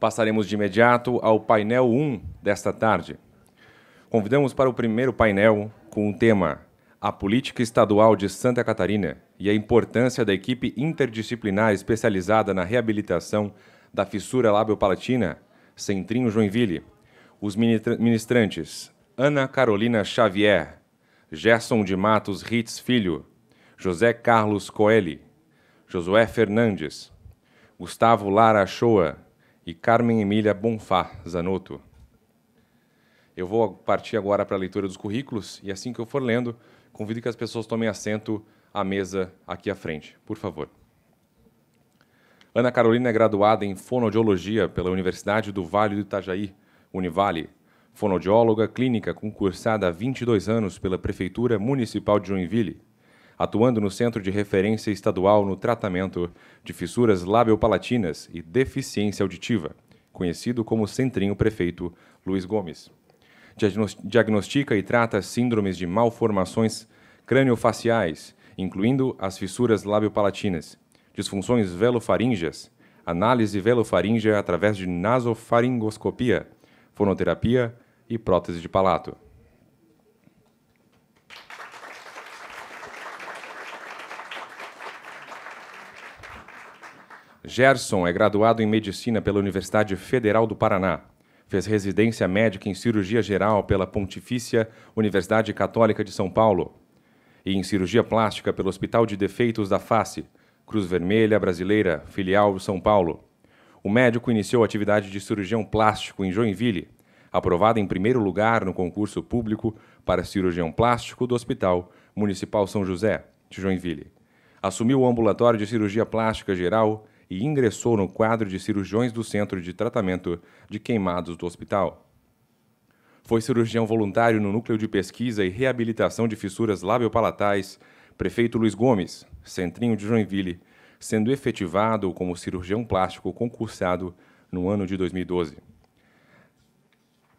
Passaremos de imediato ao painel 1 desta tarde. Convidamos para o primeiro painel com o tema A Política Estadual de Santa Catarina e a importância da equipe interdisciplinar especializada na reabilitação da fissura lábio-palatina, Centrinho Joinville. Os ministrantes Ana Carolina Xavier, Gerson de Matos Ritz Filho, José Carlos Coeli, Josué Fernandes, Gustavo Lara Shoa, e Carmen Emília Bonfá Zanotto. Eu vou partir agora para a leitura dos currículos e assim que eu for lendo, convido que as pessoas tomem assento à mesa aqui à frente, por favor. Ana Carolina é graduada em Fonodiologia pela Universidade do Vale do Itajaí, Univale, fonodióloga clínica concursada há 22 anos pela Prefeitura Municipal de Joinville atuando no Centro de Referência Estadual no Tratamento de Fissuras Labiopalatinas e Deficiência Auditiva, conhecido como Centrinho Prefeito Luiz Gomes. Diagnostica e trata síndromes de malformações crâniofaciais, incluindo as fissuras labiopalatinas, disfunções velofaríngeas, análise velofaríngea através de nasofaringoscopia, fonoterapia e prótese de palato. Gerson é graduado em Medicina pela Universidade Federal do Paraná. Fez residência médica em Cirurgia Geral pela Pontifícia Universidade Católica de São Paulo e em Cirurgia Plástica pelo Hospital de Defeitos da Face, Cruz Vermelha Brasileira, filial São Paulo. O médico iniciou a atividade de cirurgião plástico em Joinville, aprovada em primeiro lugar no concurso público para cirurgião plástico do Hospital Municipal São José, de Joinville. Assumiu o ambulatório de cirurgia plástica geral e ingressou no quadro de cirurgiões do Centro de Tratamento de Queimados do hospital. Foi cirurgião voluntário no Núcleo de Pesquisa e Reabilitação de Fissuras Labiopalatais, prefeito Luiz Gomes, Centrinho de Joinville, sendo efetivado como cirurgião plástico concursado no ano de 2012.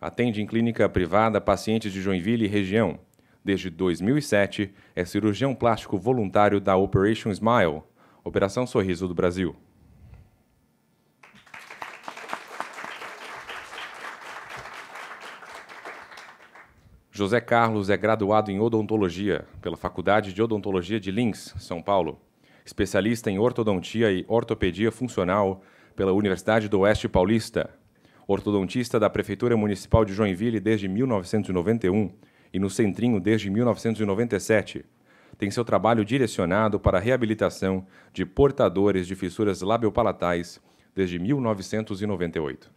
Atende em clínica privada pacientes de Joinville e região. Desde 2007, é cirurgião plástico voluntário da Operation Smile, Operação Sorriso do Brasil. José Carlos é graduado em odontologia pela Faculdade de Odontologia de Linz, São Paulo, especialista em ortodontia e ortopedia funcional pela Universidade do Oeste Paulista, ortodontista da Prefeitura Municipal de Joinville desde 1991 e no Centrinho desde 1997. Tem seu trabalho direcionado para a reabilitação de portadores de fissuras labiopalatais desde 1998.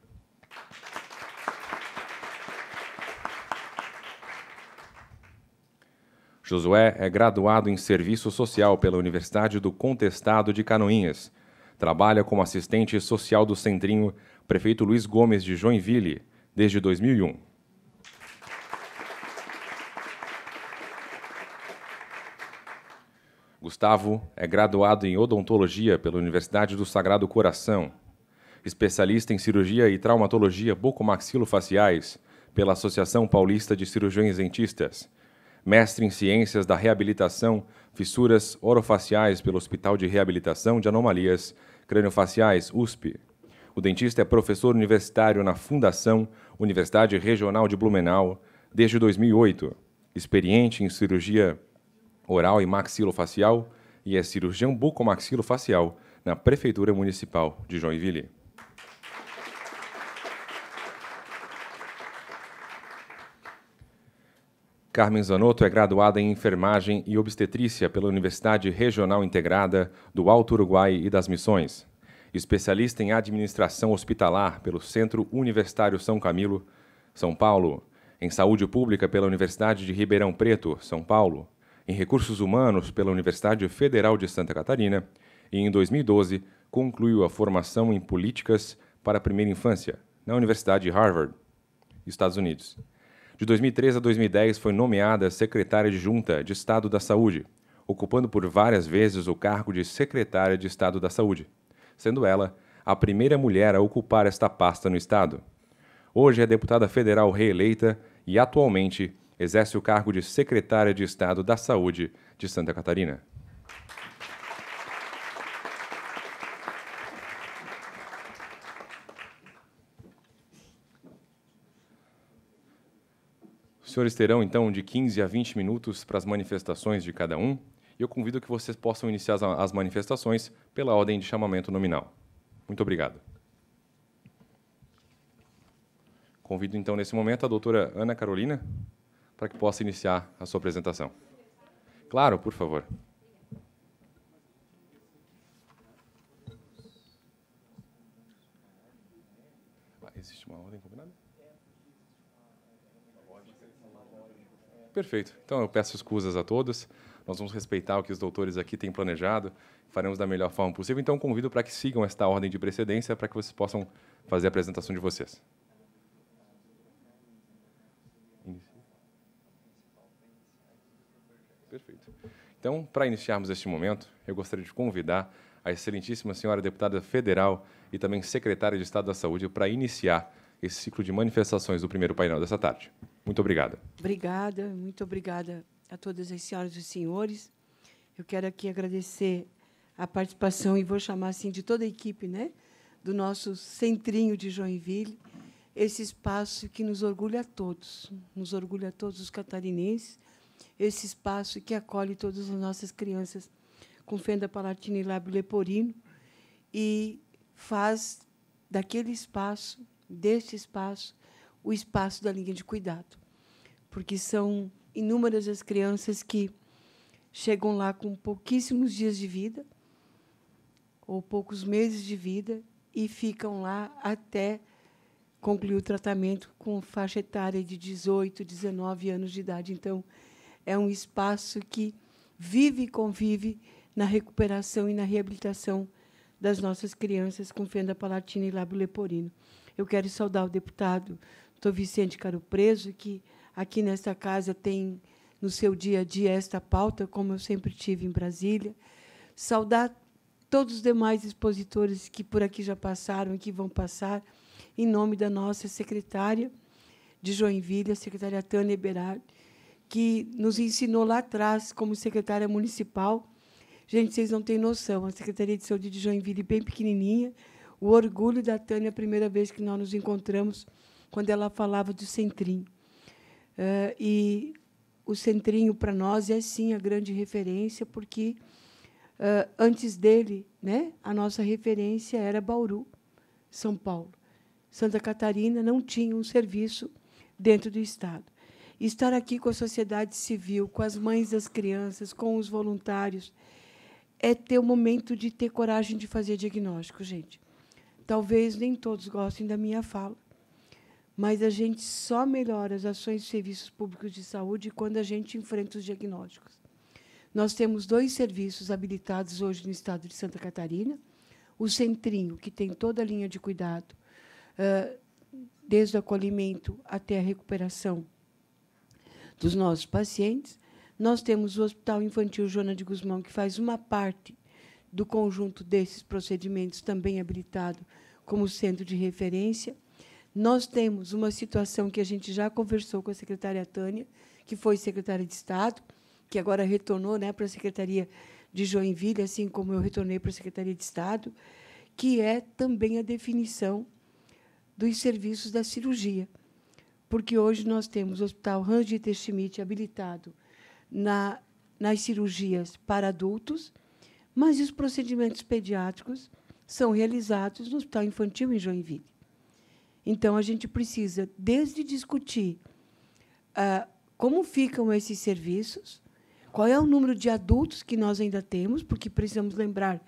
Josué é graduado em Serviço Social pela Universidade do Contestado de Canoinhas. Trabalha como assistente social do Centrinho Prefeito Luiz Gomes de Joinville desde 2001. Gustavo é graduado em odontologia pela Universidade do Sagrado Coração, especialista em cirurgia e traumatologia bucomaxilofaciais pela Associação Paulista de Cirurgiões Dentistas mestre em Ciências da Reabilitação, Fissuras Orofaciais pelo Hospital de Reabilitação de Anomalias Craniofaciais, USP. O dentista é professor universitário na Fundação Universidade Regional de Blumenau desde 2008, experiente em cirurgia oral e maxilofacial e é cirurgião bucomaxilofacial na Prefeitura Municipal de Joinville. Carmen Zanotto é graduada em enfermagem e obstetrícia pela Universidade Regional Integrada do Alto Uruguai e das Missões. Especialista em administração hospitalar pelo Centro Universitário São Camilo, São Paulo. Em saúde pública pela Universidade de Ribeirão Preto, São Paulo. Em recursos humanos pela Universidade Federal de Santa Catarina. E em 2012 concluiu a formação em políticas para a primeira infância na Universidade de Harvard, Estados Unidos. De 2003 a 2010 foi nomeada secretária de Junta de Estado da Saúde, ocupando por várias vezes o cargo de secretária de Estado da Saúde, sendo ela a primeira mulher a ocupar esta pasta no Estado. Hoje é deputada federal reeleita e atualmente exerce o cargo de secretária de Estado da Saúde de Santa Catarina. Os senhores terão, então, de 15 a 20 minutos para as manifestações de cada um, e eu convido que vocês possam iniciar as, manifestações pela ordem de chamamento nominal. Muito obrigado. Convido, então, nesse momento, a doutora Ana Carolina para que possa iniciar a sua apresentação. Claro, por favor. Perfeito. Então eu peço escusas a todos. Nós vamos respeitar o que os doutores aqui têm planejado, faremos da melhor forma possível. Então convido para que sigam esta ordem de precedência para que vocês possam fazer a apresentação de vocês. Perfeito. Então, para iniciarmos este momento, eu gostaria de convidar a excelentíssima senhora deputada federal e também secretária de Estado da Saúde para iniciar esse ciclo de manifestações do primeiro painel dessa tarde. Muito obrigada. Obrigada, muito obrigada a todas as senhoras e senhores. Eu quero aqui agradecer a participação e vou chamar assim de toda a equipe, né, do nosso centrinho de Joinville, esse espaço que nos orgulha a todos, nos orgulha a todos os catarinenses, esse espaço que acolhe todas as nossas crianças com fenda palatina e lábio leporino e faz daquele espaço deste espaço o espaço da linha de cuidado, porque são inúmeras as crianças que chegam lá com pouquíssimos dias de vida ou poucos meses de vida e ficam lá até concluir o tratamento com faixa etária de 18, 19 anos de idade. Então, é um espaço que vive e convive na recuperação e na reabilitação das nossas crianças com fenda palatina e lábio leporino. Eu quero saudar o deputado doutor Vicente Caro Preso, que aqui nesta casa tem no seu dia a dia esta pauta, como eu sempre tive em Brasília. Saudar todos os demais expositores que por aqui já passaram e que vão passar, em nome da nossa secretária de Joinville, a secretária Tânia Eberard, que nos ensinou lá atrás como secretária municipal. Gente, vocês não têm noção, a Secretaria de Saúde de Joinville bem pequenininha, o orgulho da Tânia, é a primeira vez que nós nos encontramos, quando ela falava do Centrinho. Uh, eh, e o Centrinho, para nós, é sim a grande referência, porque uh, antes dele, né, a nossa referência era Bauru, São Paulo. Santa Catarina não tinha um serviço dentro do Estado. estar aqui com a sociedade civil, com as mães das crianças, com os voluntários, é ter o momento de ter coragem de fazer diagnóstico, gente. Talvez nem todos gostem da minha fala, mas a gente só melhora as ações de serviços públicos de saúde quando a gente enfrenta os diagnósticos. Nós temos dois serviços habilitados hoje no estado de Santa Catarina: o Centrinho, que tem toda a linha de cuidado, desde o acolhimento até a recuperação dos nossos pacientes. Nós temos o Hospital Infantil Joana de Guzmão, que faz uma parte do conjunto desses procedimentos também habilitado como centro de referência. Nós temos uma situação que a gente já conversou com a secretária Tânia, que foi secretária de Estado, que agora retornou né, para a Secretaria de Joinville, assim como eu retornei para a Secretaria de Estado, que é também a definição dos serviços da cirurgia. Porque hoje nós temos o Hospital Hans Dieter Schmidt habilitado na, nas cirurgias para adultos, mas os procedimentos pediátricos são realizados no Hospital Infantil em Joinville. Então, a gente precisa, desde discutir ah, como ficam esses serviços, qual é o número de adultos que nós ainda temos, porque precisamos lembrar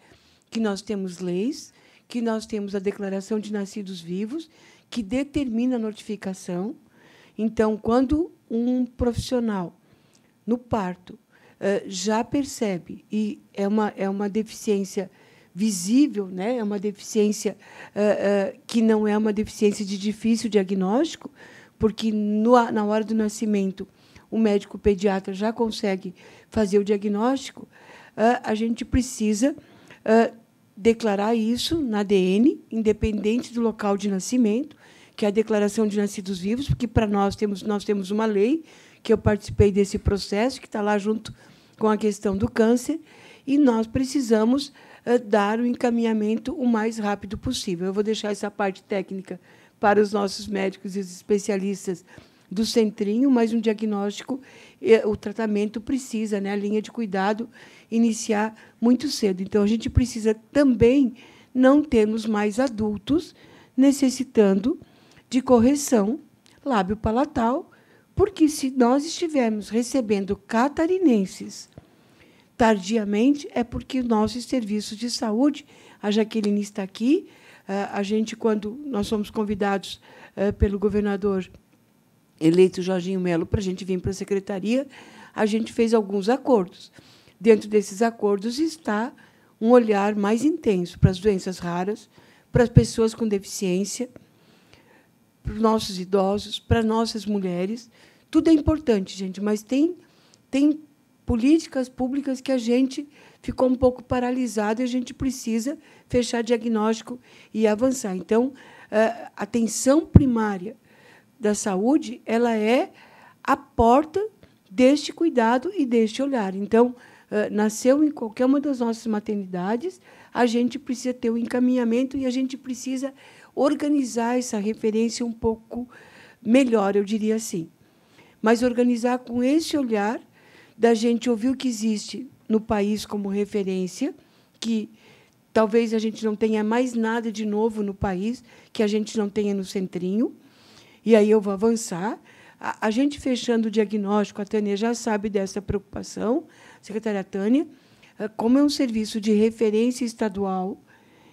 que nós temos leis, que nós temos a Declaração de Nascidos Vivos, que determina a notificação. Então, quando um profissional no parto eh, já percebe e é uma é uma deficiência visível, né? É uma deficiência uh, uh, que não é uma deficiência de difícil diagnóstico, porque no, na hora do nascimento o médico pediatra já consegue fazer o diagnóstico. Uh, a gente precisa declarar isso na ADN, independente do local de nascimento, que é a declaração de nascidos vivos, porque para nós temos nós temos uma lei que eu participei desse processo, que está lá junto com a questão do câncer, e nós precisamos eh, dar o encaminhamento o mais rápido possível. Eu vou deixar essa parte técnica para os nossos médicos e os especialistas do centrinho, mas um diagnóstico, eh, o tratamento precisa, né, a linha de cuidado iniciar muito cedo. Então a gente precisa também não termos mais adultos necessitando de correção lábio palatal porque se nós estivermos recebendo catarinenses tardiamente, é porque o nosso serviço de saúde, a Jaqueline está aqui, eh, a gente, quando nós somos convidados eh, pelo governador eleito Jorginho Melo para a gente vir para a secretaria, a gente fez alguns acordos. Dentro desses acordos está um olhar mais intenso para as doenças raras, para as pessoas com deficiência, para os nossos idosos, para nossas mulheres. Tudo é importante, gente, mas tem, tem políticas públicas que a gente ficou um pouco paralisado e a gente precisa fechar diagnóstico e avançar. Então, eh, a atenção primária da saúde ela é a porta deste cuidado e deste olhar. Então, eh, nasceu em qualquer uma das nossas maternidades, a gente precisa ter o um encaminhamento e a gente precisa organizar essa referência um pouco melhor, eu diria assim. Mas organizar com esse olhar da gente ouvir o que existe no país como referência, que talvez a gente não tenha mais nada de novo no país, que a gente não tenha no centrinho, e aí eu vou avançar. A, gente fechando o diagnóstico, a Tânia já sabe dessa preocupação, secretária Tânia, eh, como é um serviço de referência estadual,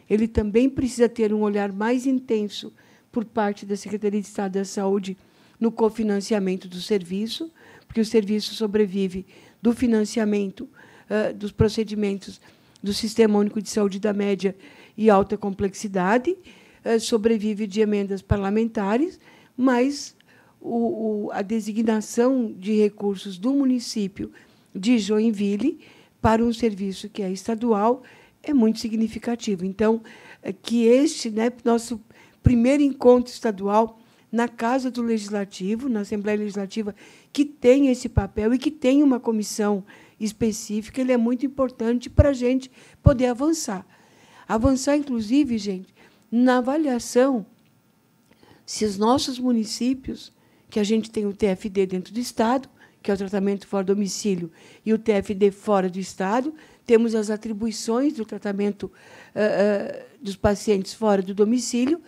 ele também precisa ter um olhar mais intenso por parte da Secretaria de Estado da Saúde no cofinanciamento do serviço, porque o serviço sobrevive do financiamento uh, dos procedimentos do Sistema Único de Saúde da média e alta complexidade, uh, sobrevive de emendas parlamentares, mas o, o, a designação de recursos do município de Joinville para um serviço que é estadual é muito significativo. Então, é que este né, nosso primeiro encontro estadual na Casa do Legislativo, na Assembleia Legislativa, que tem esse papel e que tem uma comissão específica, ele é muito importante para a gente poder avançar. Avançar, inclusive, gente, na avaliação se os nossos municípios, que a gente tem o TFD dentro do Estado, que é o tratamento fora do domicílio, e o TFD fora do Estado, temos as atribuições do tratamento uh, uh, dos pacientes fora do domicílio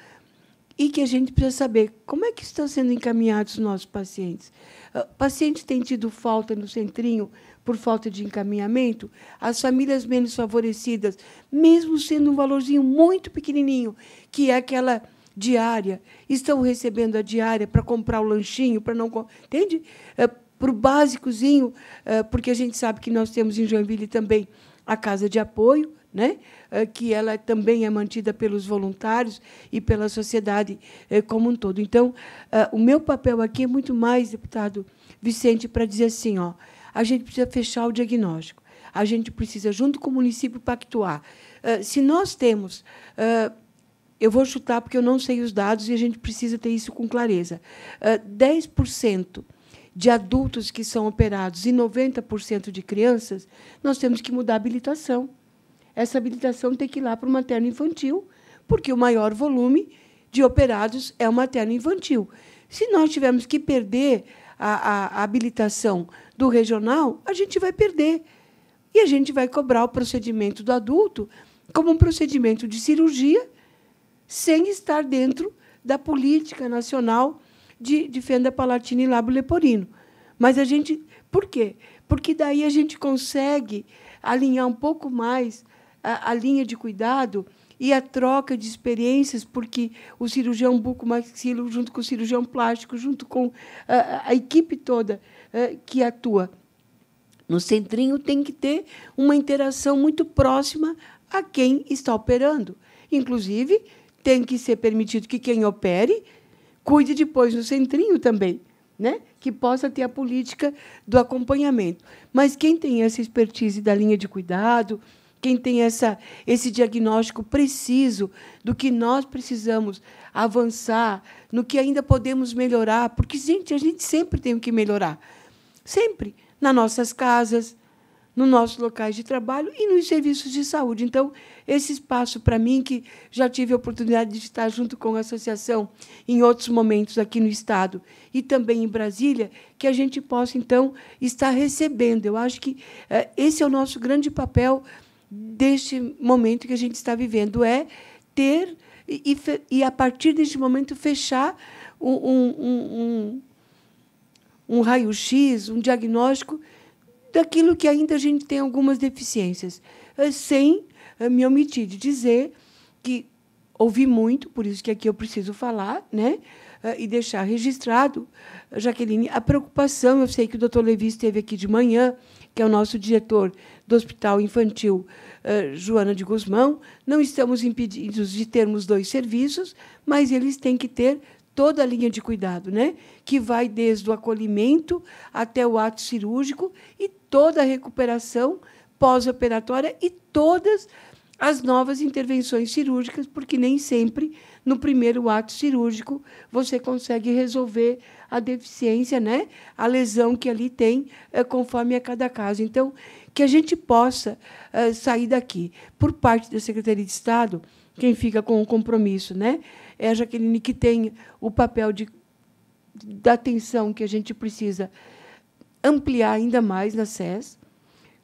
e que a gente precisa saber como é que estão sendo encaminhados os nossos pacientes. Ah, pacientes têm tido falta no centrinho por falta de encaminhamento, as famílias menos favorecidas, mesmo sendo um valorzinho muito pequenininho, que é aquela diária, estão recebendo a diária para comprar o lanchinho, para não, entende? para o básicozinho, porque a gente sabe que nós temos em Joinville também a casa de apoio, né? Eh, que ela também é mantida pelos voluntários e pela sociedade eh, como um todo. Então, eh, o meu papel aqui é muito mais, deputado Vicente, para dizer assim, ó, a gente precisa fechar o diagnóstico, a gente precisa, junto com o município, pactuar. Se nós temos eu vou chutar porque eu não sei os dados e a gente precisa ter isso com clareza. 10% de adultos que são operados e 90% de crianças, nós temos que mudar a habilitação. Essa habilitação tem que ir lá para o materno infantil, porque o maior volume de operados é o materno infantil. Se nós tivermos que perder a, a, a habilitação do regional, a gente vai perder. E a gente vai cobrar o procedimento do adulto como um procedimento de cirurgia, sem estar dentro da política nacional de, de fenda palatina e labo leporino. Mas a gente. Por quê? Porque daí a gente consegue alinhar um pouco mais a, a linha de cuidado e a troca de experiências, porque o cirurgião bucomaxilo, junto com o cirurgião plástico, junto com a, a equipe toda eh, que atua no centrinho, tem que ter uma interação muito próxima a quem está operando. Inclusive, tem que ser permitido que quem opere cuide depois no centrinho também, né? que possa ter a política do acompanhamento. Mas quem tem essa expertise da linha de cuidado, quem tem essa, esse diagnóstico preciso do que nós precisamos avançar, no que ainda podemos melhorar, porque, gente, a gente sempre tem o que melhorar. Sempre. Nas nossas casas, nos nossos locais de trabalho e nos serviços de saúde. Então, esse espaço para mim, que já tive a oportunidade de estar junto com a associação em outros momentos aqui no Estado e também em Brasília, que a gente possa, então, estar recebendo. Eu acho que eh, esse é o nosso grande papel deste momento que a gente está vivendo, é ter e, e a partir deste momento, fechar um, um, um, um raio-x, um diagnóstico daquilo que ainda a gente tem algumas deficiências, eh, sem eh, me omiti de dizer que ouvi muito, por isso que aqui eu preciso falar, né? Eh, e deixar registrado, Jaqueline, a preocupação. Eu sei que o doutor Levi esteve aqui de manhã, que é o nosso diretor do Hospital Infantil eh, Joana de Guzmão. Não estamos impedidos de termos dois serviços, mas eles têm que ter toda a linha de cuidado, né? que vai desde o acolhimento até o ato cirúrgico e toda a recuperação pós-operatória e todas as as novas intervenções cirúrgicas, porque nem sempre no primeiro ato cirúrgico você consegue resolver a deficiência, né? a lesão que ali tem, eh, conforme a cada caso. Então, que a gente possa eh, sair daqui. Por parte da Secretaria de Estado, quem fica com o compromisso né? é a Jaqueline, que tem o papel de, da atenção que a gente precisa ampliar ainda mais na SES,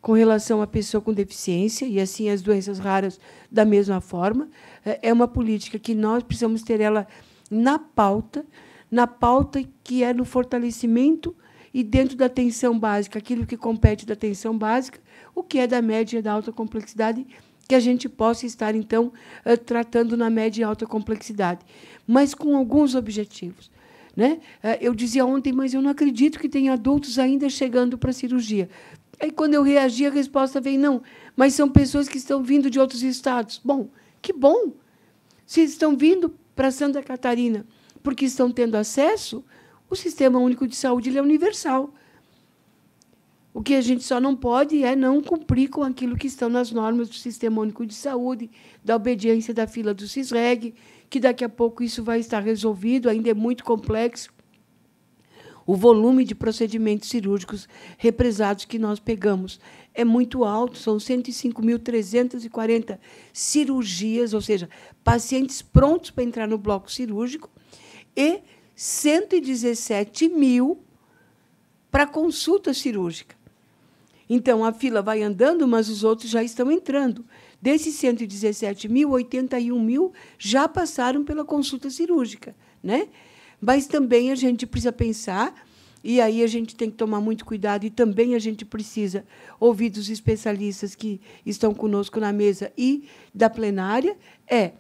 com relação à pessoa com deficiência e assim as doenças raras da mesma forma. É, é uma política que nós precisamos ter ela na pauta, na pauta que é no fortalecimento e dentro da atenção básica, aquilo que compete da atenção básica, o que é da média e da alta complexidade, que a gente possa estar então eh, tratando na média e alta complexidade, mas com alguns objetivos. Né? Eh, eu dizia ontem, mas eu não acredito que tenha adultos ainda chegando para a cirurgia. Aí, quando eu reagi, a resposta veio: não, mas são pessoas que estão vindo de outros estados. Bom, que bom! Se estão vindo para Santa Catarina porque estão tendo acesso, o Sistema Único de Saúde é universal. O que a gente só não pode é não cumprir com aquilo que estão nas normas do Sistema Único de Saúde, da obediência da fila do CISREG, que daqui a pouco isso vai estar resolvido, ainda é muito complexo, o volume de procedimentos cirúrgicos represados que nós pegamos é muito alto, são 105.340 cirurgias, ou seja, pacientes prontos para entrar no bloco cirúrgico e 117 mil para consulta cirúrgica. Então, a fila vai andando, mas os outros já estão entrando. Desses 117 mil, 81 mil já passaram pela consulta cirúrgica. Né? Mas também a gente precisa pensar, e aí a gente tem que tomar muito cuidado, e também a gente precisa ouvir dos especialistas que estão conosco na mesa e da plenária, é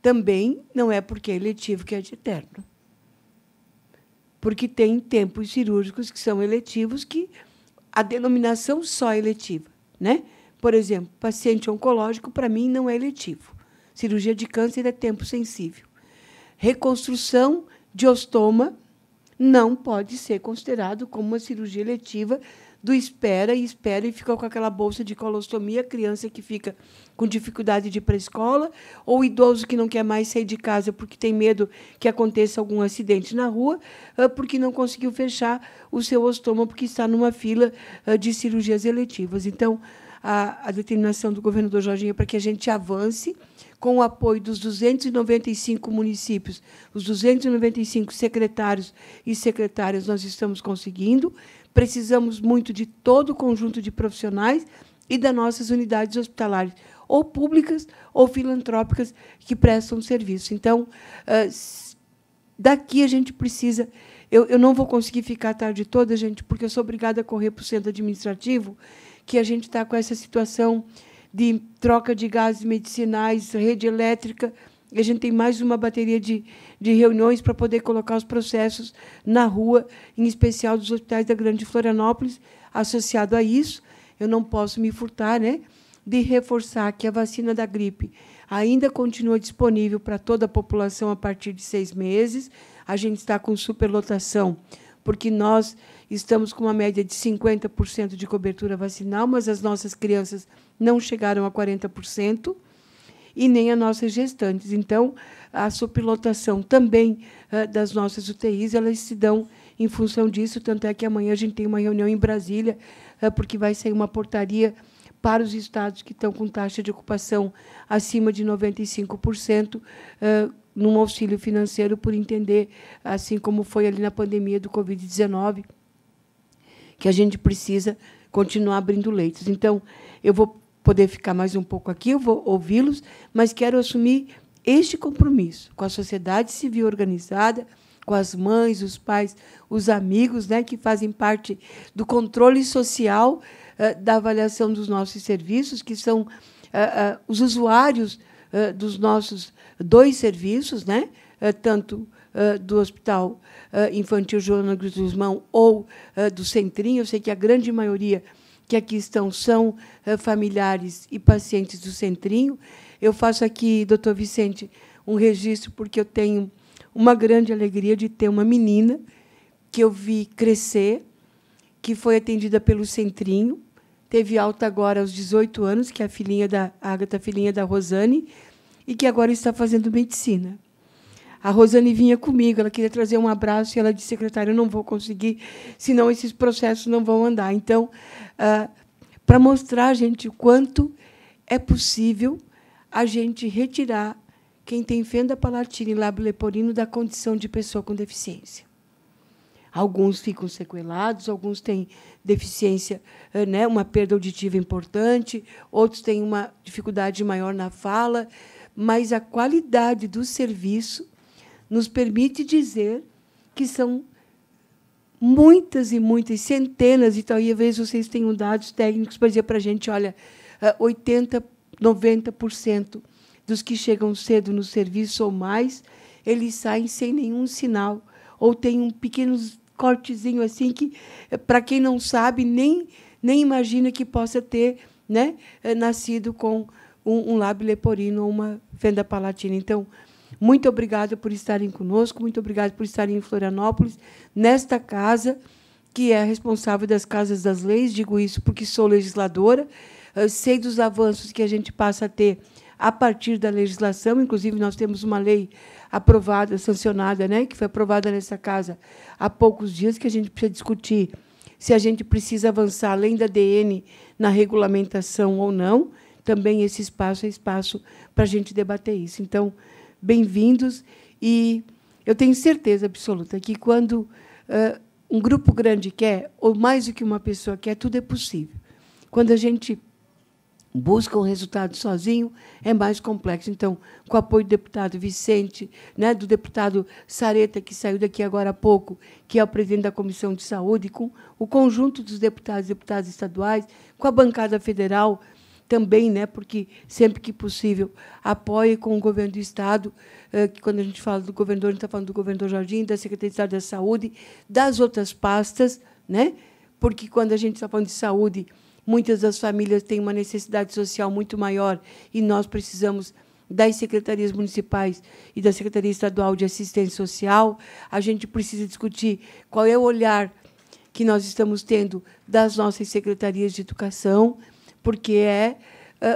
também não é porque é eletivo que é de eterno. Porque tem tempos cirúrgicos que são eletivos que a denominação só é eletiva, né? Por exemplo, paciente oncológico para mim não é eletivo. Cirurgia de câncer é tempo sensível. Reconstrução de ostoma não pode ser considerado como uma cirurgia eletiva do espera e espera e fica com aquela bolsa de colostomia, criança que fica com dificuldade de ir para a escola, ou idoso que não quer mais sair de casa porque tem medo que aconteça algum acidente na rua, ah, porque não conseguiu fechar o seu ostoma porque está numa fila ah, de cirurgias eletivas. Então, a, a determinação do governador Jorginho para que a gente avance com o apoio dos 295 municípios, os 295 secretários e secretárias, nós estamos conseguindo. Precisamos muito de todo o conjunto de profissionais e das nossas unidades hospitalares, ou públicas ou filantrópicas, que prestam serviço. Então, eh, daqui a gente precisa. Eu, não vou conseguir ficar a tarde toda, gente, porque eu sou obrigada a correr para o centro administrativo que a gente está com essa situação de troca de gases medicinais, rede elétrica. A gente tem mais uma bateria de, de reuniões para poder colocar os processos na rua, em especial dos hospitais da Grande Florianópolis. Associado a isso, eu não posso me furtar né, de reforçar que a vacina da gripe ainda continua disponível para toda a população a partir de seis meses. A gente está com superlotação, porque nós Estamos com uma média de 50% de cobertura vacinal, mas as nossas crianças não chegaram a 40% e nem as nossas gestantes. Então, a supilotação também ah, das nossas UTIs, elas se dão em função disso, tanto é que amanhã a gente tem uma reunião em Brasília, ah, porque vai sair uma portaria para os estados que estão com taxa de ocupação acima de 95%, ah, num auxílio financeiro por entender, assim como foi ali na pandemia do Covid-19, que a gente precisa continuar abrindo leitos. Então, eu vou poder ficar mais um pouco aqui, eu vou ouvi-los, mas quero assumir este compromisso com a sociedade civil organizada, com as mães, os pais, os amigos, né, que fazem parte do controle social uh, da avaliação dos nossos serviços, que são uh, uh, os usuários dos nossos dois serviços, né, tanto uh, do Hospital uh, Infantil Joana Cruz Guzmão ou ah, do Centrinho, eu sei que a grande maioria que aqui estão são familiares e pacientes do Centrinho. Eu faço aqui, doutor Vicente, um registro, porque eu tenho uma grande alegria de ter uma menina que eu vi crescer, que foi atendida pelo Centrinho, teve alta agora aos 18 anos, que é a filhinha da Agatha, filhinha da Rosane, e que agora está fazendo medicina. A Rosane vinha comigo, ela queria trazer um abraço e ela disse, secretária, eu não vou conseguir, senão esses processos não vão andar. Então, ah, para mostrar, a gente, o quanto é possível a gente retirar quem tem fenda palatina e lábio leporino da condição de pessoa com deficiência. Alguns ficam sequelados, alguns têm deficiência, eh, né, uma perda auditiva importante, outros têm uma dificuldade maior na fala, mas a qualidade do serviço nos permite dizer que são muitas e muitas, centenas, então, e talvez vocês tenham dados técnicos para dizer para a gente, olha, 80%, ah, 90% dos que chegam cedo no serviço ou mais, eles saem sem nenhum sinal, ou tem um pequeno cortezinho assim que, eh, para quem não sabe, nem, nem imagina que possa ter né, eh, nascido com um, um lábio leporino ou uma fenda palatina. Então, muito obrigada por estarem conosco, muito obrigada por estarem em Florianópolis, nesta casa que é responsável das casas das leis. Digo isso porque sou legisladora, eh, sei dos avanços que a gente passa a ter a partir da legislação. Inclusive, nós temos uma lei aprovada, sancionada, né, que foi aprovada nessa casa há poucos dias, que a gente precisa discutir se a gente precisa avançar além da DN na regulamentação ou não. Também esse espaço é espaço para a gente debater isso. Então, bem-vindos e eu tenho certeza absoluta que quando uh, um grupo grande quer, ou mais do que uma pessoa quer, tudo é possível. Quando a gente busca um resultado sozinho, é mais complexo. Então, com o apoio do deputado Vicente, né, do deputado Sareta, que saiu daqui agora há pouco, que é o presidente da Comissão de Saúde, com o conjunto dos deputados e deputadas estaduais, com a bancada federal, também, né, porque sempre que possível apoie com o governo do Estado, eh, que quando a gente fala do governador, a gente está falando do governador Jardim, da Secretaria de Estado da Saúde, das outras pastas, né, porque quando a gente está falando de saúde, muitas das famílias têm uma necessidade social muito maior e nós precisamos das secretarias municipais e da Secretaria Estadual de Assistência Social. A gente precisa discutir qual é o olhar que nós estamos tendo das nossas secretarias de educação porque é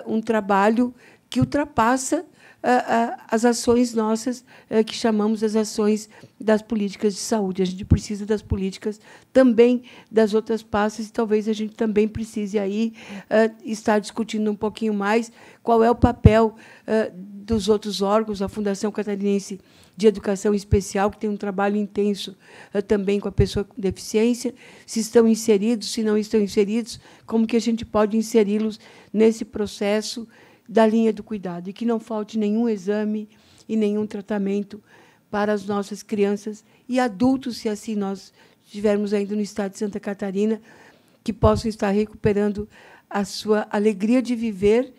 uh, um trabalho que ultrapassa uh, as ações nossas, que chamamos as ações das políticas de saúde. A gente precisa das políticas também das outras pastas e talvez a gente também precise aí estar discutindo um pouquinho mais qual é o papel dos outros órgãos, a Fundação Catarinense de educação especial, que tem um trabalho intenso eh, também com a pessoa com deficiência, se estão inseridos, se não estão inseridos, como que a gente pode inseri-los nesse processo da linha do cuidado e que não falte nenhum exame e nenhum tratamento para as nossas crianças e adultos, se assim nós estivermos ainda no estado de Santa Catarina, que possam estar recuperando a sua alegria de viver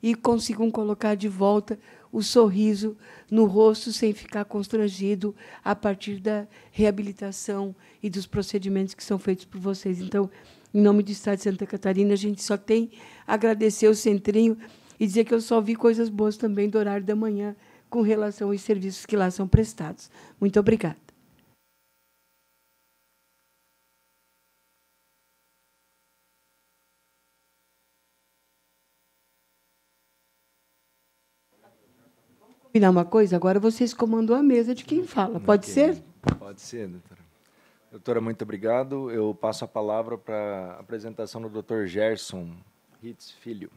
e consigam colocar de volta o sorriso no rosto sem ficar constrangido a partir da reabilitação e dos procedimentos que são feitos por vocês. Então, em nome do Estado de Santa Catarina, a gente só tem agradecer o Centrinho e dizer que eu só vi coisas boas também do horário da manhã com relação aos serviços que lá são prestados. Muito obrigada. combinar uma coisa? Agora vocês comandam a mesa de quem fala. Pode okay. ser? Pode ser, doutora. Doutora, muito obrigado. Eu passo a palavra para a apresentação do Dr. Gerson Hitz Filho.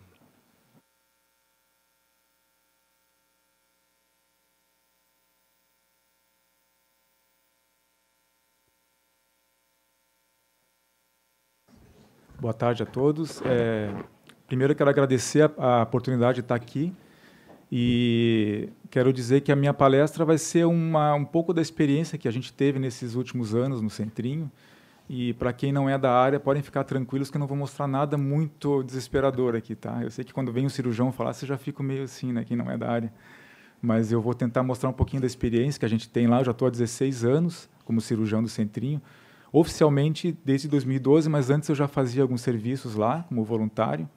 Boa tarde a todos. É, primeiro, eu quero agradecer a, a oportunidade de estar aqui e quero dizer que a minha palestra vai ser uma, um pouco da experiência que a gente teve nesses últimos anos no Centrinho. E para quem não é da área, podem ficar tranquilos que eu não vou mostrar nada muito desesperador aqui, tá? Eu sei que quando vem um cirurgião falar, você já fica meio assim, né? Quem não é da área. Mas eu vou tentar mostrar um pouquinho da experiência que a gente tem lá. Eu já estou há 16 anos como cirurgião do Centrinho. Oficialmente desde 2012, mas antes eu já fazia alguns serviços lá como voluntário.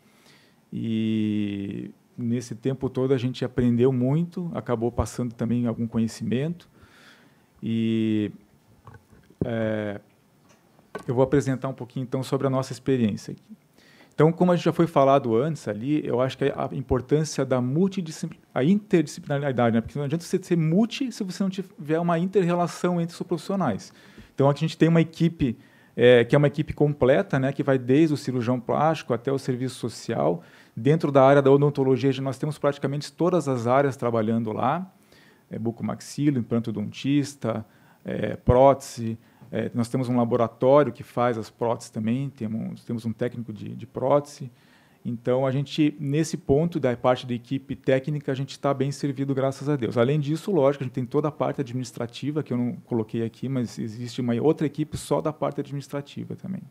E nesse tempo todo a gente aprendeu muito, acabou passando também algum conhecimento. E é, eu vou apresentar um pouquinho então sobre a nossa experiência. Então, como a gente já foi falado antes ali, eu acho que a importância da multidisciplinaridade, interdisciplinaridade, né? porque não adianta você ser multi se você não tiver uma interrelação entre os profissionais. Então, a gente tem uma equipe é, que é uma equipe completa, né, que vai desde o cirurgião plástico até o serviço social, Dentro da área da odontologia, nós temos praticamente todas as áreas trabalhando lá, é, bucomaxilo, implantodontista, é, prótese, é, nós temos um laboratório que faz as próteses também, temos, temos um técnico de, de prótese, então, a gente, nesse ponto da parte da equipe técnica, a gente está bem servido, graças a Deus. Além disso, lógico, a gente tem toda a parte administrativa, que eu não coloquei aqui, mas existe uma outra equipe só da parte administrativa também.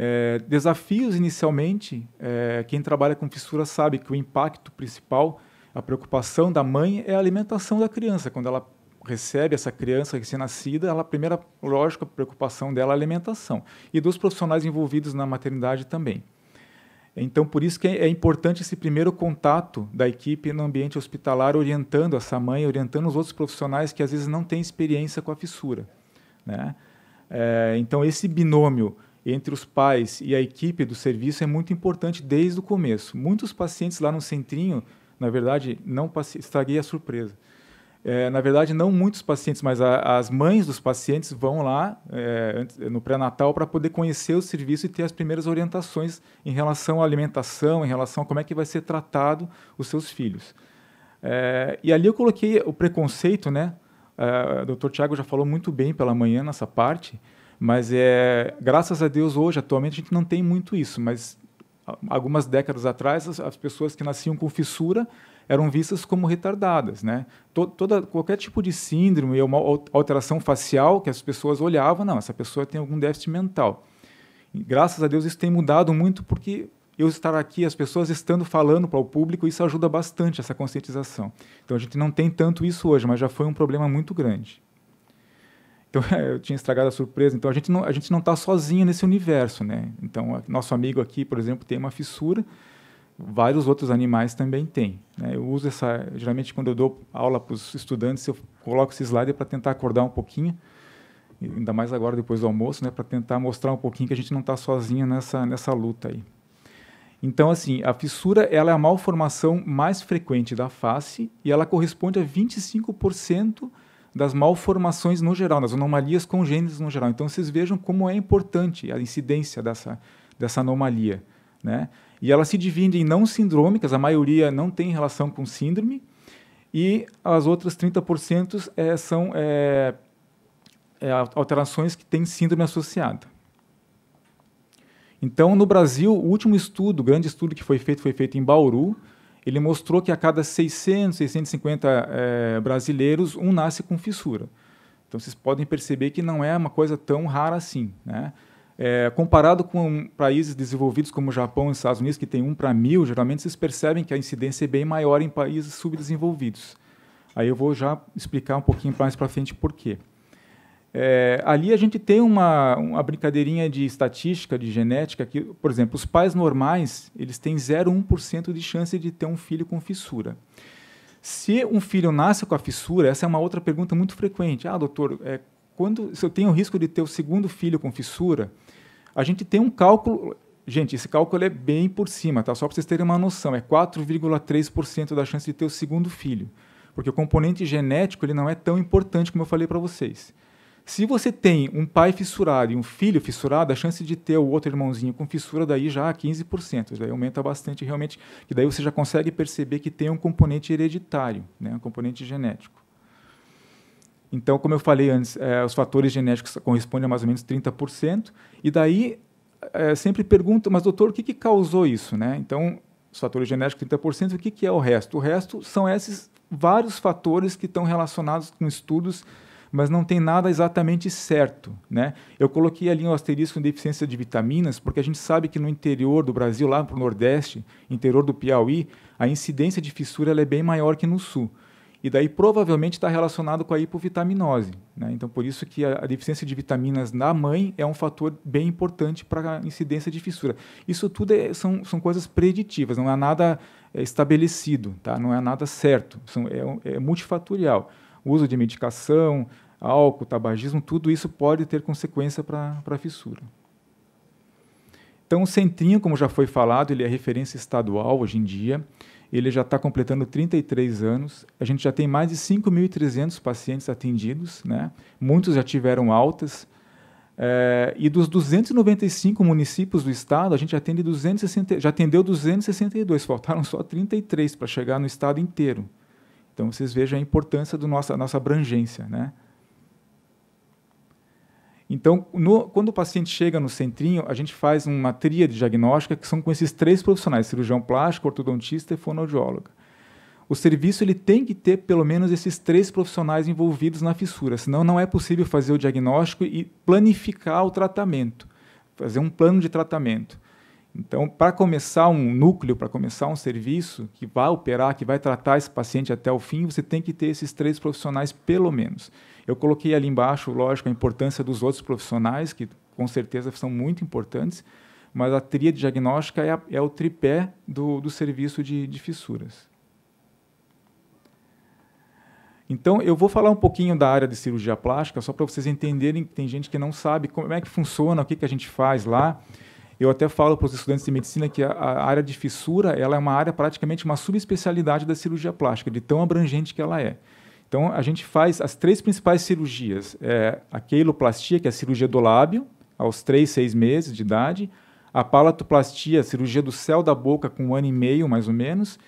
É, desafios inicialmente, é, quem trabalha com fissura sabe que o impacto principal, a preocupação da mãe é a alimentação da criança. Quando ela recebe essa criança recém-nascida, a primeira, lógico, preocupação dela é a alimentação. E dos profissionais envolvidos na maternidade também. Então, por isso que é, é importante esse primeiro contato da equipe no ambiente hospitalar, orientando essa mãe, orientando os outros profissionais que às vezes não têm experiência com a fissura. Né? É, então, esse binômio entre os pais e a equipe do serviço é muito importante desde o começo. Muitos pacientes lá no centrinho, na verdade, não estraguei a surpresa. É, na verdade, não muitos pacientes, mas a, as mães dos pacientes vão lá é, no pré-natal para poder conhecer o serviço e ter as primeiras orientações em relação à alimentação, em relação a como é que vai ser tratado os seus filhos. É, e ali eu coloquei o preconceito, né? É, o doutor Tiago já falou muito bem pela manhã nessa parte, mas é, graças a Deus hoje, atualmente, a gente não tem muito isso, mas algumas décadas atrás, as, as pessoas que nasciam com fissura eram vistas como retardadas, né? Todo, toda, qualquer tipo de síndrome e uma alteração facial que as pessoas olhavam, não, essa pessoa tem algum déficit mental. graças a Deus isso tem mudado muito porque eu estar aqui, as pessoas estando falando para o público, isso ajuda bastante essa conscientização. Então a gente não tem tanto isso hoje, mas já foi um problema muito grande. Então eu tinha estragado a surpresa. Então a gente não a gente não está sozinho nesse universo, né? Então nosso amigo aqui, por exemplo, tem uma fissura. Vários outros animais também têm. Né? Eu uso essa geralmente quando eu dou aula para os estudantes eu coloco esse slide para tentar acordar um pouquinho, ainda mais agora depois do almoço, né? Para tentar mostrar um pouquinho que a gente não está sozinho nessa nessa luta aí. Então, assim, a fissura ela é a malformação mais frequente da face e ela corresponde a 25% das malformações no geral, das anomalias congênitas no geral. Então vocês vejam como é importante a incidência dessa, dessa anomalia. Né? E elas se dividem em não sindrômicas, a maioria não tem relação com síndrome, e as outras 30% é, são é, é, alterações que têm síndrome associada. Então, no Brasil, o último estudo, o grande estudo que foi feito, foi feito em Bauru, ele mostrou que a cada 600, 650 é, brasileiros, um nasce com fissura. Então vocês podem perceber que não é uma coisa tão rara assim, né? É, comparado com países desenvolvidos como o Japão e os Estados Unidos, que tem um para mil, geralmente vocês percebem que a incidência é bem maior em países subdesenvolvidos. Aí eu vou já explicar um pouquinho mais para frente por quê. É, ali a gente tem uma, uma brincadeirinha de estatística, de genética, que, por exemplo, os pais normais, eles têm 0,1% de chance de ter um filho com fissura. Se um filho nasce com a fissura, essa é uma outra pergunta muito frequente. Ah, doutor, é, quando, se eu tenho o risco de ter o segundo filho com fissura, a gente tem um cálculo... Gente, esse cálculo é bem por cima, tá? só para vocês terem uma noção. É 4,3% da chance de ter o segundo filho. Porque o componente genético ele não é tão importante como eu falei para vocês. Se você tem um pai fissurado e um filho fissurado, a chance de ter o outro irmãozinho com fissura daí já é 15%. Daí aumenta bastante realmente, que daí você já consegue perceber que tem um componente hereditário, né, um componente genético. Então, como eu falei antes, é, os fatores genéticos correspondem a mais ou menos 30%. E daí é, sempre pergunto, mas doutor, o que, que causou isso? Né? Então, os fatores genéticos 30%, o que, que é o resto? O resto são esses vários fatores que estão relacionados com estudos mas não tem nada exatamente certo. Né? Eu coloquei ali um asterisco em deficiência de vitaminas, porque a gente sabe que no interior do Brasil, lá para o Nordeste, interior do Piauí, a incidência de fissura é bem maior que no Sul. E daí provavelmente está relacionado com a hipovitaminose. Né? Então, por isso que a, a, deficiência de vitaminas na mãe é um fator bem importante para a incidência de fissura. Isso tudo é, são, são coisas preditivas, não é nada é, estabelecido, tá? não é nada certo, são, é, é multifatorial uso de medicação, álcool, tabagismo, tudo isso pode ter consequência para a fissura. Então, o Centrinho, como já foi falado, ele é referência estadual hoje em dia. Ele já está completando 33 anos. A gente já tem mais de 5.300 pacientes atendidos. Né? Muitos já tiveram altas. É, e dos 295 municípios do estado, a gente atende 260, já atendeu 262, faltaram só 33 para chegar no estado inteiro. Então vocês vejam a importância da nossa, nossa abrangência. Né? Então, no, quando o paciente chega no centrinho, a gente faz uma tríade diagnóstica que são com esses três profissionais, cirurgião plástico, ortodontista e fonoaudiólogo. O serviço ele tem que ter pelo menos esses três profissionais envolvidos na fissura, senão não é possível fazer o diagnóstico e planificar o tratamento, fazer um plano de tratamento. Então, para começar um núcleo, para começar um serviço que vai operar, que vai tratar esse paciente até o fim, você tem que ter esses três profissionais, pelo menos. Eu coloquei ali embaixo, lógico, a importância dos outros profissionais, que com certeza são muito importantes, mas a tríade diagnóstica é, a, é o tripé do, do serviço de, de fissuras. Então, eu vou falar um pouquinho da área de cirurgia plástica, só para vocês entenderem que tem gente que não sabe como é que funciona, o que, que a gente faz lá. Eu até falo para os estudantes de medicina que a, a, área de fissura ela é uma área praticamente uma subespecialidade da cirurgia plástica, de tão abrangente que ela é. Então, a gente faz as três principais cirurgias: é a queiloplastia, que é a cirurgia do lábio, aos 3, 6 meses de idade, a palatoplastia, a cirurgia do céu da boca, com um ano e meio mais ou menos,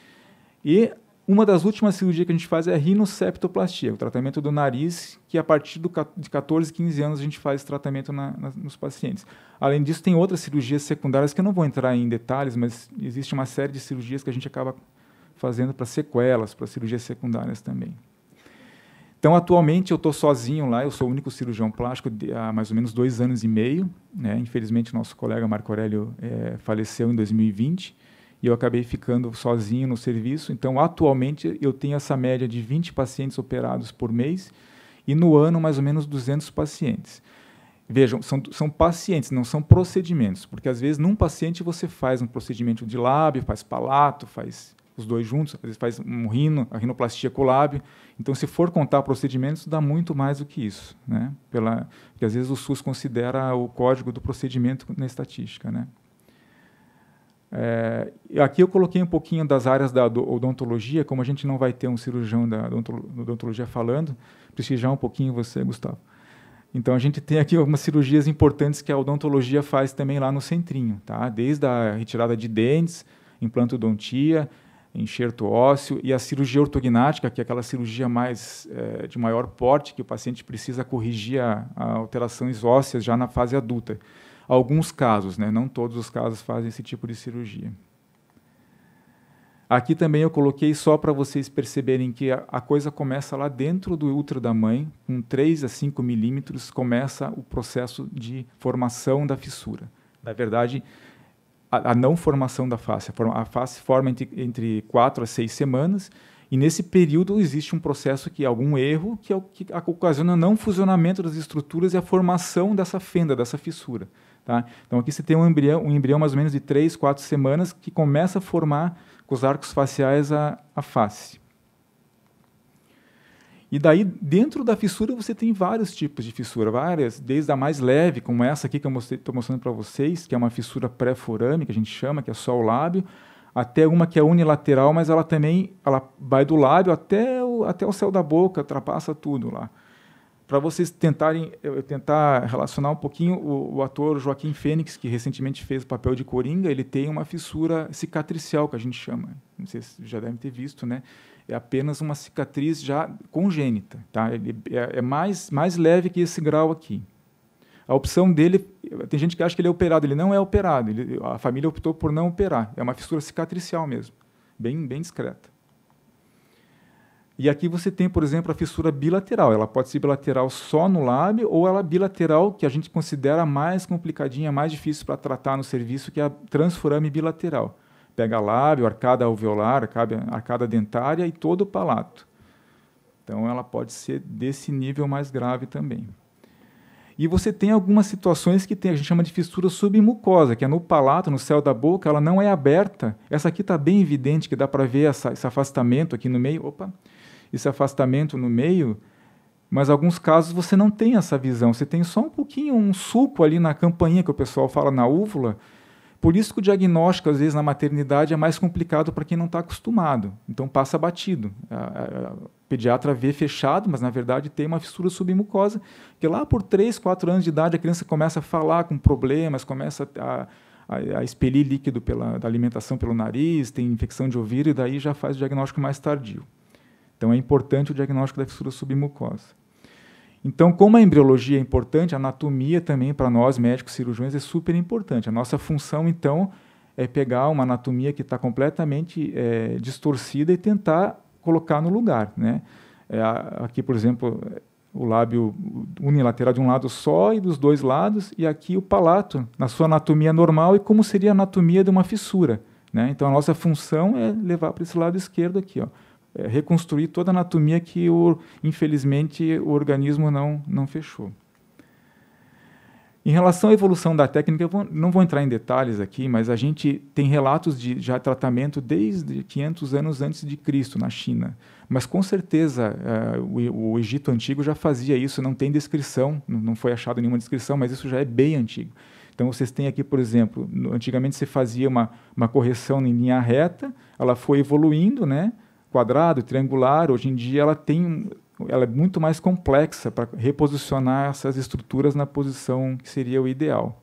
e uma das últimas cirurgias que a gente faz é a rinoseptoplastia, o tratamento do nariz, que a partir do, de 14, 15 anos a gente faz tratamento na, na, nos pacientes. Além disso, tem outras cirurgias secundárias que eu não vou entrar em detalhes, mas existe uma série de cirurgias que a gente acaba fazendo para sequelas, para cirurgias secundárias também. Então, atualmente eu estou sozinho lá, eu sou o único cirurgião plástico de, há mais ou menos dois anos e meio. Né? Infelizmente, nosso colega Marco Aurélio é, faleceu em 2020 e eu acabei ficando sozinho no serviço. Então, atualmente, eu tenho essa média de 20 pacientes operados por mês e no ano, mais ou menos 200 pacientes. Vejam, são, são pacientes, não são procedimentos, porque às vezes num paciente você faz um procedimento de lábio, faz palato, faz os dois juntos, às vezes faz um rino, a rinoplastia com o lábio. Então, se for contar procedimentos, dá muito mais do que isso, né? Pela, porque às vezes o SUS considera o código do procedimento na estatística, né? É, aqui eu coloquei um pouquinho das áreas da odontologia, como a gente não vai ter um cirurgião da odontologia falando, prestigiar um pouquinho você, Gustavo. Então a gente tem aqui algumas cirurgias importantes que a odontologia faz também lá no centrinho, tá? Desde a retirada de dentes, implantodontia, enxerto ósseo e a cirurgia ortognática, que é aquela cirurgia mais é, de maior porte que o paciente precisa corrigir a, a alterações ósseas já na fase adulta alguns casos, né? não todos os casos fazem esse tipo de cirurgia. Aqui também eu coloquei só para vocês perceberem que a, a, coisa começa lá dentro do útero da mãe, com 3 a 5 milímetros, começa o processo de formação da fissura. Na verdade, a, a não formação da face. A, forma, a face forma entre, entre 4 a 6 semanas, e nesse período existe um processo que é algum erro que, é o que ocasiona não fusionamento das estruturas e a formação dessa fenda, dessa fissura. Tá? Então aqui você tem um embrião, um embrião mais ou menos de 3, 4 semanas que começa a formar com os arcos faciais a, a face. E daí, dentro da fissura, você tem vários tipos de fissura, várias, desde a mais leve, como essa aqui que eu estou mostrando para vocês, que é uma fissura pré-forame, que a gente chama, que é só o lábio, até uma que é unilateral, mas ela também ela vai do lábio até o, até o céu da boca, ultrapassa tudo lá para vocês tentarem eu, tentar relacionar um pouquinho o, o, ator Joaquim Fênix que recentemente fez o papel de Coringa ele tem uma fissura cicatricial que a gente chama não sei se já devem ter visto né é apenas uma cicatriz já congênita tá ele é, é mais mais leve que esse grau aqui a opção dele tem gente que acha que ele é operado ele não é operado ele, a família optou por não operar é uma fissura cicatricial mesmo bem bem discreta e aqui você tem, por exemplo, a fissura bilateral. Ela pode ser bilateral só no lábio ou ela bilateral, que a gente considera mais complicadinha, mais difícil para tratar no serviço, que é a transforame bilateral. Pega lábio, arcada alveolar, arcada, dentária e todo o palato. Então ela pode ser desse nível mais grave também. E você tem algumas situações que tem, a gente chama de fissura submucosa, que é no palato, no céu da boca, ela não é aberta. Essa aqui está bem evidente, que dá para ver essa, esse afastamento aqui no meio. Opa! esse afastamento no meio, mas alguns casos você não tem essa visão, você tem só um pouquinho, um suco ali na campainha que o pessoal fala na úvula. Por isso que o diagnóstico, às vezes, na maternidade é mais complicado para quem não está acostumado. Então passa batido. A, a, a, pediatra vê fechado, mas na verdade tem uma fissura submucosa, que lá por 3, 4 anos de idade a criança começa a falar com problemas, começa a, a expelir líquido pela, da alimentação pelo nariz, tem infecção de ouvido, e daí já faz o diagnóstico mais tardio. Então é importante o diagnóstico da fissura submucosa. Então, como a embriologia é importante, a anatomia também para nós médicos cirurgiões é super importante. A nossa função então é pegar uma anatomia que está completamente é, distorcida e tentar colocar no lugar, né? É, aqui, por exemplo, o lábio unilateral de um lado só e dos dois lados, e aqui o palato, na sua anatomia normal e como seria a anatomia de uma fissura. Né? Então a nossa função é levar para esse lado esquerdo aqui. Ó. É, reconstruir toda a anatomia que, o, infelizmente, o organismo não, não fechou. Em relação à evolução da técnica, eu vou, não vou entrar em detalhes aqui, mas a gente tem relatos de já tratamento desde 500 anos antes de Cristo, na China. Mas com certeza uh, o, o, Egito Antigo já fazia isso, não tem descrição, não, foi achado nenhuma descrição, mas isso já é bem antigo. Então vocês têm aqui, por exemplo, antigamente você fazia uma, uma correção em linha reta, ela foi evoluindo, né? quadrado, triangular, hoje em dia ela tem ela é muito mais complexa para reposicionar essas estruturas na posição que seria o ideal.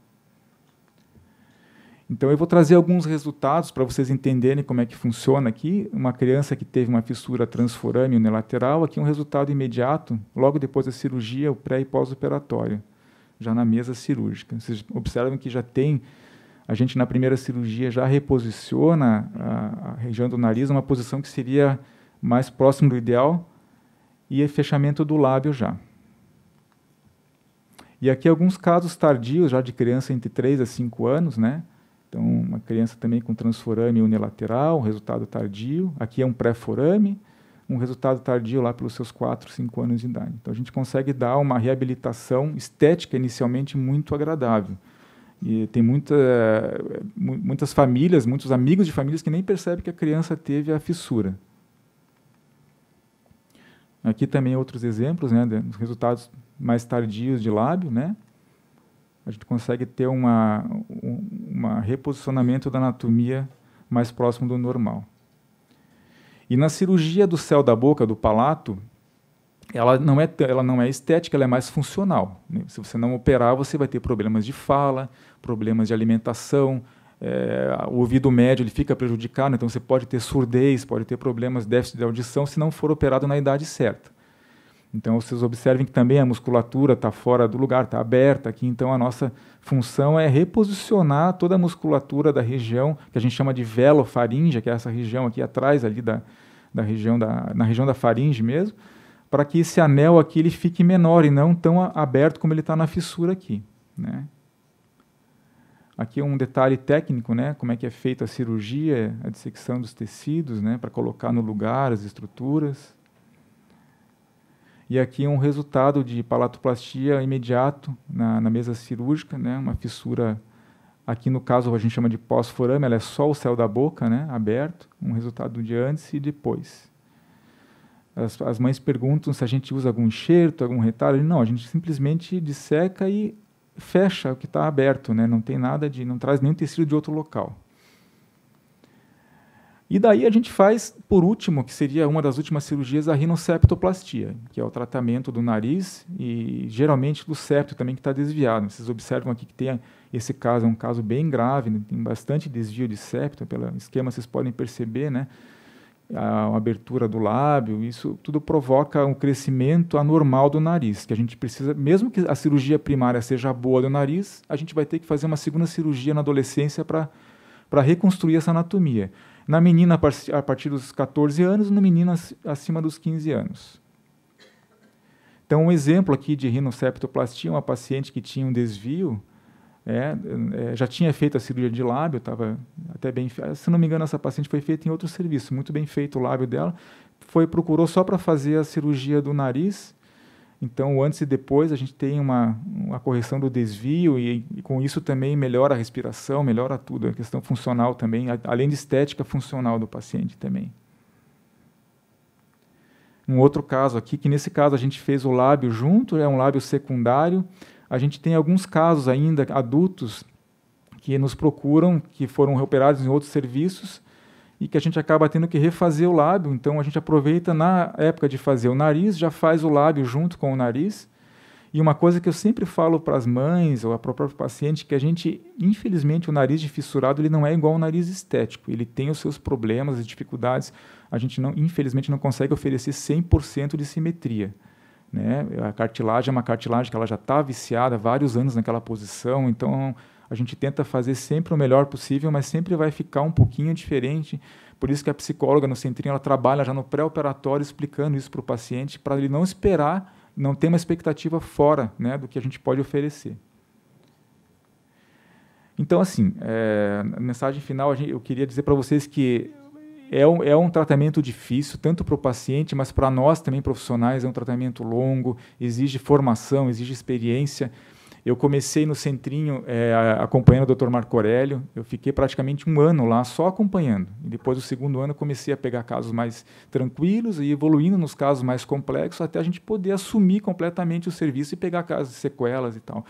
Então eu vou trazer alguns resultados para vocês entenderem como é que funciona aqui. Uma criança que teve uma fissura transforâmio unilateral, aqui um resultado imediato, logo depois da cirurgia, o pré e pós-operatório, já na mesa cirúrgica. Vocês observam que já tem a gente na primeira cirurgia já reposiciona a, a região do nariz uma posição que seria mais próximo do ideal e é fechamento do lábio já. E aqui alguns casos tardios, já de criança entre 3 a 5 anos, né? Então, uma criança também com transforame unilateral, resultado tardio. Aqui é um pré-forame, um resultado tardio lá pelos seus 4, 5 anos de idade. Então, a gente consegue dar uma reabilitação estética inicialmente muito agradável. E tem muita, muitas famílias, muitos amigos de famílias que nem percebem que a criança teve a fissura. Aqui também outros exemplos, né, dos resultados mais tardios de lábio, né? A gente consegue ter uma um uma reposicionamento da anatomia mais próximo do normal. E na cirurgia do céu da boca, do palato, ela não é ela não é estética, ela é mais funcional. Se você não operar, você vai ter problemas de fala, problemas de alimentação, é, o ouvido médio ele fica prejudicado, então você pode ter surdez, pode ter problemas déficit de audição se não for operado na idade certa. Então vocês observem que também a musculatura está fora do lugar, está aberta aqui, então a nossa função é reposicionar toda a musculatura da região que a gente chama de faringe que é essa região aqui atrás ali da, da região da, na região da faringe mesmo, para que esse anel aqui ele fique menor e não tão aberto como ele está na fissura aqui. Né? Aqui é um detalhe técnico, né? como é que é feita a cirurgia, a dissecção dos tecidos, né? para colocar no lugar as estruturas. E aqui é um resultado de palatoplastia imediato na, na mesa cirúrgica, né? uma fissura, aqui no caso a gente chama de pós-forame, ela é só o céu da boca né? aberto, um resultado de antes e depois. As, as mães perguntam se a gente usa algum enxerto, algum retalho. Não, a gente simplesmente disseca e fecha o que está aberto, né? Não tem nada de, não traz nenhum tecido de outro local. E daí a gente faz, por último, que seria uma das últimas cirurgias, a rinoceptoplastia, que é o tratamento do nariz e geralmente do septo também que está desviado. Vocês observam aqui que tem esse caso, é um caso bem grave, né? tem bastante desvio de septo, pelo esquema vocês podem perceber, né? a abertura do lábio, isso tudo provoca um crescimento anormal do nariz, que a gente precisa, mesmo que a cirurgia primária seja boa do nariz, a gente vai ter que fazer uma segunda cirurgia na adolescência para reconstruir essa anatomia. Na menina, a partir dos 14 anos, no menino, acima dos 15 anos. Então, um exemplo aqui de rinoceptoplastia, uma paciente que tinha um desvio, é, é, já tinha feito a cirurgia de lábio, estava até bem. Se não me engano, essa paciente foi feita em outro serviço, muito bem feito o lábio dela. Foi procurou só para fazer a cirurgia do nariz. Então, antes e depois, a gente tem uma, uma correção do desvio e, e com isso também melhora a respiração, melhora tudo, a é questão funcional também, a, além de estética funcional do paciente também. Um outro caso aqui, que nesse caso a gente fez o lábio junto, é um lábio secundário, a gente tem alguns casos ainda adultos que nos procuram, que foram operados em outros serviços e que a gente acaba tendo que refazer o lábio. Então a gente aproveita na época de fazer o nariz, já faz o lábio junto com o nariz. E uma coisa que eu sempre falo para as mães ou para o próprio paciente que a gente, infelizmente, o nariz de fissurado ele não é igual ao nariz estético. Ele tem os seus problemas e dificuldades. A gente não, infelizmente, não consegue oferecer 100% de simetria. Né? A cartilagem é uma cartilagem que ela já está viciada há vários anos naquela posição, então a gente tenta fazer sempre o melhor possível, mas sempre vai ficar um pouquinho diferente. Por isso que a psicóloga no centrinho ela trabalha já no pré-operatório explicando isso para o paciente, para ele não esperar, não ter uma expectativa fora né, do que a gente pode oferecer. Então, assim, é, mensagem final, gente, eu queria dizer para vocês que é um, é um tratamento difícil, tanto para o paciente, mas para nós também profissionais, é um tratamento longo, exige formação, exige experiência. Eu comecei no centrinho é, acompanhando o Dr. Marco Aurélio, eu fiquei praticamente um ano lá só acompanhando. E depois do segundo ano comecei a pegar casos mais tranquilos e evoluindo nos casos mais complexos até a gente poder assumir completamente o serviço e pegar casos de sequelas e tal.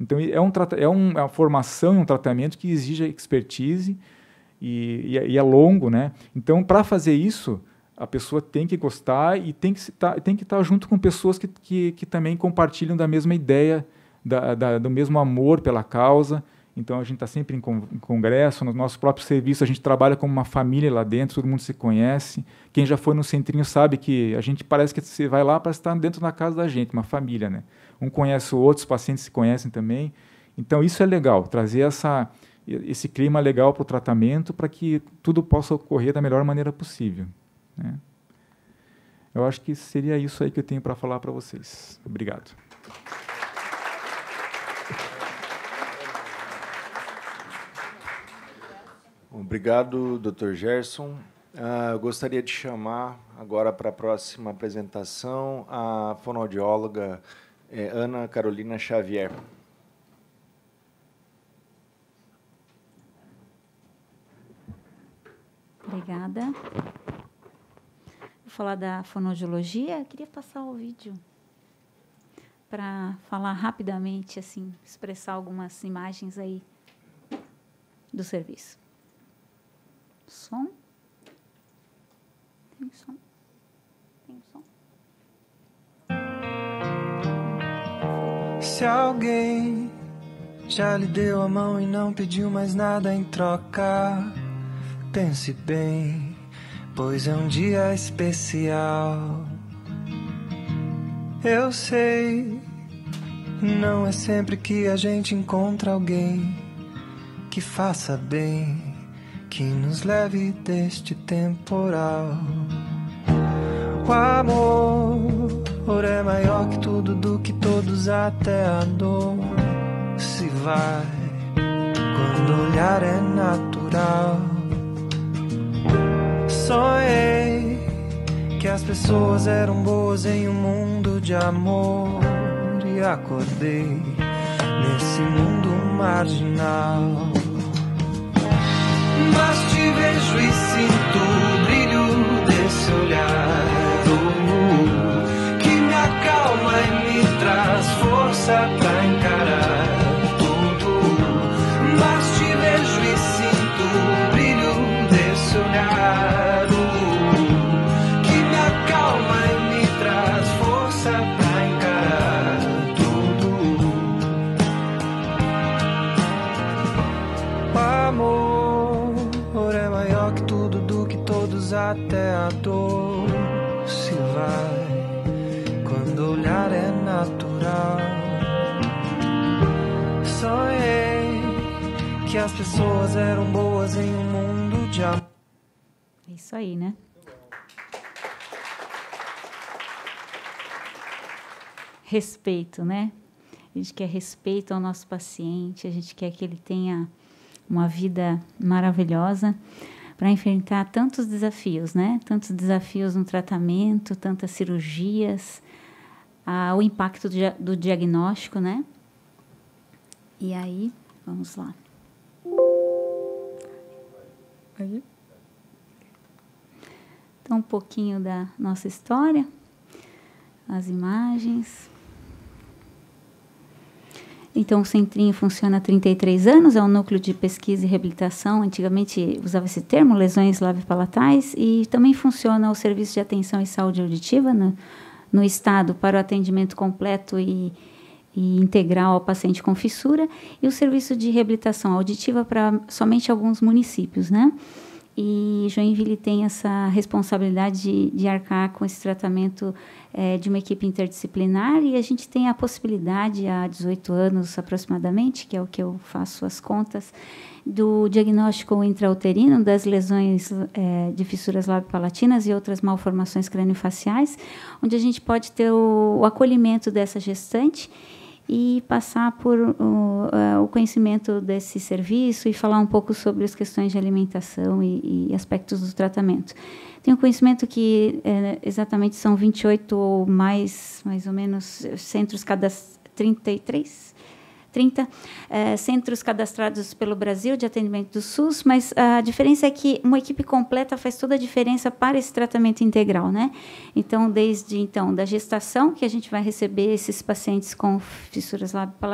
Então é, um, é, é uma formação e um tratamento que exige expertise, e, é, e, é longo, né? Então, para fazer isso, a pessoa tem que gostar e tem que estar tá, tem que estar tá junto com pessoas que, que, que também compartilham da mesma ideia, da, da, do mesmo amor pela causa. Então, a gente está sempre em, con, em congresso, no nosso próprio serviço, a gente trabalha como uma família lá dentro, todo mundo se conhece. Quem já foi no centrinho sabe que a gente parece que você vai lá para estar dentro da casa da gente, uma família, né? Um conhece o outro, os pacientes se conhecem também. Então, isso é legal, trazer essa, esse clima legal para o tratamento, para que tudo possa ocorrer da melhor maneira possível. Né? Eu acho que seria isso aí que eu tenho para falar para vocês. Obrigado. Obrigado, Dr. Gerson. Uh, eu gostaria de chamar agora para a próxima apresentação a fonoaudióloga eh, Ana Carolina Xavier. Obrigada. Vou falar da fonoaudiologia. Eu queria passar o vídeo para falar rapidamente, assim, expressar algumas imagens aí do serviço. Som? Tem som? Tem som? Se alguém já lhe deu a mão e não pediu mais nada em troca pense bem, pois é um dia especial. Eu sei, não é sempre que a gente encontra alguém que faça bem, que nos leve deste temporal. O amor é maior que tudo, do que todos, até a dor se vai. Quando olhar é natural sonhei é que as pessoas eram boas em um mundo de amor e acordei nesse mundo marginal. Mas te vejo e sinto o brilho desse olhar do que me acalma e me traz força pra encarar. minha dor se vai quando olhar é natural. Sonhei que as pessoas eram boas em um mundo de amor. É isso aí, né? Respeito, né? A gente quer respeito ao nosso paciente, a gente quer que ele tenha uma vida maravilhosa para enfrentar tantos desafios, né? Tantos desafios no tratamento, tantas cirurgias, ah, o impacto do, do diagnóstico, né? E aí, vamos lá. Então, um pouquinho da nossa história, as imagens. Então, o centrinho funciona há 33 anos, é um núcleo de pesquisa e reabilitação. Antigamente usava esse termo, lesões palatais, e também funciona o serviço de atenção e saúde auditiva no, né, no estado para o atendimento completo e, e integral ao paciente com fissura, e o serviço de reabilitação auditiva para somente alguns municípios, né? e Joinville tem essa responsabilidade de, de arcar com esse tratamento é, de uma equipe interdisciplinar e a gente tem a possibilidade, há 18 anos aproximadamente, que é o que eu faço as contas, do diagnóstico intrauterino das lesões é, de fissuras lábio-palatinas e outras malformações craniofaciais, onde a gente pode ter o, o acolhimento dessa gestante e passar por uh, uh, o conhecimento desse serviço e falar um pouco sobre as questões de alimentação e, e aspectos do tratamento. Tenho conhecimento que é, exatamente são 28 ou mais, mais ou menos, centros cada 33 30 eh, centros cadastrados pelo Brasil de atendimento do SUS, mas a diferença é que uma equipe completa faz toda a diferença para esse tratamento integral, né? Então, desde então da gestação que a gente vai receber esses pacientes com fissuras labiopalatinas,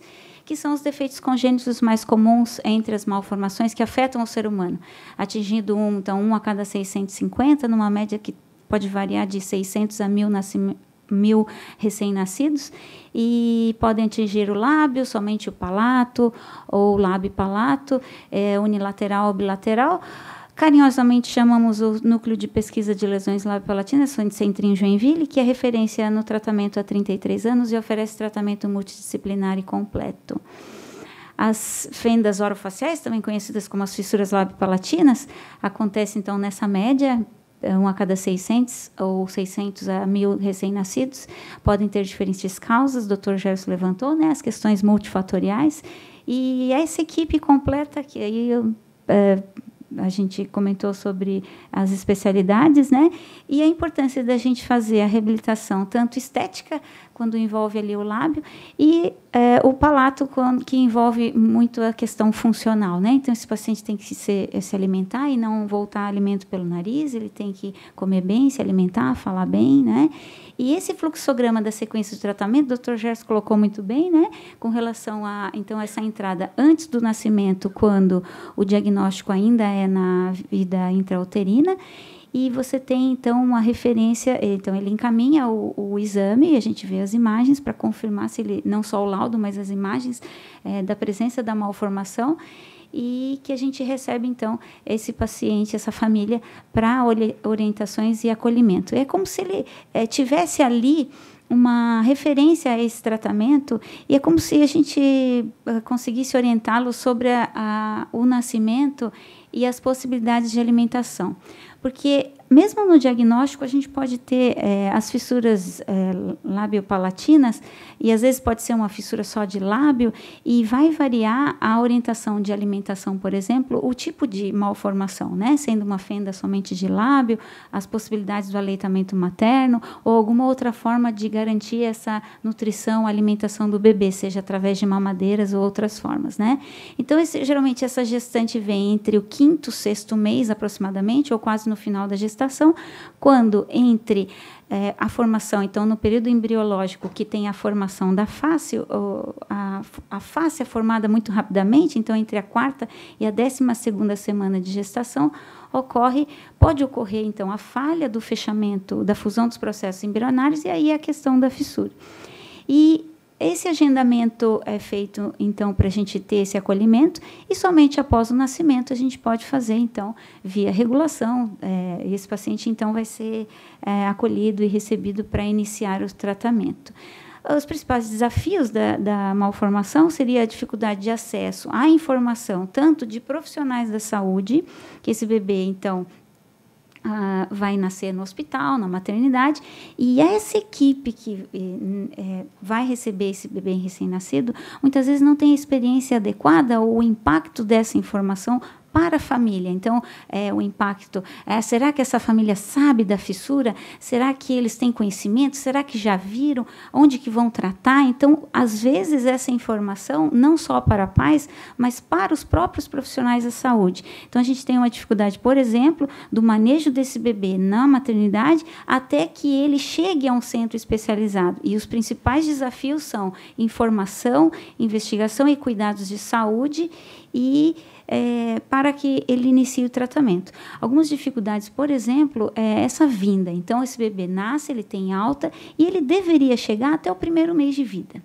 palatinas que são os defeitos congênitos mais comuns entre as malformações que afetam o ser humano, atingindo um, então um a cada 650, numa média que pode variar de 600 a 1.000 nascimentos mil recém-nascidos e podem atingir o lábio, somente o palato ou lábio e palato, é, unilateral ou bilateral. Carinhosamente chamamos o Núcleo de Pesquisa de Lesões Lábio-Palatinas, Centrinho Joinville, que é referência no tratamento há 33 anos e oferece tratamento multidisciplinar e completo. As fendas orofaciais, também conhecidas como as fissuras lábio-palatinas, acontecem então nessa média um a cada 600 ou 600 a mil recém-nascidos podem ter diferentes causas, o doutor Gerson levantou, né, as questões multifatoriais, e essa equipe completa, que aí eu, é, a gente comentou sobre as especialidades, né? E a importância da gente fazer a reabilitação tanto estética quando envolve ali o lábio, e é, o palato, quando, que envolve muito a questão funcional. Né? Então, esse paciente tem que se, se alimentar e não voltar alimento pelo nariz, ele tem que comer bem, se alimentar, falar bem. Né? E esse fluxograma da sequência de tratamento, o doutor Gerson colocou muito bem, né? com relação a então essa entrada antes do nascimento, quando o diagnóstico ainda é na vida intrauterina e você tem então uma referência. Eh, então ele encaminha o, o exame e a gente vê as imagens para confirmar se ele não só o laudo, mas as imagens é, da presença da malformação e que a gente recebe então esse paciente, essa família para orientações e acolhimento. É como se ele é, tivesse ali uma referência a esse tratamento e é como se a gente ah, conseguisse orientá-lo sobre a, a, o nascimento e as possibilidades de alimentação porque mesmo no diagnóstico, a gente pode ter é, as fissuras é, lábio-palatinas, e às vezes pode ser uma fissura só de lábio, e vai variar a orientação de alimentação, por exemplo, o tipo de malformação, né? Sendo uma fenda somente de lábio, as possibilidades do aleitamento materno, ou alguma outra forma de garantir essa nutrição, alimentação do bebê, seja através de mamadeiras ou outras formas, né? Então, esse, geralmente, essa gestante vem entre o quinto e sexto mês, aproximadamente, ou quase no final da gestação gestação, quando entre é, a formação, então, no período embriológico, que tem a formação da face, a, a, face é formada muito rapidamente, então, entre a quarta e a décima segunda semana de gestação, ocorre, pode ocorrer, então, a falha do fechamento, da fusão dos processos embrionários, e aí a questão da fissura. E esse agendamento é feito, então, para a gente ter esse acolhimento, e somente após o nascimento a gente pode fazer, então, via regulação. É, esse paciente, então, vai ser é, acolhido e recebido para iniciar o tratamento. Os principais desafios da, da malformação seria a dificuldade de acesso à informação, tanto de profissionais da saúde, que esse bebê, então, ah, vai nascer no hospital, na maternidade, e essa equipe que é, vai receber esse bebê recém-nascido muitas vezes não tem a experiência adequada ou o impacto dessa informação para a família. Então, é, o impacto é, será que essa família sabe da fissura? Será que eles têm conhecimento? Será que já viram? Onde que vão tratar? Então, às vezes, essa informação, não só para pais, mas para os próprios profissionais da saúde. Então, a gente tem uma dificuldade, por exemplo, do manejo desse bebê na maternidade até que ele chegue a um centro especializado. E os principais desafios são informação, investigação e cuidados de saúde e é, para que ele inicie o tratamento. Algumas dificuldades, por exemplo, é essa vinda. Então, esse bebê nasce, ele tem alta e ele deveria chegar até o primeiro mês de vida.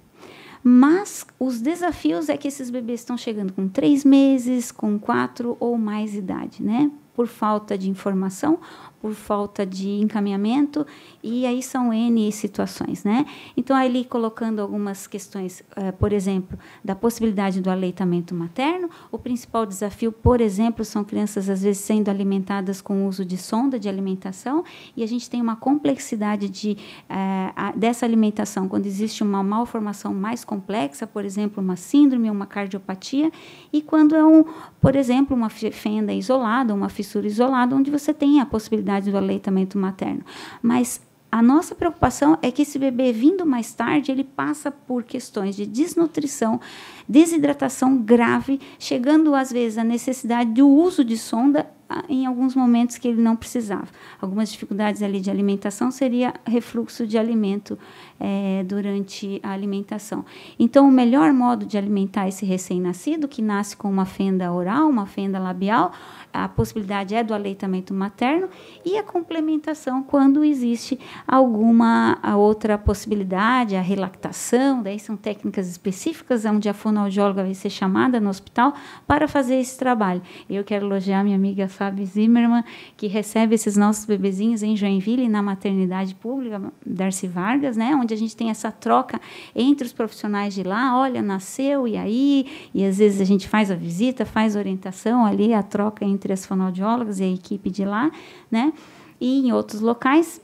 Mas os desafios é que esses bebês estão chegando com três meses, com quatro ou mais idade, né? por falta de informação, por falta de encaminhamento, e aí são N situações, né? Então, ali colocando algumas questões, eh, por exemplo, da possibilidade do aleitamento materno, o principal desafio, por exemplo, são crianças às vezes sendo alimentadas com o uso de sonda de alimentação, e a gente tem uma complexidade de, eh, dessa alimentação, quando existe uma malformação mais complexa, por exemplo, uma síndrome, uma cardiopatia, e quando é, um, por exemplo, uma fenda isolada, uma fissura fissura isolada, onde você tem a possibilidade do aleitamento materno. Mas a nossa preocupação é que esse bebê vindo mais tarde, ele passa por questões de desnutrição, desidratação grave, chegando às vezes à necessidade do uso de sonda em alguns momentos que ele não precisava. Algumas dificuldades ali de alimentação seria refluxo de alimento é, durante a alimentação. Então, o melhor modo de alimentar esse recém-nascido, que nasce com uma fenda oral, uma fenda labial, a possibilidade é do aleitamento materno e a complementação quando existe alguma outra possibilidade, a relactação, daí são técnicas específicas onde a fonoaudióloga vai ser chamada no hospital para fazer esse trabalho. Eu quero elogiar minha amiga Fábio Zimmermann, que recebe esses nossos bebezinhos em Joinville, na maternidade pública Darcy Vargas, né, onde onde a gente tem essa troca entre os profissionais de lá. Olha, nasceu e aí, e às vezes a gente faz a visita, faz a orientação ali, a troca entre as fonoaudiólogas e a equipe de lá, né? E em outros locais,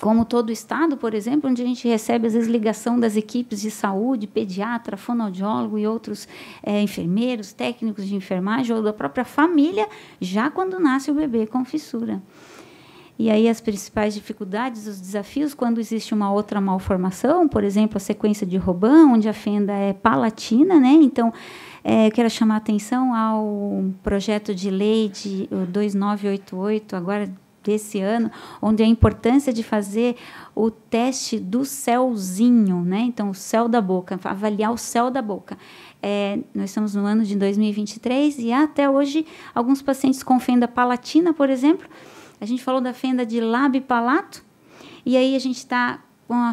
como todo o estado, por exemplo, onde a gente recebe às vezes ligação das equipes de saúde, pediatra, fonoaudiólogo e outros é, enfermeiros, técnicos de enfermagem ou da própria família, já quando nasce o bebê com fissura. E aí as principais dificuldades, os desafios, quando existe uma outra malformação, por exemplo, a sequência de Roban, onde a fenda é palatina, né? Então, é, eu quero chamar atenção ao projeto de lei de 2988, agora desse ano, onde a importância de fazer o teste do céuzinho, né? Então, o céu da boca, avaliar o céu da boca. É, nós estamos no ano de 2023 e até hoje alguns pacientes com fenda palatina, por exemplo, a gente falou da fenda de lábio e palato, e aí a gente está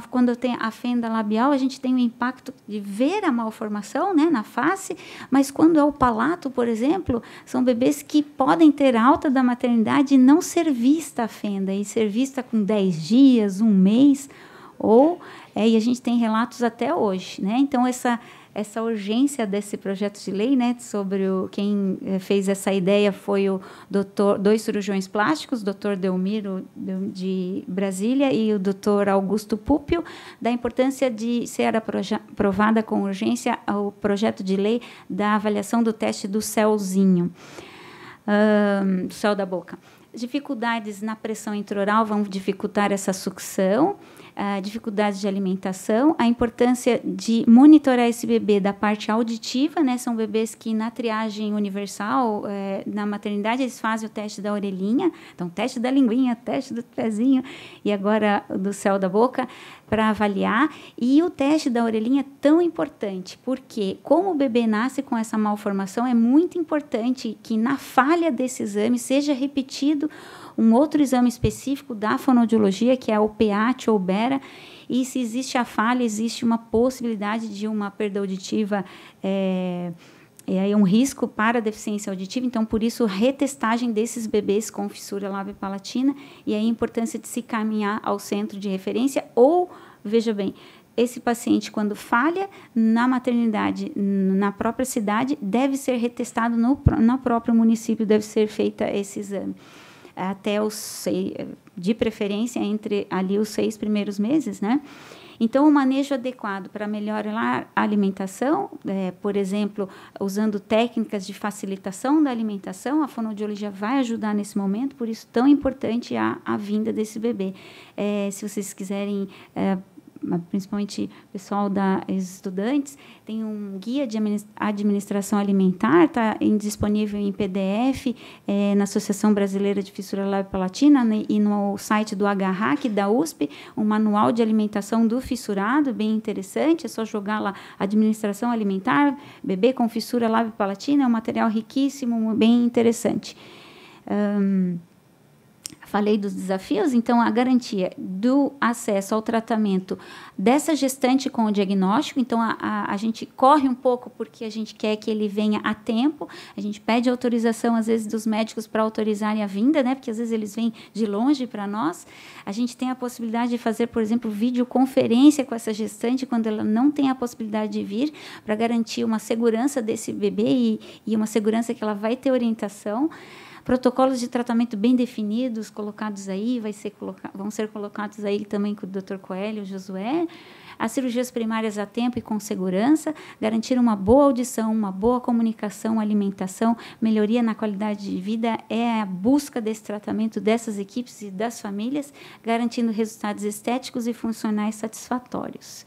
quando tem a fenda labial, a gente tem o impacto de ver a malformação né, na face, mas quando é o palato, por exemplo, são bebês que podem ter alta da maternidade e não ser vista a fenda, e ser vista com 10 dias, um mês, ou. É, e a gente tem relatos até hoje. Né? Então, essa, essa urgência desse projeto de lei, né, sobre o, quem eh, fez essa ideia foi o doutor, dois cirurgiões plásticos, o doutor Delmiro de Brasília e o doutor Augusto Púpio, da importância de ser aprovada com urgência o projeto de lei da avaliação do teste do céuzinho, um, do céu da boca dificuldades na pressão intraoral vão dificultar essa sucção uh, dificuldades de alimentação, a importância de monitorar esse bebê da parte auditiva, né? São bebês que na triagem universal, é, na maternidade, eles fazem o teste da orelhinha, então teste da linguinha, teste do pezinho e agora do céu da boca para avaliar. E o teste da orelhinha é tão importante, porque como o bebê nasce com essa malformação, é muito importante que na falha desse exame seja repetido um outro exame específico da fonodiologia, que é o PEAT ou BERA, e se existe a falha, existe uma possibilidade de uma perda auditiva. É, é um risco para a deficiência auditiva, então por isso retestagem desses bebês com fissura lábio-palatina e a importância de se caminhar ao centro de referência ou, veja bem, esse paciente, quando falha na maternidade, na própria cidade, deve ser retestado no, no próprio município, deve ser feita esse exame até os seis, de preferência entre ali os seis primeiros meses, né? Então, o manejo adequado para melhorar a alimentação, é, por exemplo, usando técnicas de facilitação da alimentação, a fonoaudiologia vai ajudar nesse momento, por isso tão importante a, a vinda desse bebê. É, se vocês quiserem é, principalmente pessoal da estudantes, tem um guia de administração alimentar, está disponível em PDF é, na Associação Brasileira de Fissura Lab palatina né, e no site do HRAC da USP, um manual de alimentação do fissurado, bem interessante, é só jogar lá administração alimentar, bebê com fissura lab palatina é um material riquíssimo, bem interessante. Um, Falei dos desafios, então a garantia do acesso ao tratamento dessa gestante com o diagnóstico. Então a, a, a gente corre um pouco porque a gente quer que ele venha a tempo. A gente pede autorização, às vezes, dos médicos para autorizarem a vinda, né? Porque às vezes eles vêm de longe para nós. A gente tem a possibilidade de fazer, por exemplo, videoconferência com essa gestante quando ela não tem a possibilidade de vir, para garantir uma segurança desse bebê e, e uma segurança que ela vai ter orientação protocolos de tratamento bem definidos, colocados aí, vai ser coloca vão ser colocados aí também com o Dr. Coelho, o Josué, as cirurgias primárias a tempo e com segurança, garantir uma boa audição, uma boa comunicação, alimentação, melhoria na qualidade de vida é a busca desse tratamento dessas equipes e das famílias, garantindo resultados estéticos e funcionais satisfatórios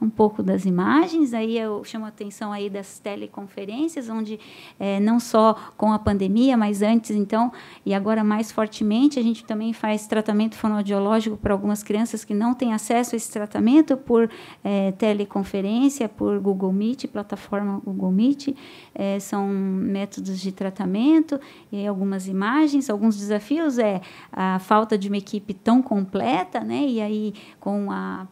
um pouco das imagens. Aí eu chamo a atenção aí das teleconferências, onde é, não só com a pandemia, mas antes então e agora mais fortemente, a gente também faz tratamento fonoaudiológico para algumas crianças que não têm acesso a esse tratamento por é, teleconferência, por Google Meet, plataforma Google Meet. É, são métodos de tratamento e algumas imagens, alguns desafios é a falta de uma equipe tão completa, né? E aí com a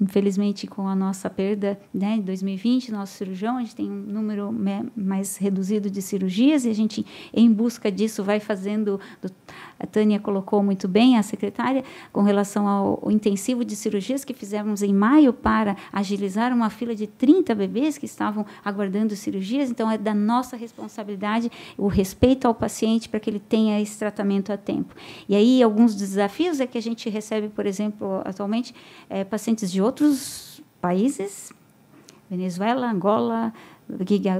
Infelizmente, com a nossa perda né, em 2020, nosso cirurgião, a gente tem um número né, mais reduzido de cirurgias e a gente, em busca disso, vai fazendo a Tânia colocou muito bem, a secretária, com relação ao, intensivo de cirurgias que fizemos em maio para agilizar uma fila de 30 bebês que estavam aguardando cirurgias. Então, é da nossa responsabilidade o respeito ao paciente para que ele tenha esse tratamento a tempo. E aí, alguns desafios é que a gente recebe, por exemplo, atualmente, é, pacientes de outros países, Venezuela, Angola,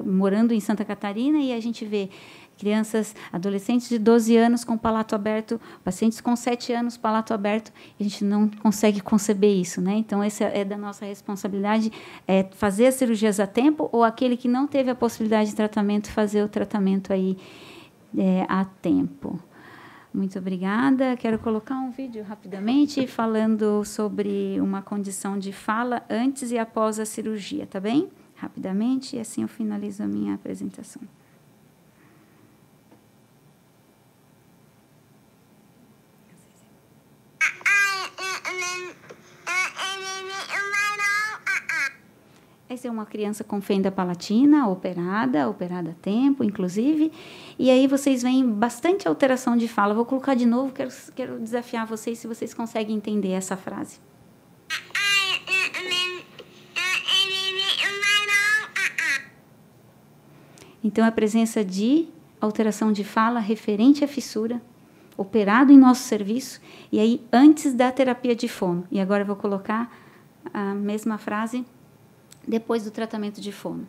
morando em Santa Catarina, e a gente vê crianças, adolescentes de 12 anos com palato aberto, pacientes com 7 anos palato aberto, a gente não consegue conceber isso, né? Então essa é da nossa responsabilidade é fazer as cirurgias a tempo ou aquele que não teve a possibilidade de tratamento fazer o tratamento aí é, a tempo. Muito obrigada. Quero colocar um vídeo rapidamente falando sobre uma condição de fala antes e após a cirurgia, tá bem? Rapidamente, e assim eu finalizo a minha apresentação. é ser uma criança com fenda palatina, operada, operada a tempo, inclusive. E aí vocês veem bastante alteração de fala. Vou colocar de novo, quero, quero desafiar vocês se vocês conseguem entender essa frase. Então, a presença de alteração de fala referente à fissura, operado em nosso serviço, e aí antes da terapia de fono. E agora eu vou colocar a mesma frase depois do tratamento de fono.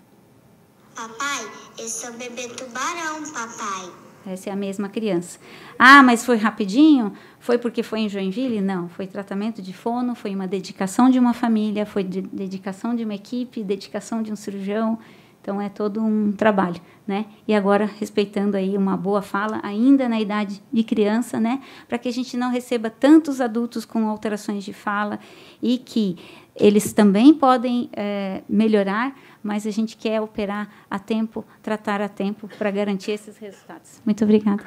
Papai, eu sou bebê tubarão, papai. Essa é a mesma criança. Ah, mas foi rapidinho? Foi porque foi em Joinville? Não, foi tratamento de fono, foi uma dedicação de uma família, foi de dedicação de uma equipe, dedicação de um cirurgião. Então é todo um trabalho, né? E agora respeitando aí uma boa fala ainda na idade de criança, né, para que a gente não receba tantos adultos com alterações de fala e que eles também podem é, melhorar, mas a gente quer operar a tempo, tratar a tempo para garantir esses resultados. Muito obrigada.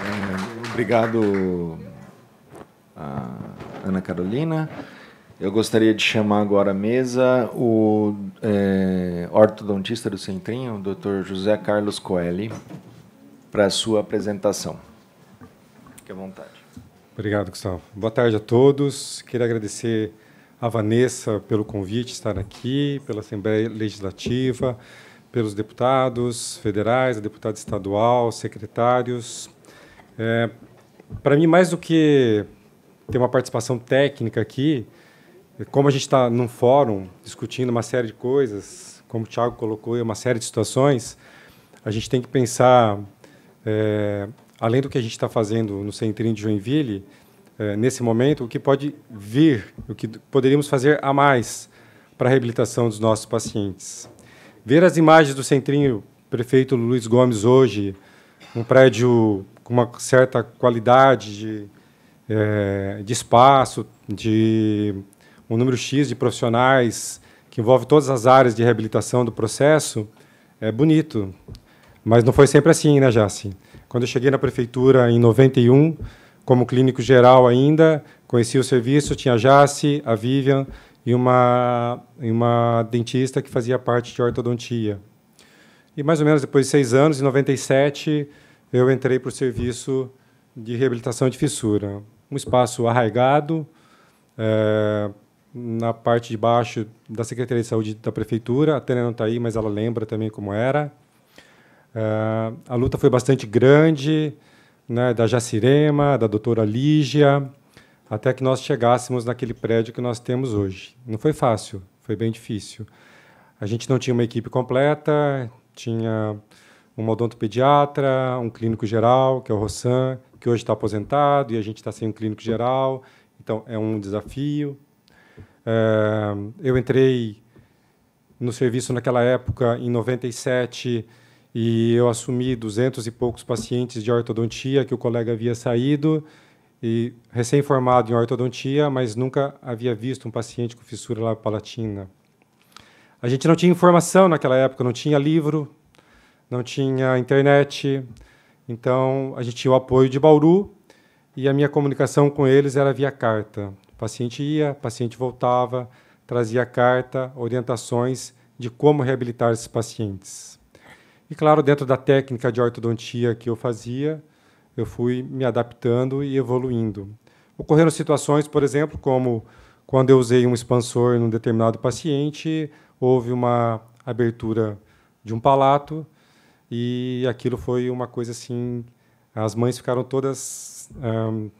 É, obrigado, Ana Carolina. Eu gostaria de chamar agora à mesa o é, ortodontista do Centrinho, o Dr. José Carlos Coelho, para a sua apresentação. Fique à vontade. Obrigado, Gustavo. Boa tarde a todos. Queria agradecer a Vanessa pelo convite estar aqui, pela Assembleia Legislativa, pelos deputados federais, a deputada estadual, secretários. É, Para mim, mais do que ter uma participação técnica aqui, é, como a gente está num fórum discutindo uma série de coisas, como o Tiago colocou, uma série de situações, a gente tem que pensar é, além do que a gente está fazendo no centrinho de Joinville, eh, nesse momento, o que pode vir, o que poderíamos fazer a mais para a reabilitação dos nossos pacientes. Ver as imagens do centrinho prefeito Luiz Gomes hoje, um prédio com uma certa qualidade de, eh, de espaço, de um número X de profissionais que envolve todas as áreas de reabilitação do processo, é bonito. Mas não foi sempre assim, né, Jaci? Quando eu cheguei na prefeitura em 91, como clínico geral ainda, conheci o serviço, tinha a Jace, a Vivian e uma, uma dentista que fazia parte de ortodontia. E mais ou menos depois de seis anos, em 97, eu entrei para o serviço de reabilitação de fissura. Um espaço arraigado, é, na parte de baixo da Secretaria de Saúde da Prefeitura. A Tânia não está aí, mas ela lembra também como era. Ah, a luta foi bastante grande, né, da Jacirema, da doutora Lígia, até que nós chegássemos naquele prédio que nós temos hoje. Não foi fácil, foi bem difícil. A gente não tinha uma equipe completa, tinha um odontopediatra, um clínico geral, que é o Rossan, que hoje está aposentado, e a gente está sem um clínico geral, então é um desafio. É, eu entrei no serviço naquela época, em 97, e eu assumi 200 e poucos pacientes de ortodontia que o colega havia saído e recém-formado em ortodontia, mas nunca havia visto um paciente com fissura lábio palatina. A gente não tinha informação naquela época, não tinha livro, não tinha internet, então a gente tinha o apoio de Bauru e a minha comunicação com eles era via carta. O paciente ia, o paciente voltava, trazia carta, orientações de como reabilitar esses pacientes. E claro, dentro da técnica de ortodontia que eu fazia, eu fui me adaptando e evoluindo. Ocorreram situações, por exemplo, como quando eu usei um expansor em um determinado paciente, houve uma abertura de um palato e aquilo foi uma coisa assim. As mães ficaram todas hum,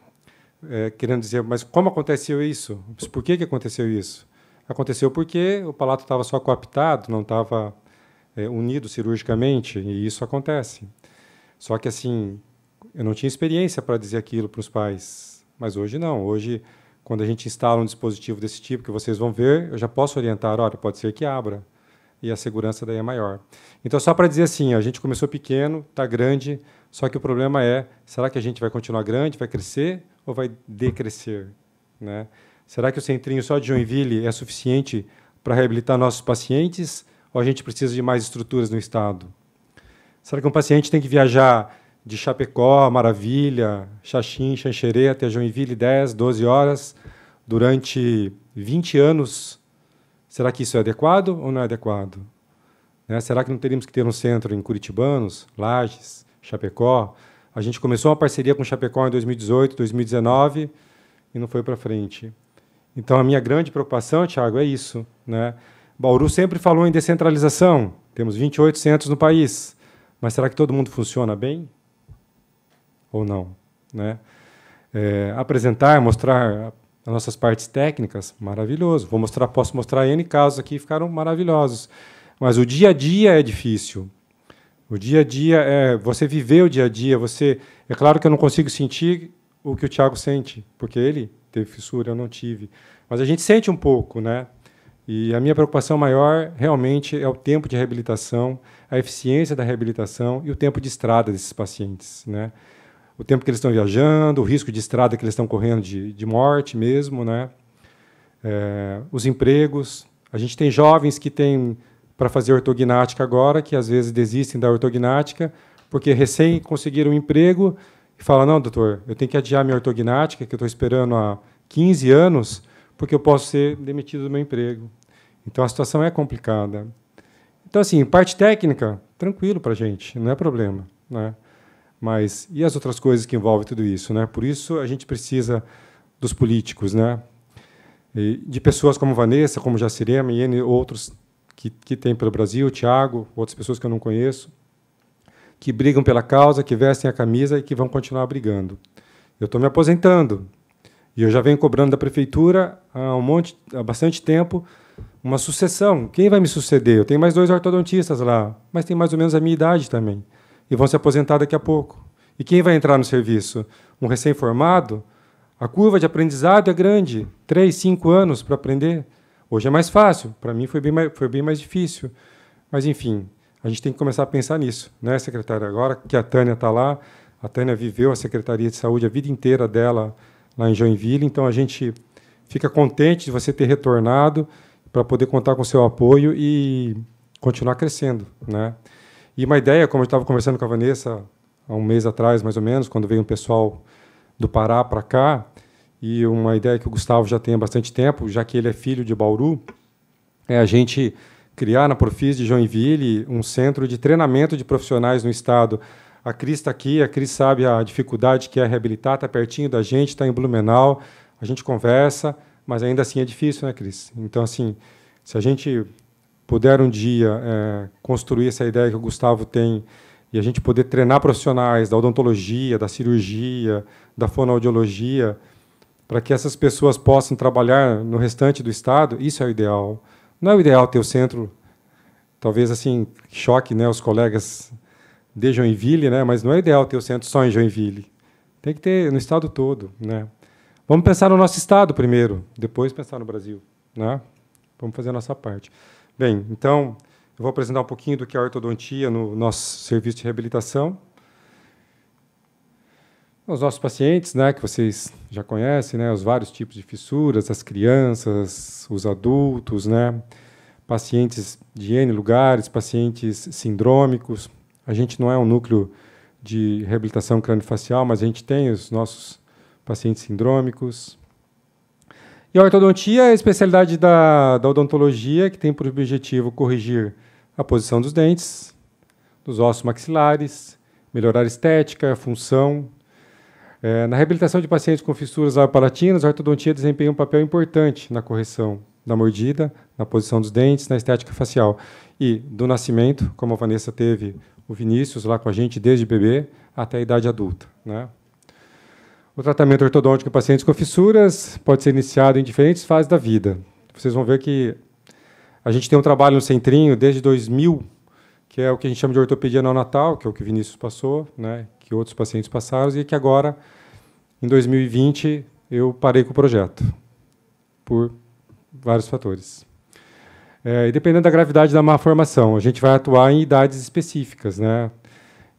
é, querendo dizer, mas como aconteceu isso? Por que, que aconteceu isso? Aconteceu porque o palato estava só coaptado, não estava é, unido cirurgicamente, e isso acontece. Só que, assim, eu não tinha experiência para dizer aquilo para os pais, mas hoje não. Hoje, quando a gente instala um dispositivo desse tipo, que vocês vão ver, eu já posso orientar, olha, pode ser que abra, e a segurança daí é maior. Então, só para dizer assim, a gente começou pequeno, está grande, só que o problema é, será que a gente vai continuar grande, vai crescer ou vai decrescer? Né? Será que o centrinho só de Joinville é suficiente para reabilitar nossos pacientes? ou a gente precisa de mais estruturas no Estado? Será que um paciente tem que viajar de Chapecó, Maravilha, Xaxim, Xanxerê até Joinville 10, 12 horas durante 20 anos? Será que isso é adequado ou não é adequado? Né? Será que não teríamos que ter um centro em Curitibanos, Lages, Chapecó? A gente começou uma parceria com Chapecó em 2018, 2019 e não foi para frente. Então, a minha grande preocupação, Tiago, é isso. Né? Bauru sempre falou em descentralização. Temos 28 centros no país. Mas será que todo mundo funciona bem? Ou não? Né? É, apresentar, mostrar as nossas partes técnicas, maravilhoso. Vou mostrar, posso mostrar N casos aqui, ficaram maravilhosos. Mas o dia a dia é difícil. O dia a dia é você viver o dia a dia. Você é claro que eu não consigo sentir o que o Tiago sente, porque ele teve fissura, eu não tive. Mas a gente sente um pouco, né? E a minha preocupação maior realmente é o tempo de reabilitação, a eficiência da reabilitação e o tempo de estrada desses pacientes. Né? O tempo que eles estão viajando, o risco de estrada que eles estão correndo de, de morte mesmo, né? É, os empregos. A gente tem jovens que têm para fazer ortognática agora, que às vezes desistem da ortognática, porque recém conseguiram um emprego e falam: não, doutor, eu tenho que adiar minha ortognática, que eu estou esperando há 15 anos, porque eu posso ser demitido do meu emprego. Então a situação é complicada. Então, assim, parte técnica, tranquilo para a gente, não é problema. Né? Mas e as outras coisas que envolvem tudo isso? Né? Por isso a gente precisa dos políticos, né? E de pessoas como Vanessa, como Jacirema e outros que, que tem pelo Brasil, Tiago, outras pessoas que eu não conheço, que brigam pela causa, que vestem a camisa e que vão continuar brigando. Eu estou me aposentando e eu já venho cobrando da prefeitura há um monte, há bastante tempo uma sucessão. Quem vai me suceder? Eu tenho mais dois ortodontistas lá, mas tem mais ou menos a minha idade também. E vão se aposentar daqui a pouco. E quem vai entrar no serviço? Um recém-formado? A curva de aprendizado é grande, três, cinco anos para aprender. Hoje é mais fácil, para mim foi bem mais, foi bem mais difícil. Mas, enfim, a gente tem que começar a pensar nisso, né, secretária? Agora que a Tânia está lá, a Tânia viveu a Secretaria de Saúde a vida inteira dela lá em Joinville, então a gente fica contente de você ter retornado para poder contar com seu apoio e continuar crescendo, né? E uma ideia, como eu estava conversando com a Vanessa há um mês atrás, mais ou menos, quando veio um pessoal do Pará para cá, e uma ideia que o Gustavo já tem há bastante tempo, já que ele é filho de Bauru, é a gente criar na Profis de Joinville um centro de treinamento de profissionais no estado. A Cris está aqui, a Cris sabe a dificuldade que é reabilitar, está pertinho da gente, está em Blumenau, a gente conversa, mas ainda assim é difícil, né, Cris? Então, assim, se a gente puder um dia é, construir essa ideia que o Gustavo tem e a gente poder treinar profissionais da odontologia, da cirurgia, da fonoaudiologia, para que essas pessoas possam trabalhar no restante do estado, isso é o ideal. Não é o ideal ter o centro, talvez assim, choque né, os colegas de Joinville, né, mas não é ideal ter o centro só em Joinville. Tem que ter no estado todo, né? Vamos pensar no nosso Estado primeiro, depois pensar no Brasil. Né? Vamos fazer a nossa parte. Bem, então, eu vou apresentar um pouquinho do que é a ortodontia no nosso serviço de reabilitação. Os nossos pacientes, né, que vocês já conhecem, né, os vários tipos de fissuras, as crianças, os adultos, né, pacientes de N lugares, pacientes sindrômicos. A gente não é um núcleo de reabilitação craniofacial, mas a gente tem os nossos pacientes sindrômicos. E a ortodontia é a especialidade da, da odontologia, que tem por objetivo corrigir a posição dos dentes, dos ossos maxilares, melhorar a estética, a função. É, na reabilitação de pacientes com fissuras palatinas, a ortodontia desempenha um papel importante na correção da mordida, na posição dos dentes, na estética facial. E do nascimento, como a Vanessa teve o Vinícius lá com a gente desde bebê, até a idade adulta. Né? O tratamento ortodôntico em pacientes com fissuras pode ser iniciado em diferentes fases da vida. Vocês vão ver que a gente tem um trabalho no Centrinho desde 2000, que é o que a gente chama de ortopedia neonatal, que é o que o Vinícius passou, né, que outros pacientes passaram, e que agora, em 2020, eu parei com o projeto, por vários fatores. É, e dependendo da gravidade da malformação, a gente vai atuar em idades específicas. Né?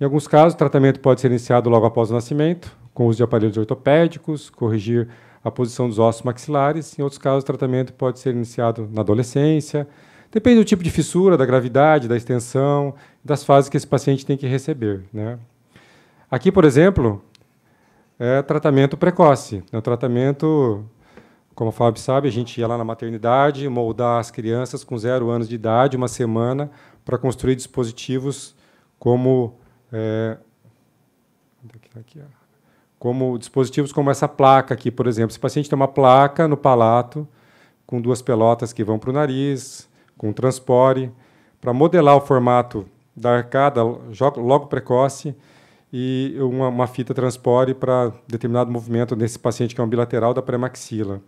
Em alguns casos, o tratamento pode ser iniciado logo após o nascimento, com uso de aparelhos ortopédicos, corrigir a posição dos ossos maxilares. Em outros casos, o tratamento pode ser iniciado na adolescência. Depende do tipo de fissura, da gravidade, da extensão, das fases que esse paciente tem que receber. Né? Aqui, por exemplo, é tratamento precoce. É um tratamento, como a Fábio sabe, a gente ia lá na maternidade moldar as crianças com zero anos de idade, uma semana, para construir dispositivos como... É... está é aqui, ó como dispositivos como essa placa aqui, por exemplo. Se o paciente tem uma placa no palato, com duas pelotas que vão para o nariz, com transpore, para modelar o formato da arcada logo precoce e uma, uma fita transpore para determinado movimento nesse paciente que é um bilateral da pré-maxila.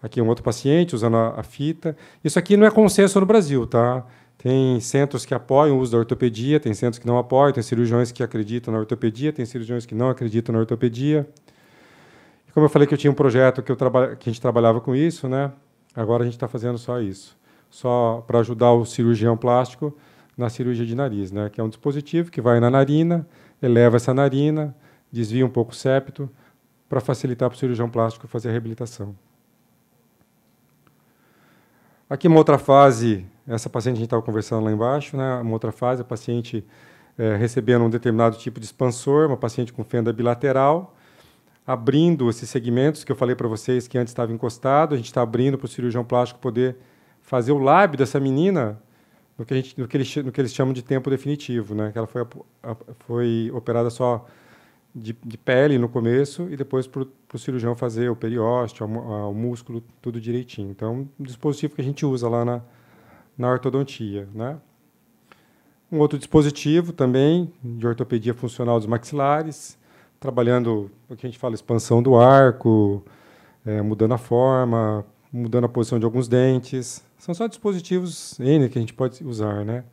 Aqui um outro paciente usando a, a fita. Isso aqui não é consenso no Brasil, tá? Tem centros que apoiam o uso da ortopedia, tem centros que não apoiam, tem cirurgiões que acreditam na ortopedia, tem cirurgiões que não acreditam na ortopedia. E como eu falei que eu tinha um projeto que, eu que a gente trabalhava com isso, né? agora a gente está fazendo só isso. Só para ajudar o cirurgião plástico na cirurgia de nariz, né? que é um dispositivo que vai na narina, eleva essa narina, desvia um pouco o septo, para facilitar para o cirurgião plástico fazer a reabilitação. Aqui uma outra fase essa paciente a gente estava conversando lá embaixo, né? Uma outra fase, a paciente é, recebendo um determinado tipo de expansor, uma paciente com fenda bilateral, abrindo esses segmentos que eu falei para vocês que antes estava encostado, a gente está abrindo para o cirurgião plástico poder fazer o lábio dessa menina no que, a gente, no que, eles, no que eles chamam de tempo definitivo, né? Que ela foi, a, foi operada só de, de, pele no começo e depois para o cirurgião fazer o periósteo, o músculo, tudo direitinho. Então, um dispositivo que a gente usa lá na, na ortodontia. Né? Um outro dispositivo também de ortopedia funcional dos maxilares, trabalhando o que a gente fala expansão do arco, é, mudando a forma, mudando a posição de alguns dentes. São só dispositivos N que a gente pode usar, né?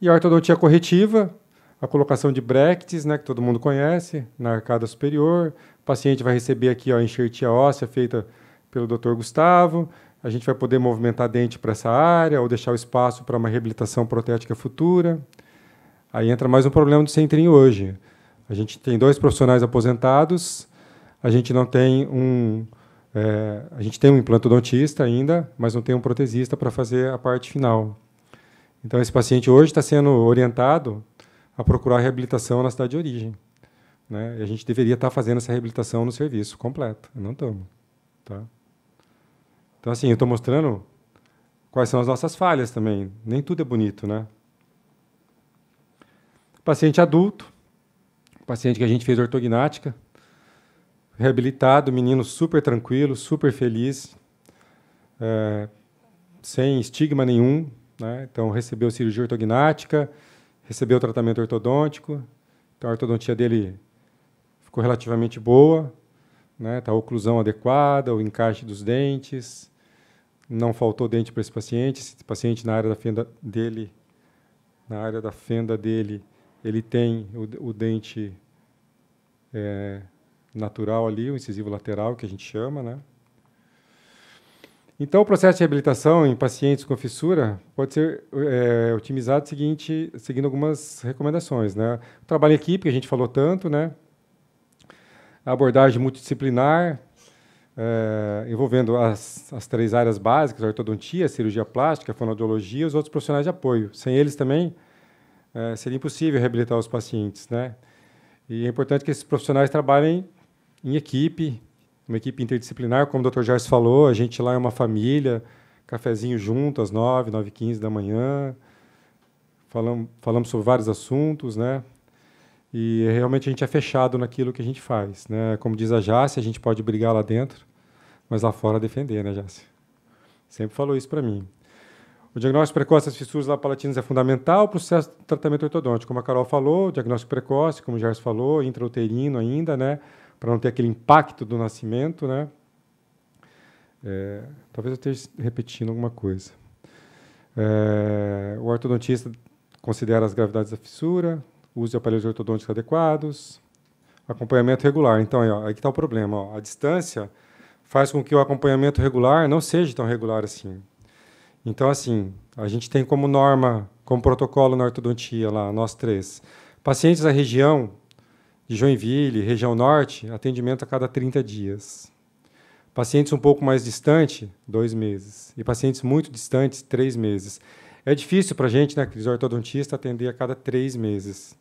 E a ortodontia corretiva, a colocação de brackets, né, que todo mundo conhece, na arcada superior. O paciente vai receber aqui ó, a enxertia óssea feita pelo Dr. Gustavo a gente vai poder movimentar dente para essa área ou deixar o espaço para uma reabilitação protética futura. Aí entra mais um problema do centrinho hoje. A gente tem dois profissionais aposentados, a gente não tem um. É, a gente tem um implantodontista ainda, mas não tem um protesista para fazer a parte final. Então, esse paciente hoje está sendo orientado a procurar reabilitação na cidade de origem. Né? E a gente deveria estar tá fazendo essa reabilitação no serviço completo. não estamos. Tá? Então, assim, eu estou mostrando quais são as nossas falhas também. Nem tudo é bonito, né? Paciente adulto, paciente que a gente fez ortognática, reabilitado, menino super tranquilo, super feliz, é, sem estigma nenhum. Né? Então, recebeu cirurgia ortognática, recebeu tratamento ortodôntico. Então, a ortodontia dele ficou relativamente boa, né? tá a oclusão adequada, o encaixe dos dentes, não faltou dente para esse paciente. Esse paciente na área da fenda dele, na área da fenda dele, ele tem o, o dente é, natural ali, o incisivo lateral que a gente chama, né? Então, o processo de reabilitação em pacientes com fissura pode ser é, otimizado seguinte, seguindo algumas recomendações, né? O trabalho em equipe que a gente falou tanto, né? A abordagem multidisciplinar, eh, envolvendo as, as, três áreas básicas, ortodontia, cirurgia plástica, fonoaudiologia e os outros profissionais de apoio. Sem eles também eh, seria impossível reabilitar os pacientes. Né? E é importante que esses profissionais trabalhem em equipe, uma equipe interdisciplinar, como o Dr. Jarvis falou, a gente lá é uma família, cafezinho junto às 9, 9 15 da manhã, falamos, falamos sobre vários assuntos, né? E realmente a gente é fechado naquilo que a gente faz, né? Como diz a Jace, a gente pode brigar lá dentro, mas lá fora defender, né, Jássica? Sempre falou isso para mim. O diagnóstico precoce das fissuras palatinas é fundamental para o sucesso do tratamento ortodôntico. Como a Carol falou, O diagnóstico precoce, como o Jair falou, intrauterino ainda, né? Para não ter aquele impacto do nascimento, né? É, talvez eu esteja repetindo alguma coisa. É, o ortodontista considera as gravidades da fissura, usa aparelhos ortodônticos adequados, acompanhamento regular. Então, aí, ó, está o problema. Ó, a distância faz com que o acompanhamento regular não seja tão regular assim. Então, assim, a gente tem como norma, como protocolo na ortodontia lá, nós três, pacientes da região de Joinville, região norte, atendimento a cada 30 dias. Pacientes um pouco mais distante, dois meses. E pacientes muito distantes, três meses. É difícil para a gente, né, Cris, ortodontista, atender a cada três meses.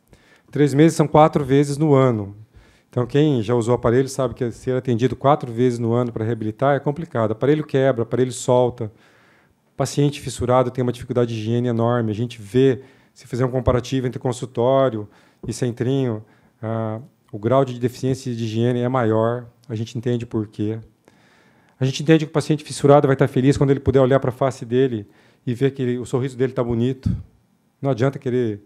Três meses são quatro vezes no ano. Então, quem já usou aparelho sabe que ser atendido quatro vezes no ano para reabilitar é complicado. Aparelho quebra, aparelho solta. Paciente fissurado tem uma dificuldade de higiene enorme. A gente vê, se fizer um comparativo entre consultório e centrinho, ah, o grau de deficiência de higiene é maior. A gente entende por quê. A gente entende que o paciente fissurado vai estar feliz quando ele puder olhar para a face dele e ver que ele, o sorriso dele está bonito. Não adianta querer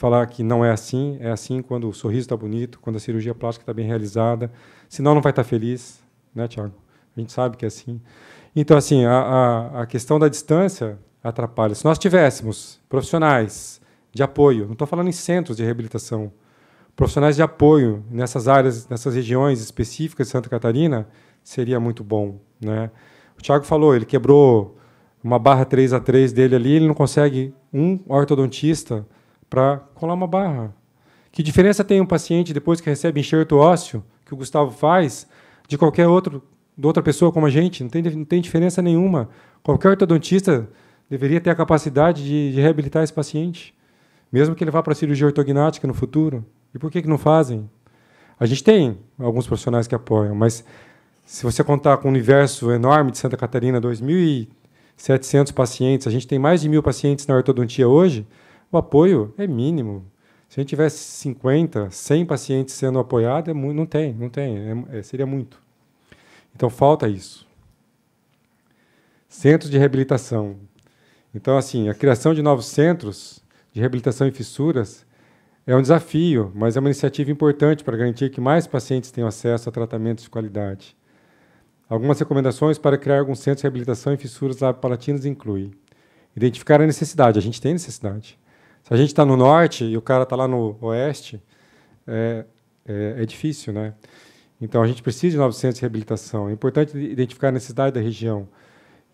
falar que não é assim, é assim quando o sorriso está bonito, quando a cirurgia plástica está bem realizada, senão não vai estar tá feliz, né, Tiago? A gente sabe que é assim. Então, assim, a, a, a questão da distância atrapalha. Se nós tivéssemos profissionais de apoio, não estou falando em centros de reabilitação, profissionais de apoio nessas áreas, nessas regiões específicas de Santa Catarina, seria muito bom. Né? O Tiago falou, ele quebrou uma barra 3 a 3 dele ali, ele não consegue um ortodontista para colar uma barra. Que diferença tem um paciente depois que recebe enxerto ósseo, que o Gustavo faz, de qualquer outro, de outra pessoa como a gente? Não tem, não tem diferença nenhuma. Qualquer ortodontista deveria ter a capacidade de, de reabilitar esse paciente, mesmo que ele vá para a cirurgia ortognática no futuro. E por que, que não fazem? A gente tem alguns profissionais que apoiam, mas se você contar com o um universo enorme de Santa Catarina, 2.700 pacientes, a gente tem mais de mil pacientes na ortodontia hoje, o apoio é mínimo. Se a gente tivesse 50, 100 pacientes sendo apoiados, é não tem, não tem, é, é, seria muito. Então falta isso. Centros de reabilitação. Então, assim, a criação de novos centros de reabilitação e fissuras é um desafio, mas é uma iniciativa importante para garantir que mais pacientes tenham acesso a tratamentos de qualidade. Algumas recomendações para criar alguns centros de reabilitação e fissuras lá palatinas incluem identificar a necessidade. A gente tem necessidade. Se a gente está no norte e o cara está lá no oeste, é, é, é, difícil, né? Então a gente precisa de 900 de reabilitação. É importante identificar a necessidade da região.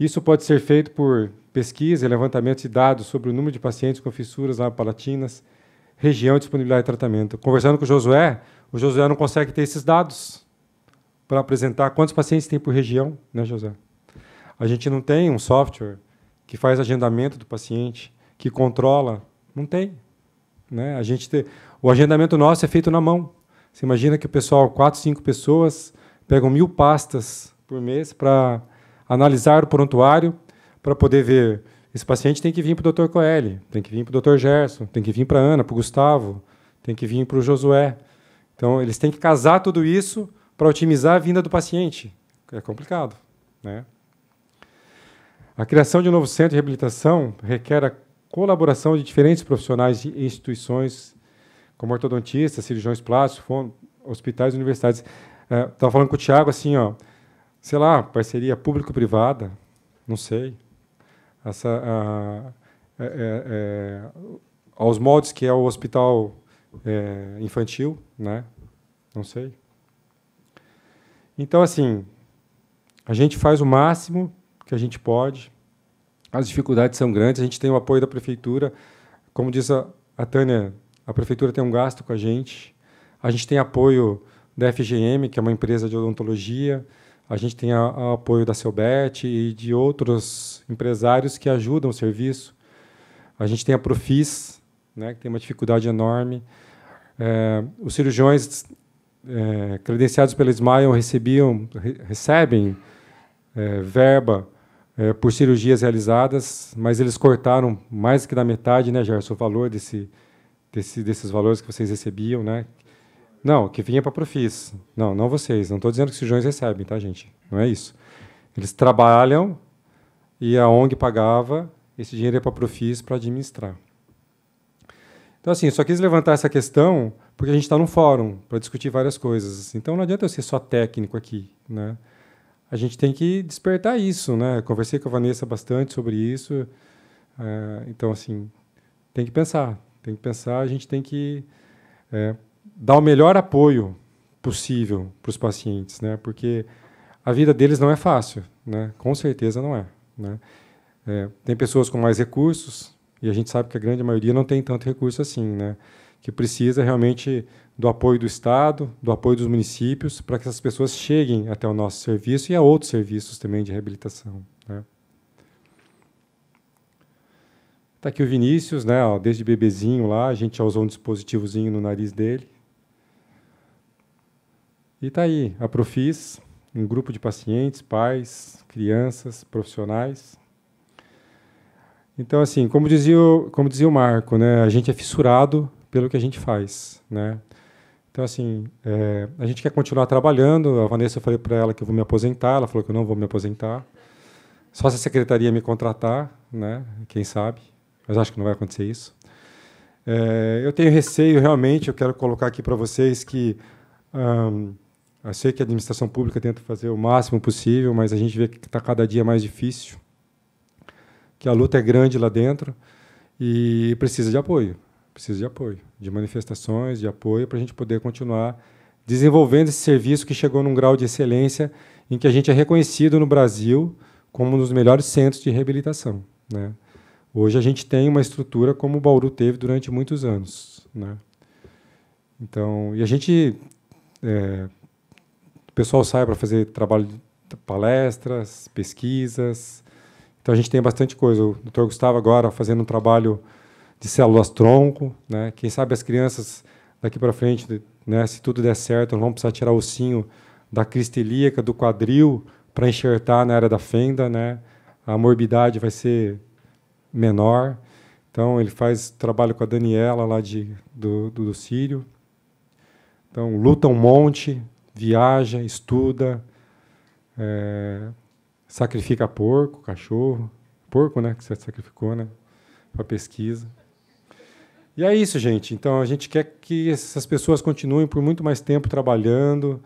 Isso pode ser feito por pesquisa e levantamento de dados sobre o número de pacientes com fissuras palatinas, região e disponibilidade de tratamento. Conversando com o Josué, o Josué não consegue ter esses dados para apresentar quantos pacientes tem por região, né, José? A gente não tem um software que faz agendamento do paciente, que controla não tem. Né? A gente O agendamento nosso é feito na mão. Você imagina que o pessoal, quatro, cinco pessoas, pegam mil pastas por mês para analisar o prontuário, para poder ver. Esse paciente tem que vir para o Dr. Coelho, tem que vir para o Dr. Gerson, tem que vir para a Ana, para o Gustavo, tem que vir para o Josué. Então, eles têm que casar tudo isso para otimizar a vinda do paciente. É complicado. Né? A criação de um novo centro de reabilitação requer a colaboração de diferentes profissionais e instituições, como ortodontistas, cirurgiões plásticos, hospitais, universidades. Estava é, falando com o Tiago assim, ó, sei lá, parceria público-privada, não sei. Essa, a, é, é, é aos moldes que é o hospital é, infantil, né? Não sei. Então, assim, a gente faz o máximo que a gente pode as dificuldades são grandes, a gente tem o apoio da prefeitura. Como diz a, a Tânia, a prefeitura tem um gasto com a gente. A gente tem apoio da FGM, que é uma empresa de odontologia. A gente tem o apoio da Selbet e de outros empresários que ajudam o serviço. A gente tem a Profis, né, que tem uma dificuldade enorme. É, os cirurgiões é, credenciados pela Smile recebiam, re, recebem é, verba é, por cirurgias realizadas, mas eles cortaram mais que da metade, né, Gerson, o valor desse, desse, desses valores que vocês recebiam, né? Não, que vinha para a Profis. Não, não vocês. Não estou dizendo que os cirurgiões recebem, tá, gente? Não é isso. Eles trabalham e a ONG pagava, esse dinheiro para a Profis para administrar. Então, assim, só quis levantar essa questão porque a gente está num fórum para discutir várias coisas. Então, não adianta eu ser só técnico aqui, né? a gente tem que despertar isso, né? Conversei com a Vanessa bastante sobre isso. Uh, então, assim, tem que pensar, tem que pensar. A gente tem que é, dar o melhor apoio possível para os pacientes, né? Porque a vida deles não é fácil, né? Com certeza não é, né? É, tem pessoas com mais recursos e a gente sabe que a grande maioria não tem tanto recurso assim, né? Que precisa realmente do apoio do Estado, do apoio dos municípios, para que essas pessoas cheguem até o nosso serviço e a outros serviços também de reabilitação. Né? Está aqui o Vinícius, né? Ó, desde bebezinho lá, a gente já usou um dispositivozinho no nariz dele. E está aí a Profis, um grupo de pacientes, pais, crianças, profissionais. Então, assim, como dizia, o, como dizia o Marco, né? A gente é fissurado pelo que a gente faz, né? Então, assim, é, a gente quer continuar trabalhando. A Vanessa, eu falei para ela que eu vou me aposentar. Ela falou que eu não vou me aposentar. Só se a secretaria me contratar, né? Quem sabe? Mas acho que não vai acontecer isso. É, eu tenho receio, realmente. Eu quero colocar aqui para vocês que hum, eu sei que a administração pública tenta fazer o máximo possível, mas a gente vê que está cada dia mais difícil, que a luta é grande lá dentro e precisa de apoio precisa de apoio, de manifestações, de apoio, para a gente poder continuar desenvolvendo esse serviço que chegou num grau de excelência em que a gente é reconhecido no Brasil como um dos melhores centros de reabilitação. Né? Hoje a gente tem uma estrutura como o Bauru teve durante muitos anos. Né? Então, e a gente, é, o pessoal sai para fazer trabalho, palestras, pesquisas. Então a gente tem bastante coisa. O Dr. Gustavo agora fazendo um trabalho de células-tronco. Né? Quem sabe as crianças, daqui para frente, né, se tudo der certo, vão precisar tirar o ossinho da crista ilíaca, do quadril, para enxertar na área da fenda. Né? A morbidade vai ser menor. Então, ele faz trabalho com a Daniela, lá de, do, do, do Sírio. Então, luta um monte, viaja, estuda, é, sacrifica porco, cachorro. Porco, né? Que você sacrificou, né? Para pesquisa. E é isso, gente. Então a gente quer que essas pessoas continuem por muito mais tempo trabalhando.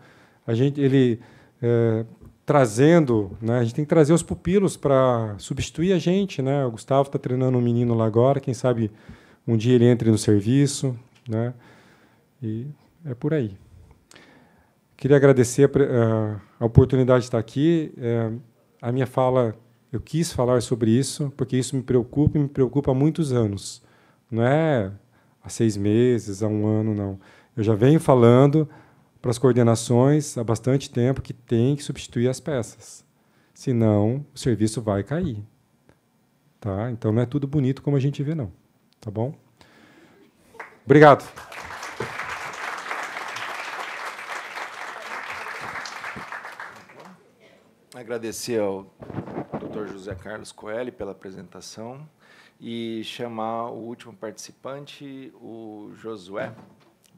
A gente, ele é, trazendo, né? A gente tem que trazer os pupilos para substituir a gente, né? O Gustavo está treinando um menino lá agora. Quem sabe um dia ele entre no serviço, né? E é por aí. Queria agradecer a, a oportunidade de estar aqui. É, a minha fala, eu quis falar sobre isso porque isso me preocupa e me preocupa há muitos anos não é há seis meses, há um ano, não. Eu já venho falando para as coordenações há bastante tempo que tem que substituir as peças, senão o serviço vai cair. Tá? Então não é tudo bonito como a gente vê, não. Tá bom? Obrigado. Agradecer ao Dr. José Carlos Coelho pela apresentação e chamar o último participante, o Josué,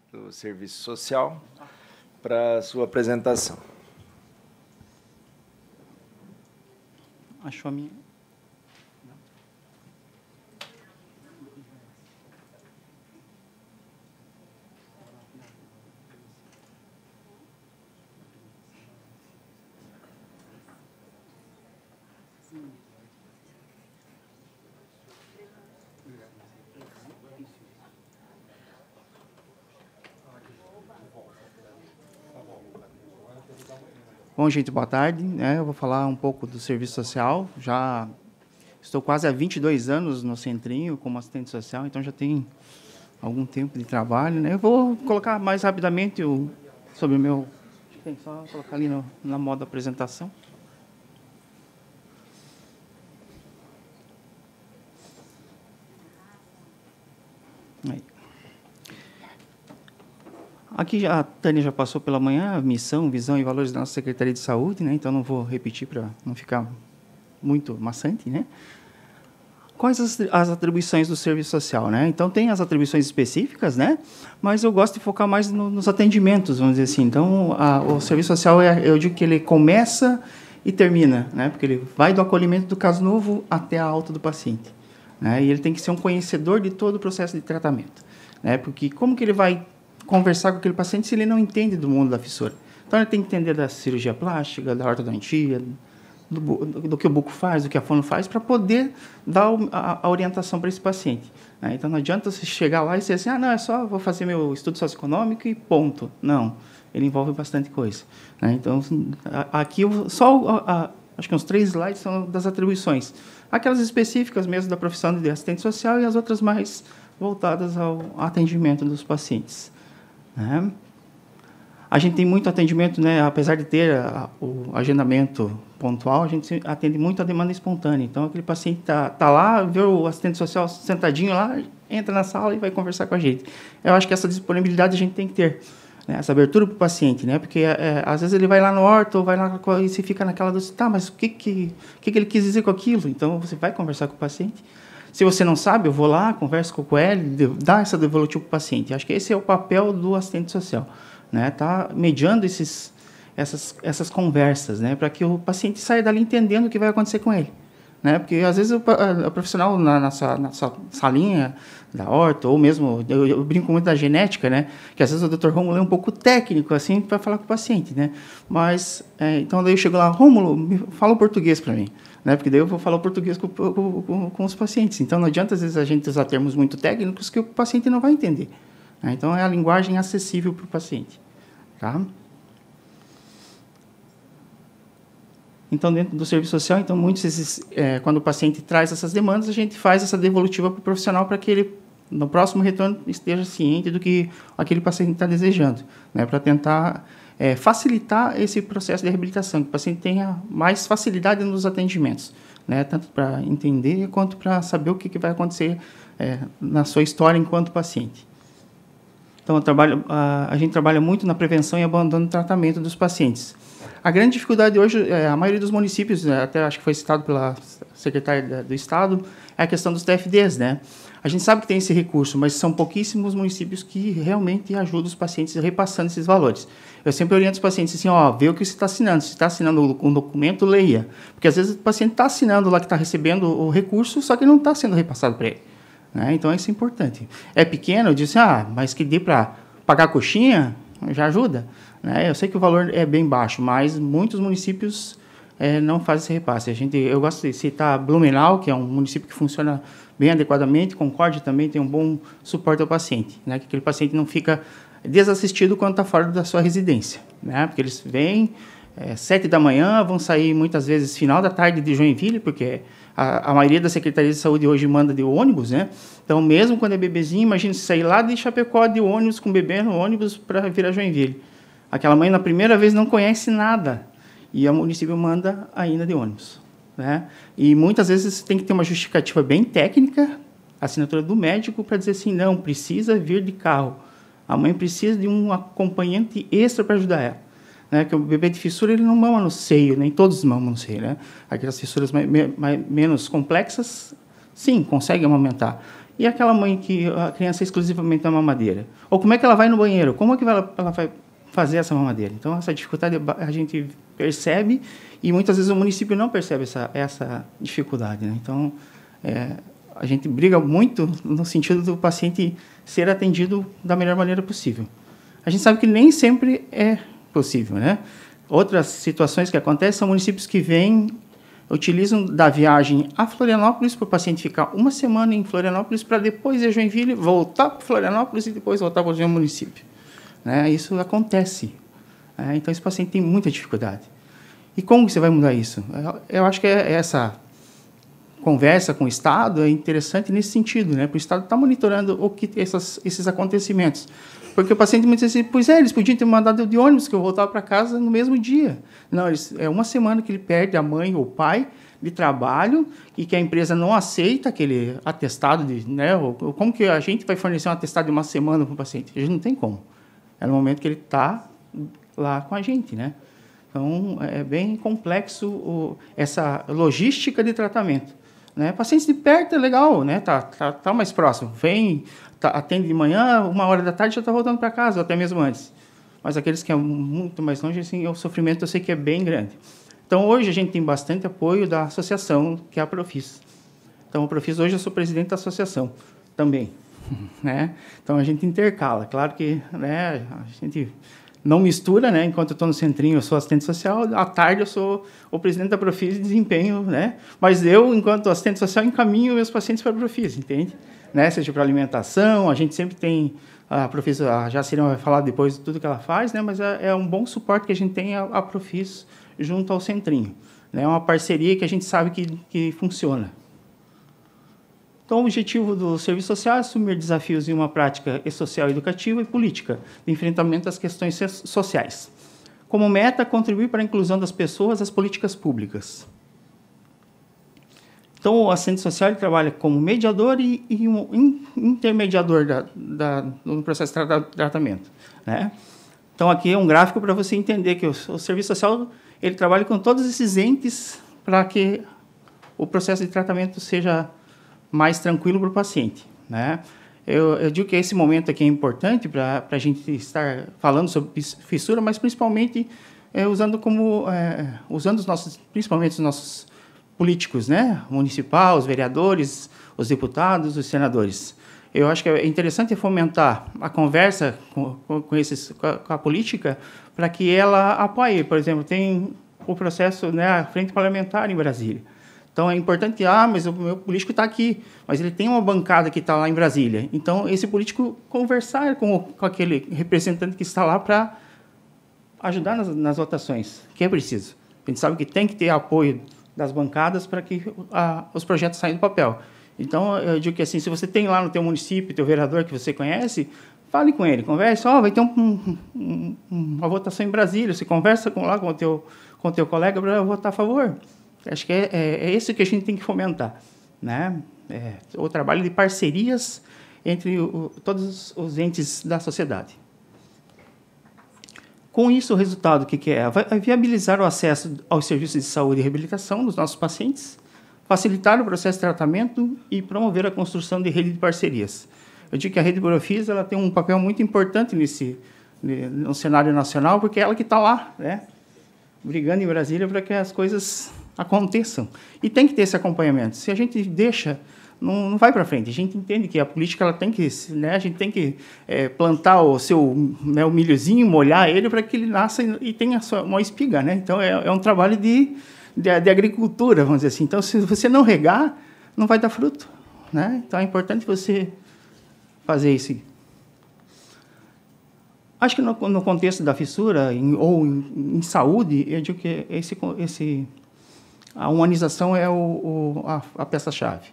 do Serviço Social, para a sua apresentação. Achou a minha? Bom, gente, boa tarde. É, eu vou falar um pouco do serviço social. Já estou quase há 22 anos no Centrinho como assistente social, então já tem algum tempo de trabalho. Né? Eu vou colocar mais rapidamente o, sobre o meu... Deixa só colocar ali no, na moda apresentação. Aqui já, a Tânia já passou pela manhã a missão, visão e valores da nossa Secretaria de Saúde, né? então não vou repetir para não ficar muito maçante. Né? Quais as, as, atribuições do serviço social? Né? Então, tem as atribuições específicas, né? mas eu gosto de focar mais no, nos atendimentos, vamos dizer assim. Então, a, o serviço social, é, eu digo que ele começa e termina, né? porque ele vai do acolhimento do caso novo até a alta do paciente. Né? E ele tem que ser um conhecedor de todo o processo de tratamento. Né? Porque como que ele vai conversar com aquele paciente se ele não entende do mundo da fissura. Então ele tem que entender da cirurgia plástica, da ortodontia, do, do, do que o buco faz, do que a fono faz, para poder dar o, a, a, orientação para esse paciente. Né? Então não adianta você chegar lá e dizer assim, ah, não, é só vou fazer meu estudo socioeconômico e ponto. Não, ele envolve bastante coisa. Né? Então a, aqui só a, acho que uns três slides são das atribuições, aquelas específicas mesmo da profissão de assistente social e as outras mais voltadas ao atendimento dos pacientes. Né? A gente tem muito atendimento, né? apesar de ter a, o agendamento pontual, a gente atende muito a demanda espontânea. Então, aquele paciente está tá lá, vê o assistente social sentadinho lá, entra na sala e vai conversar com a gente. Eu acho que essa disponibilidade a gente tem que ter, né? essa abertura para o paciente, né? porque é, é, às vezes ele vai lá no orto, vai lá e se fica naquela doce, tá, mas o que, que, que, que ele quis dizer com aquilo? Então, você vai conversar com o paciente se você não sabe, eu vou lá, converso com o ele, dá essa devolutiva para o paciente. Acho que esse é o papel do assistente social, né? Tá mediando esses, essas, essas conversas, né? Para que o paciente saia dali entendendo o que vai acontecer com ele. Né? Porque às vezes o, o profissional na, na, sua, na sua salinha da horta, ou mesmo, eu, eu, brinco muito da genética, né? Que às vezes o Dr. Rômulo é um pouco técnico, assim, para falar com o paciente, né? Mas, é, então daí eu chego lá, Rômulo, fala o português para mim né? Porque daí eu vou falar o português com, com, com, os pacientes. Então não adianta às vezes a gente usar termos muito técnicos que o paciente não vai entender. Né? Então é a linguagem acessível para o paciente, tá? Então, dentro do serviço social, então muitos esses, é, quando o paciente traz essas demandas, a gente faz essa devolutiva para o profissional para que ele, no próximo retorno, esteja ciente do que aquele paciente está desejando, né, para tentar é, facilitar esse processo de reabilitação, que o paciente tenha mais facilidade nos atendimentos, né? tanto para entender quanto para saber o que, que vai acontecer é, na sua história enquanto paciente. Então, trabalho, a, a, gente trabalha muito na prevenção e abandono do tratamento dos pacientes. A grande dificuldade hoje, é, a maioria dos municípios, né, até acho que foi citado pela secretária do Estado, é a questão dos TFDs, né? A gente sabe que tem esse recurso, mas são pouquíssimos municípios que realmente ajudam os pacientes repassando esses valores. Eu sempre oriento os pacientes assim, ó, vê o que você está assinando. Se está assinando um documento, leia. Porque às vezes o paciente está assinando lá que está recebendo o recurso, só que não está sendo repassado para ele. Né? Então isso é importante. É pequeno, eu disse, ah, mas que dê para pagar a coxinha, já ajuda. Né? Eu sei que o valor é bem baixo, mas muitos municípios é, não fazem esse repasse. A gente, eu gosto de citar Blumenau, que é um município que funciona bem adequadamente, Concórdia também tem um bom suporte ao paciente, né? que aquele paciente não fica desassistido quando está fora da sua residência, né? Porque eles vêm é, sete da manhã, vão sair muitas vezes final da tarde de Joinville, porque a, a maioria das secretarias de saúde hoje manda de ônibus, né? Então, mesmo quando é bebezinho, imagina se sair lá de Chapecó de ônibus com o bebê no ônibus para vir a Joinville. Aquela mãe, na primeira vez, não conhece nada e o município manda ainda de ônibus. Né? E muitas vezes tem que ter uma justificativa bem técnica, assinatura do médico, para dizer assim: não, precisa vir de carro a mãe precisa de um acompanhante extra para ajudar ela. Né? Que o bebê de fissura ele não mama no seio, nem todos mamam no seio. Né? Aquelas fissuras mais, mais, menos complexas, sim, conseguem amamentar. E aquela mãe que a criança é exclusivamente na mamadeira? Ou como é que ela vai no banheiro? Como é que ela, ela vai fazer essa mamadeira? Então, essa dificuldade a gente percebe e muitas vezes o município não percebe essa, essa dificuldade. Né? Então, é, a gente briga muito no sentido do paciente ser atendido da melhor maneira possível. A gente sabe que nem sempre é possível, né? Outras situações que acontecem são municípios que vêm, utilizam da viagem a Florianópolis para o paciente ficar uma semana em Florianópolis para depois ir a Joinville, voltar para Florianópolis e depois voltar para o município. Né? Isso acontece. Né? Então, esse paciente tem muita dificuldade. E como você vai mudar isso? Eu acho que é essa conversa com o Estado é interessante nesse sentido, né? Porque o Estado está monitorando o que essas, esses acontecimentos. Porque o paciente me disse assim, pois é, eles podiam ter mandado de ônibus, que eu voltava para casa no mesmo dia. Não, eles, é uma semana que ele perde a mãe ou o pai de trabalho e que a empresa não aceita aquele atestado de, né? Ou, como que a gente vai fornecer um atestado de uma semana para o paciente? A gente não tem como. É no momento que ele está lá com a gente, né? Então, é bem complexo o, essa logística de tratamento. Né? Pacientes de perto é legal, né? Tá, tá, tá mais próximo. Vem, tá, atende de manhã, uma hora da tarde já tá voltando para casa, ou até mesmo antes. Mas aqueles que é muito mais longe, assim, o sofrimento eu sei que é bem grande. Então hoje a gente tem bastante apoio da associação, que é a Profis. Então a Profis hoje eu sou presidente da associação também, né? Então a gente intercala, claro que, né, a gente não mistura, né? Enquanto eu estou no centrinho, eu sou assistente social. À tarde, eu sou o presidente da Profis e desempenho, né? Mas eu, enquanto assistente social, encaminho meus pacientes para a Profis, entende? Né? Seja para alimentação, a gente sempre tem... A Profis, a Jacirão vai falar depois de tudo que ela faz, né? Mas é, é um bom suporte que a gente tem a, a Profis junto ao centrinho. Né? É né? uma parceria que a gente sabe que, que funciona. Então, o objetivo do serviço social é assumir desafios em uma prática social, educativa e política, de enfrentamento às questões sociais. Como meta, contribuir para a inclusão das pessoas às políticas públicas. Então, o assistente social trabalha como mediador e, e um intermediador da, da, no processo de tratamento. Né? Então, aqui é um gráfico para você entender que o, o, serviço social ele trabalha com todos esses entes para que o processo de tratamento seja mais tranquilo para o paciente, né? Eu, eu, digo que esse momento aqui é importante para a gente estar falando sobre fissura, mas principalmente é, usando como é, usando os nossos, principalmente os nossos políticos, né? Municipal, os vereadores, os deputados, os senadores. Eu acho que é interessante fomentar a conversa com, com, esses, com, a, com a política para que ela apoie. Por exemplo, tem o processo, né, a frente parlamentar em Brasília. Então é importante, que, ah, mas o meu político está aqui, mas ele tem uma bancada que está lá em Brasília. Então esse político conversar com, com aquele representante que está lá para ajudar nas, nas, votações, que é preciso. A gente sabe que tem que ter apoio das bancadas para que a, os projetos saiam do papel. Então eu digo que assim, se você tem lá no teu município, teu vereador que você conhece, fale com ele, converse, oh, vai ter um, um, uma votação em Brasília, você conversa com lá com o teu com o teu colega para votar a favor. Acho que é, é, é isso que a gente tem que fomentar, né? É, o trabalho de parcerias entre o, todos os entes da sociedade. Com isso, o resultado que, que é? Vai viabilizar o acesso aos serviços de saúde e reabilitação dos nossos pacientes, facilitar o processo de tratamento e promover a construção de rede de parcerias. Eu digo que a rede Burofis ela tem um papel muito importante nesse no cenário nacional, porque é ela que está lá, né? brigando em Brasília para que as coisas aconteçam. E tem que ter esse acompanhamento. Se a gente deixa, não, não vai para frente. A gente entende que a política ela tem que, né, a gente tem que é, plantar o seu né, o milhozinho, molhar ele para que ele nasça e, tenha sua, uma espiga. Né? Então, é, é um trabalho de, de, de agricultura, vamos dizer assim. Então, se você não regar, não vai dar fruto. Né? Então, é importante você fazer isso. Acho que no, no contexto da fissura em, ou em, em, saúde, eu digo que esse, esse a humanização é o, o, a, a peça-chave.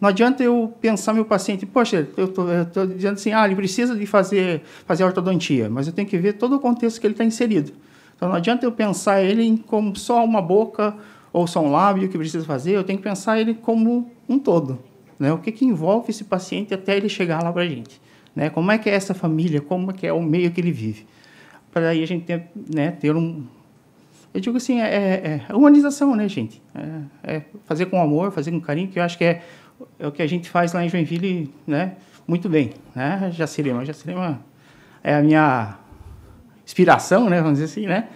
Não adianta eu pensar meu paciente, poxa, eu estou dizendo assim, ah, ele precisa de fazer, fazer ortodontia, mas eu tenho que ver todo o contexto que ele está inserido. Então não adianta eu pensar ele como só uma boca ou só um lábio que precisa fazer, eu tenho que pensar ele como um todo. Né? O que, que envolve esse paciente até ele chegar lá para a gente? Né? Como é que é essa família? Como é que é o meio que ele vive? Para aí a gente ter, né, ter um, eu digo assim, é é, é, é humanização, né, gente? É, é, fazer com amor, fazer com carinho, que eu acho que é, é o que a gente faz lá em Joinville, né? Muito bem, né? Jacirema, Jacirema é a minha inspiração, né? Vamos dizer assim, né?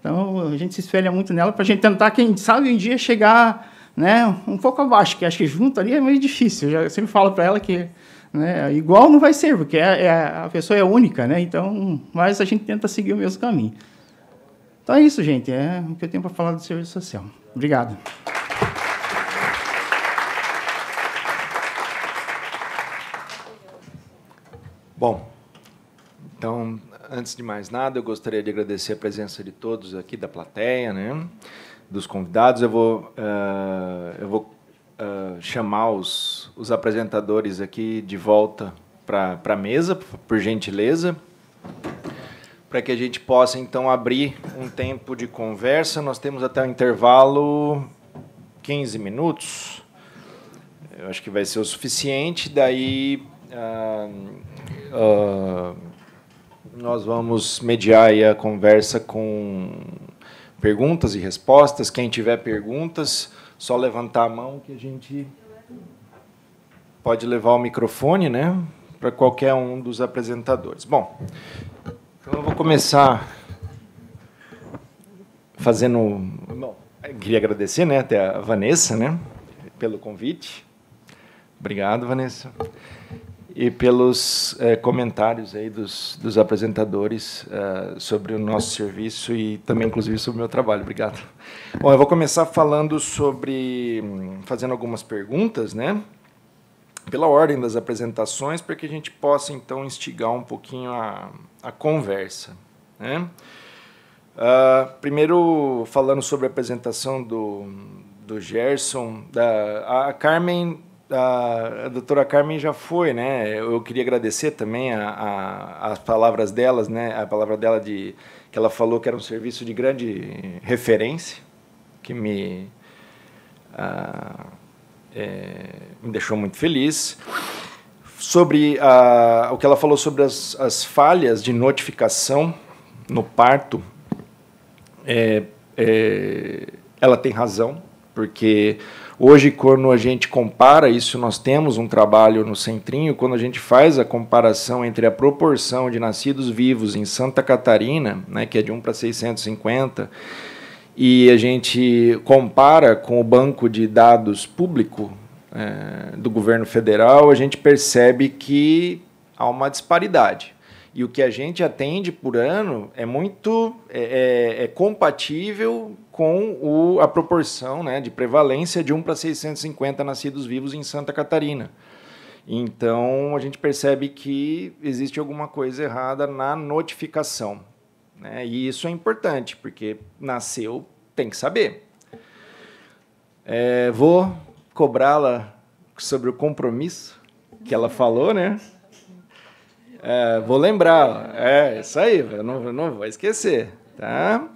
Então, a gente se espelha muito nela para a gente tentar, quem sabe, um dia chegar né, um pouco abaixo, que acho que junto ali é meio difícil. Eu, já, sempre falo para ela que né, igual não vai ser, porque é, é, a pessoa é única, né? Então, mas a gente tenta seguir o mesmo caminho. Então é isso, gente. É o que eu tenho para falar do serviço social. Obrigado. Bom, então, antes de mais nada, eu gostaria de agradecer a presença de todos aqui da plateia, né? dos convidados. Eu vou, uh, eu vou uh, chamar os, os apresentadores aqui de volta para a mesa, por gentileza para que a gente possa então abrir um tempo de conversa. Nós temos até o um intervalo 15 minutos. Eu acho que vai ser o suficiente. Daí ah, ah, nós vamos mediar a conversa com perguntas e respostas. Quem tiver perguntas, só levantar a mão que a gente pode levar o microfone, né? Para qualquer um dos apresentadores. Bom, então eu vou começar fazendo. Bom, queria agradecer né, até a Vanessa né, pelo convite. Obrigado, Vanessa. E pelos é, comentários aí dos, dos apresentadores eh, sobre o nosso serviço e também, inclusive, sobre o meu trabalho. Obrigado. Bom, eu vou começar falando sobre. Hum, fazendo algumas perguntas, né? pela ordem das apresentações, para que a gente possa então instigar um pouquinho a, a conversa. Né? Uh, primeiro, falando sobre a apresentação do, do Gerson, da, a Carmen, a, a doutora Carmen já foi, né? Eu queria agradecer também a, a, as palavras delas, né? A palavra dela de que ela falou que era um serviço de grande referência, que me uh, é, me deixou muito feliz. Sobre a, o que ela falou sobre as, as falhas de notificação no parto, é, é, ela tem razão, porque hoje, quando a gente compara isso, nós temos um trabalho no Centrinho, quando a gente faz a comparação entre a proporção de nascidos vivos em Santa Catarina, né, que é de 1 para 650, e a gente compara com o banco de dados público é, do governo federal, a gente percebe que há uma disparidade. E o que a gente atende por ano é muito é, é, é compatível com o, a proporção né, de prevalência de 1 para 650 nascidos vivos em Santa Catarina. Então a gente percebe que existe alguma coisa errada na notificação. Né? E isso é importante, porque nasceu, tem que saber. É, vou cobrá-la sobre o compromisso que ela falou, né? É, vou lembrar. É, isso aí, eu não, eu não vou esquecer. Tá?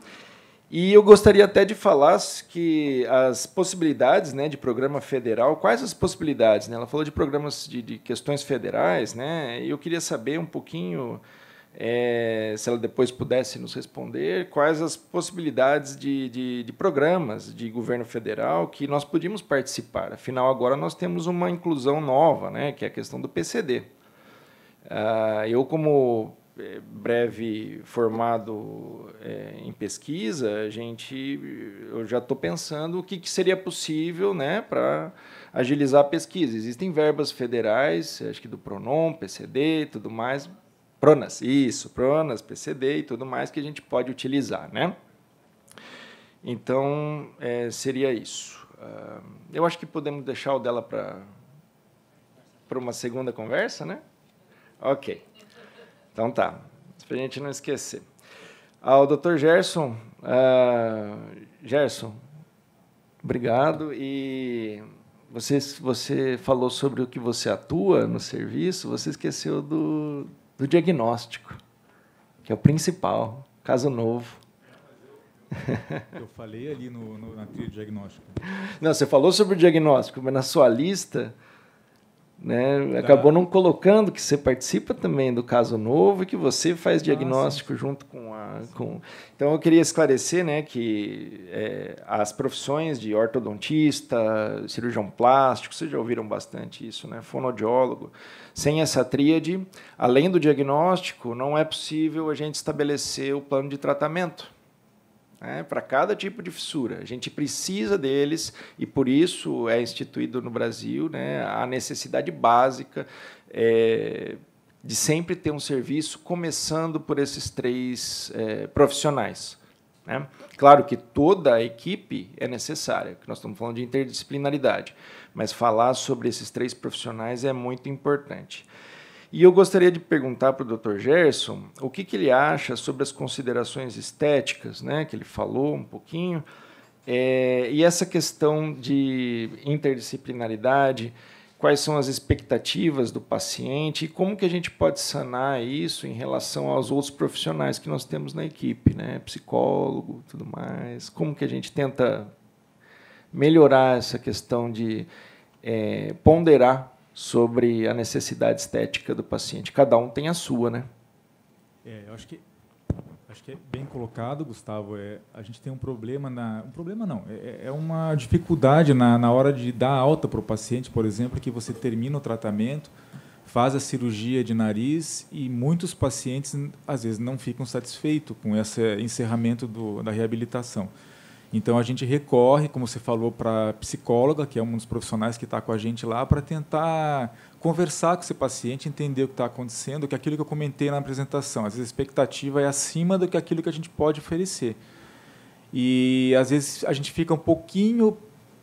E eu gostaria até de falar que as possibilidades né, de programa federal, quais as possibilidades? Né? Ela falou de programas de, de questões federais, né? eu queria saber um pouquinho é, se ela depois pudesse nos responder, quais as possibilidades de, de, de, programas de governo federal que nós podíamos participar. Afinal, agora nós temos uma inclusão nova, né, que é a questão do PCD. Ah, eu, como é, breve formado é, em pesquisa, a gente, eu já estou pensando o que, que seria possível né, para agilizar a pesquisa. Existem verbas federais, acho que do PRONOM, PCD e tudo mais, Pronas, isso, Pronas, PCD e tudo mais que a gente pode utilizar, né? Então, é, seria isso. Uh, eu acho que podemos deixar o dela para para uma segunda conversa, né? Ok. Então tá. Para a gente não esquecer. Ao ah, Dr. Gerson, uh, Gerson, obrigado e você, você falou sobre o que você atua no serviço, você esqueceu do, do diagnóstico, que é o principal, caso novo. Eu falei ali no, no, na trilha de diagnóstico. Não, você falou sobre o diagnóstico, mas na sua lista, né, acabou não colocando que você participa também do caso novo e que você faz ah, diagnóstico sim. junto com a. Com... Então eu queria esclarecer né, que é, as profissões de ortodontista, cirurgião plástico, vocês já ouviram bastante isso, né? Fonoaudiólogo. Sem essa tríade, além do diagnóstico, não é possível a gente estabelecer o plano de tratamento. É, para cada tipo de fissura. A gente precisa deles e por isso é instituído no Brasil né, a necessidade básica é, de sempre ter um serviço começando por esses três é, profissionais. Né? Claro que toda a equipe é necessária, que nós estamos falando de interdisciplinaridade mas falar sobre esses três profissionais é muito importante. E eu gostaria de perguntar para o Dr. Gerson o que, que ele acha sobre as considerações estéticas, né, que ele falou um pouquinho, é, e essa questão de interdisciplinaridade, quais são as expectativas do paciente e como que a gente pode sanar isso em relação aos outros profissionais que nós temos na equipe, né? Psicólogo, tudo mais. Como que a gente tenta melhorar essa questão de é, ponderar sobre a necessidade estética do paciente. Cada um tem a sua, né? É, eu acho que acho que é bem colocado, Gustavo. É, a gente tem um problema na um problema não é, é uma dificuldade na, na hora de dar alta para o paciente, por exemplo, que você termina o tratamento, faz a cirurgia de nariz e muitos pacientes às vezes não ficam satisfeitos com esse encerramento do, da reabilitação. Então a gente recorre, como você falou, para a psicóloga, que é um dos profissionais que está com a gente lá, para tentar conversar com esse paciente, entender o que está acontecendo, que aquilo que eu comentei na apresentação, às vezes a expectativa é acima do que aquilo que a gente pode oferecer. E às vezes a gente fica um pouquinho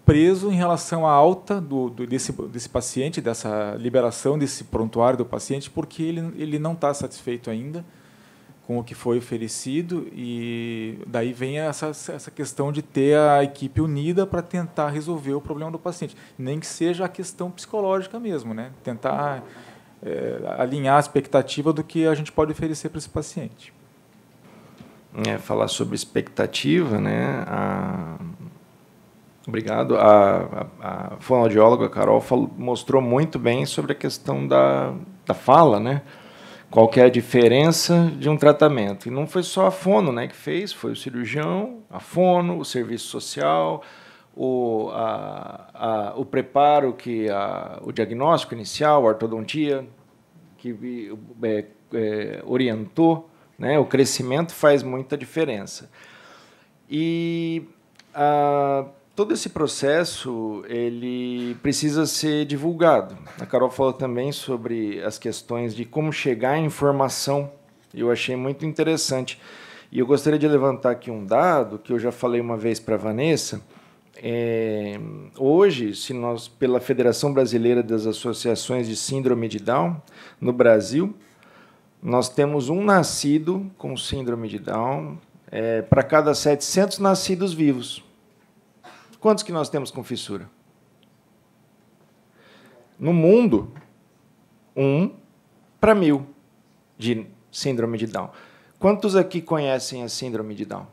preso em relação à alta do, do, desse, desse paciente, dessa liberação desse prontuário do paciente, porque ele, ele não está satisfeito ainda com o que foi oferecido e daí vem essa, essa questão de ter a equipe unida para tentar resolver o problema do paciente, nem que seja a questão psicológica mesmo, né? Tentar é, alinhar a expectativa do que a gente pode oferecer para esse paciente. É, falar sobre expectativa, né? A... Obrigado. A, a, a fonoaudióloga Carol falou, mostrou muito bem sobre a questão da, da fala, né? qual é a diferença de um tratamento. E não foi só a fono né, que fez, foi o cirurgião, a fono, o serviço social, o, a, a, o preparo, que a, o diagnóstico inicial, a ortodontia, que é, é, orientou, né, o crescimento faz muita diferença. E... A, ah, todo esse processo ele precisa ser divulgado. A Carol falou também sobre as questões de como chegar à informação. Eu achei muito interessante. E eu gostaria de levantar aqui um dado que eu já falei uma vez para a Vanessa. É, hoje, se nós, pela Federação Brasileira das Associações de Síndrome de Down, no Brasil, nós temos um nascido com síndrome de Down é, para cada 700 nascidos vivos. Quantos que nós temos com fissura? No mundo, um para mil de síndrome de Down. Quantos aqui conhecem a síndrome de Down?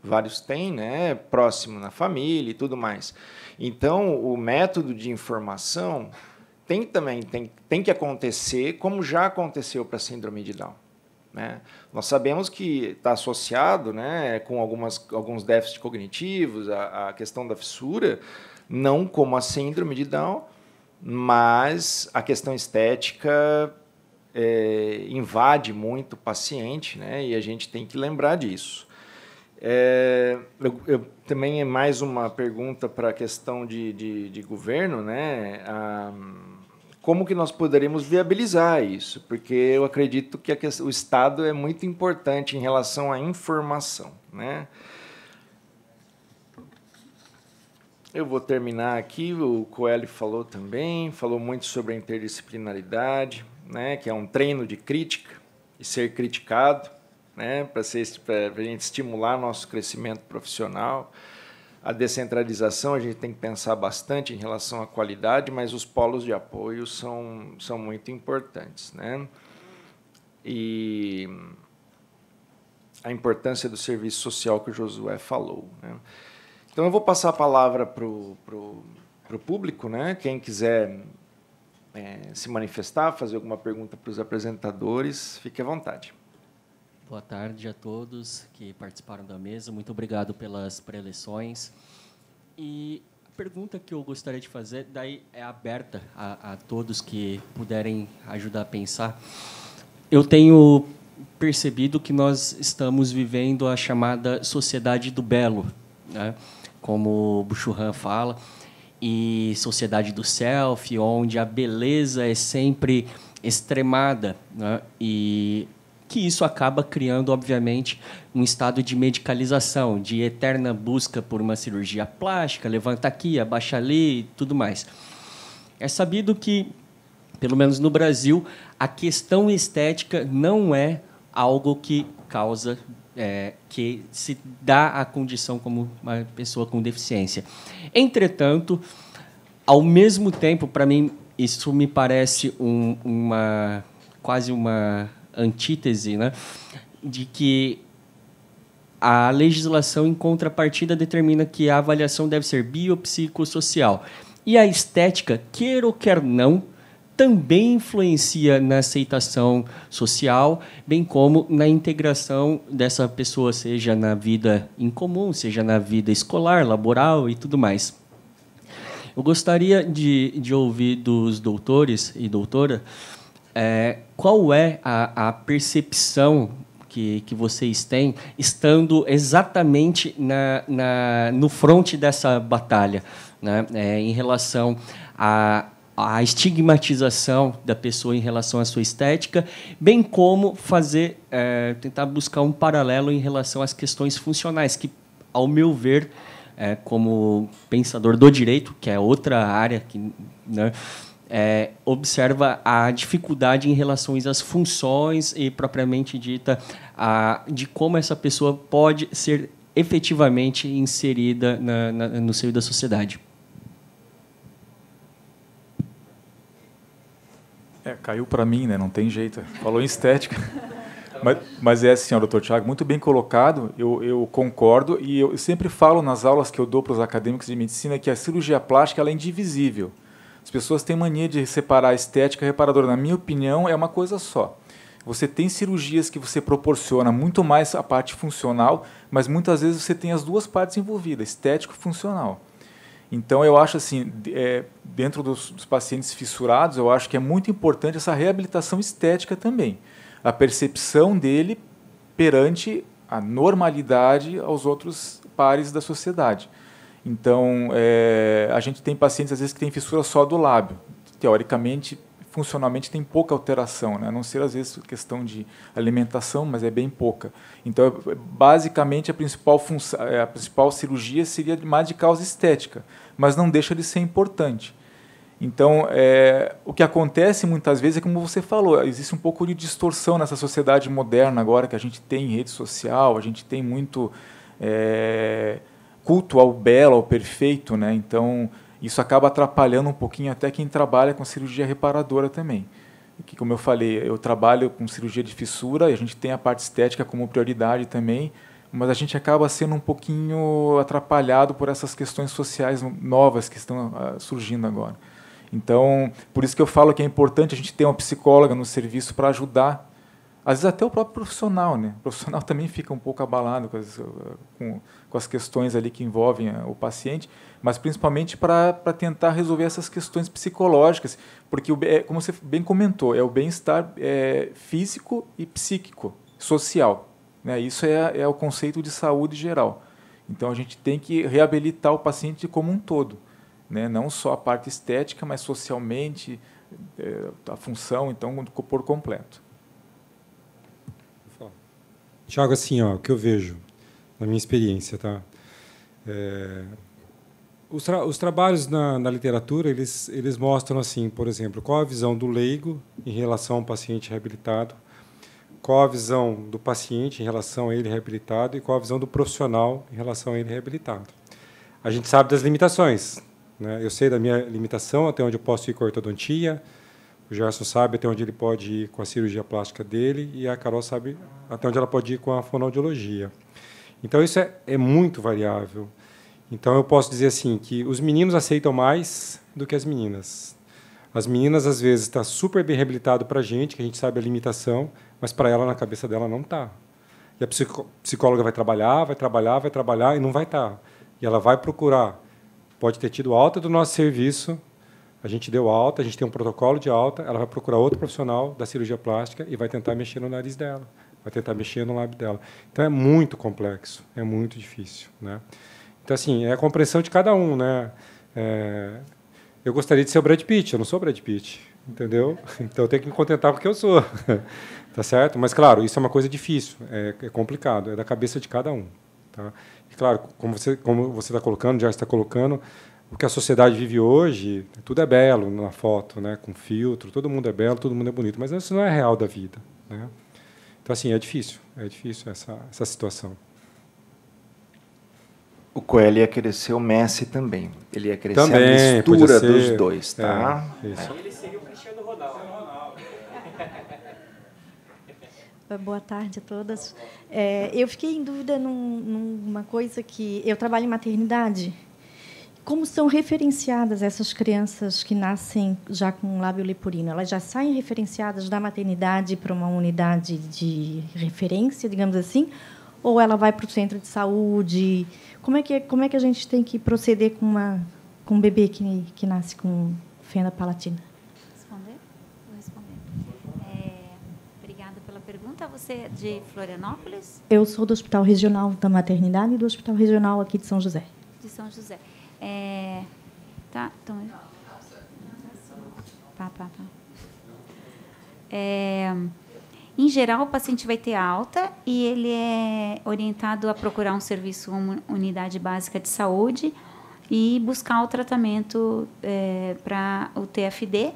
Vários têm, né? Próximo na família e tudo mais. Então, o método de informação tem também tem, tem que acontecer como já aconteceu para a síndrome de Down. Né? Nós sabemos que está associado né, com algumas, alguns déficits cognitivos, a, a questão da fissura, não como a síndrome de Down, mas a questão estética é, invade muito o paciente né, e a gente tem que lembrar disso. É, eu, eu, também é mais uma pergunta para a questão de, de, de governo. Né? como que nós poderemos viabilizar isso, porque eu acredito que o Estado é muito importante em relação à informação. Né? Eu vou terminar aqui, o Coelho falou também, falou muito sobre a interdisciplinaridade, né, que é um treino de crítica e ser criticado, né, para a gente estimular nosso crescimento profissional a descentralização a gente tem que pensar bastante em relação à qualidade, mas os polos de apoio são, são muito importantes. Né? E a importância do serviço social que o Josué falou. Né? Então, eu vou passar a palavra para o pro, pro público, né? quem quiser é, se manifestar, fazer alguma pergunta para os apresentadores, fique à vontade. Boa tarde a todos que participaram da mesa. Muito obrigado pelas preleções. E a pergunta que eu gostaria de fazer, daí é aberta a, a todos que puderem ajudar a pensar. Eu tenho percebido que nós estamos vivendo a chamada sociedade do belo, né? como Buchurran fala, e sociedade do self, onde a beleza é sempre extremada né? e que isso acaba criando, obviamente, um estado de medicalização, de eterna busca por uma cirurgia plástica, levanta aqui, abaixa ali e tudo mais. É sabido que, pelo menos no Brasil, a questão estética não é algo que causa, é, que se dá à condição como uma pessoa com deficiência. Entretanto, ao mesmo tempo, para mim, isso me parece um, uma quase uma antítese, né? de que a legislação, em contrapartida, determina que a avaliação deve ser biopsicossocial. E a estética, quer ou quer não, também influencia na aceitação social, bem como na integração dessa pessoa, seja na vida em comum, seja na vida escolar, laboral e tudo mais. Eu gostaria de, de ouvir dos doutores e doutora é, qual é a, a percepção que, que, vocês têm estando exatamente na, na, no fronte dessa batalha, né? É, em relação à, estigmatização da pessoa em relação à sua estética, bem como fazer é, tentar buscar um paralelo em relação às questões funcionais, que, ao meu ver, é, como pensador do direito, que é outra área que né, é, observa a dificuldade em relação às funções e propriamente dita a, de como essa pessoa pode ser efetivamente inserida na, na, no seio da sociedade. É, caiu para mim, né? Não tem jeito. Falou em estética. mas, mas, é assim, doutor Tiago, muito bem colocado, eu, eu concordo, e eu sempre falo nas aulas que eu dou para os acadêmicos de medicina que a cirurgia plástica ela é indivisível. As pessoas têm mania de separar estética e reparadora. Na minha opinião, é uma coisa só. Você tem cirurgias que você proporciona muito mais a parte funcional, mas muitas vezes você tem as duas partes envolvidas, estético e funcional. Então, eu acho assim, é, dentro dos, dos, pacientes fissurados, eu acho que é muito importante essa reabilitação estética também. A percepção dele perante a normalidade aos outros pares da sociedade. Então, é, a gente tem pacientes, às vezes, que têm fissura só do lábio. Teoricamente, funcionalmente, tem pouca alteração, né? a não ser, às vezes, questão de alimentação, mas é bem pouca. Então, é, basicamente, a principal, eh, a principal cirurgia seria mais de causa estética, mas não deixa de ser importante. Então, é, o que acontece muitas vezes é como você falou, existe um pouco de distorção nessa sociedade moderna agora, que a gente tem rede social, a gente tem muito... É, culto ao belo, ao perfeito, né? Então isso acaba atrapalhando um pouquinho até quem trabalha com cirurgia reparadora também. Que, como eu falei, eu trabalho com cirurgia de fissura e a gente tem a parte estética como prioridade também, mas a gente acaba sendo um pouquinho atrapalhado por essas questões sociais novas que estão ah, surgindo agora. Então, por isso que eu falo que é importante a gente ter uma psicóloga no serviço para ajudar, às vezes até o próprio profissional, né? O profissional também fica um pouco abalado com, as, com com as questões ali que envolvem eh, o paciente, mas principalmente para tentar resolver essas questões psicológicas, porque, o, é, como você bem comentou, é o bem-estar é, físico e psíquico, social. Né? Isso é, é o conceito de saúde geral. Então, a gente tem que reabilitar o paciente como um todo, né? não só a parte estética, mas socialmente, é, a função, então, por completo. Tiago, assim, ó, o que eu vejo na minha experiência, tá? É, os, tra os, trabalhos na, na, literatura eles, eles mostram assim, por exemplo, qual a visão do leigo em relação ao paciente reabilitado, qual a visão do paciente em relação a ele reabilitado e qual a visão do profissional em relação a ele reabilitado. A gente sabe das limitações, né? Eu sei da minha limitação até onde eu posso ir com a ortodontia, o Gerson sabe até onde ele pode ir com a cirurgia plástica dele e a Carol sabe até onde ela pode ir com a fonoaudiologia. Então isso é, é muito variável. Então eu posso dizer assim que os meninos aceitam mais do que as meninas. As meninas às vezes está super bem reabilitado para a gente, que a gente sabe a limitação, mas para ela na cabeça dela não está. E a psicóloga vai trabalhar, vai trabalhar, vai trabalhar e não vai estar. Tá. E ela vai procurar. Pode ter tido alta do nosso serviço, a gente deu alta, a gente tem um protocolo de alta, ela vai procurar outro profissional da cirurgia plástica e vai tentar mexer no nariz dela vai tentar mexer no lábio dela. Então é muito complexo, é muito difícil, né? Então assim é a compreensão de cada um, né? É, eu gostaria de ser o Brad Pitt, eu não sou o Brad Pitt, entendeu? Então eu tenho que me contentar com o que eu sou, tá certo? Mas claro, isso é uma coisa difícil, é, é complicado, é da cabeça de cada um, tá? E claro, como você como você está colocando, já está colocando o que a sociedade vive hoje, tudo é belo na foto, né? com filtro, todo mundo é belo, todo mundo é bonito, mas isso não é real da vida. Né? Então, assim, é difícil, é difícil essa, essa situação. O Coelho ia querer ser o Messi também. Ele ia querer também, ser a mistura ser, dos dois, tá? É, é, isso. Ele seria o Cristiano Ronaldo. Boa tarde a todas. É, eu fiquei em dúvida num, numa coisa que... Eu trabalho em maternidade, como são referenciadas essas crianças que nascem já com lábio leporino? Elas já saem referenciadas da maternidade para uma unidade de referência, digamos assim, ou ela vai para o centro de saúde? Como é que é, como é que a gente tem que proceder com uma com um bebê que que nasce com fenda palatina? Responder? Vou responder. É, obrigada pela pergunta. Você é de Florianópolis? Eu sou do Hospital Regional da Maternidade e do Hospital Regional aqui de São José. De São José. É, tá, então. Pá, pá, pá. É, em geral, o paciente vai ter alta e ele é orientado a procurar um serviço, uma unidade básica de saúde e buscar o tratamento é, para o TFD,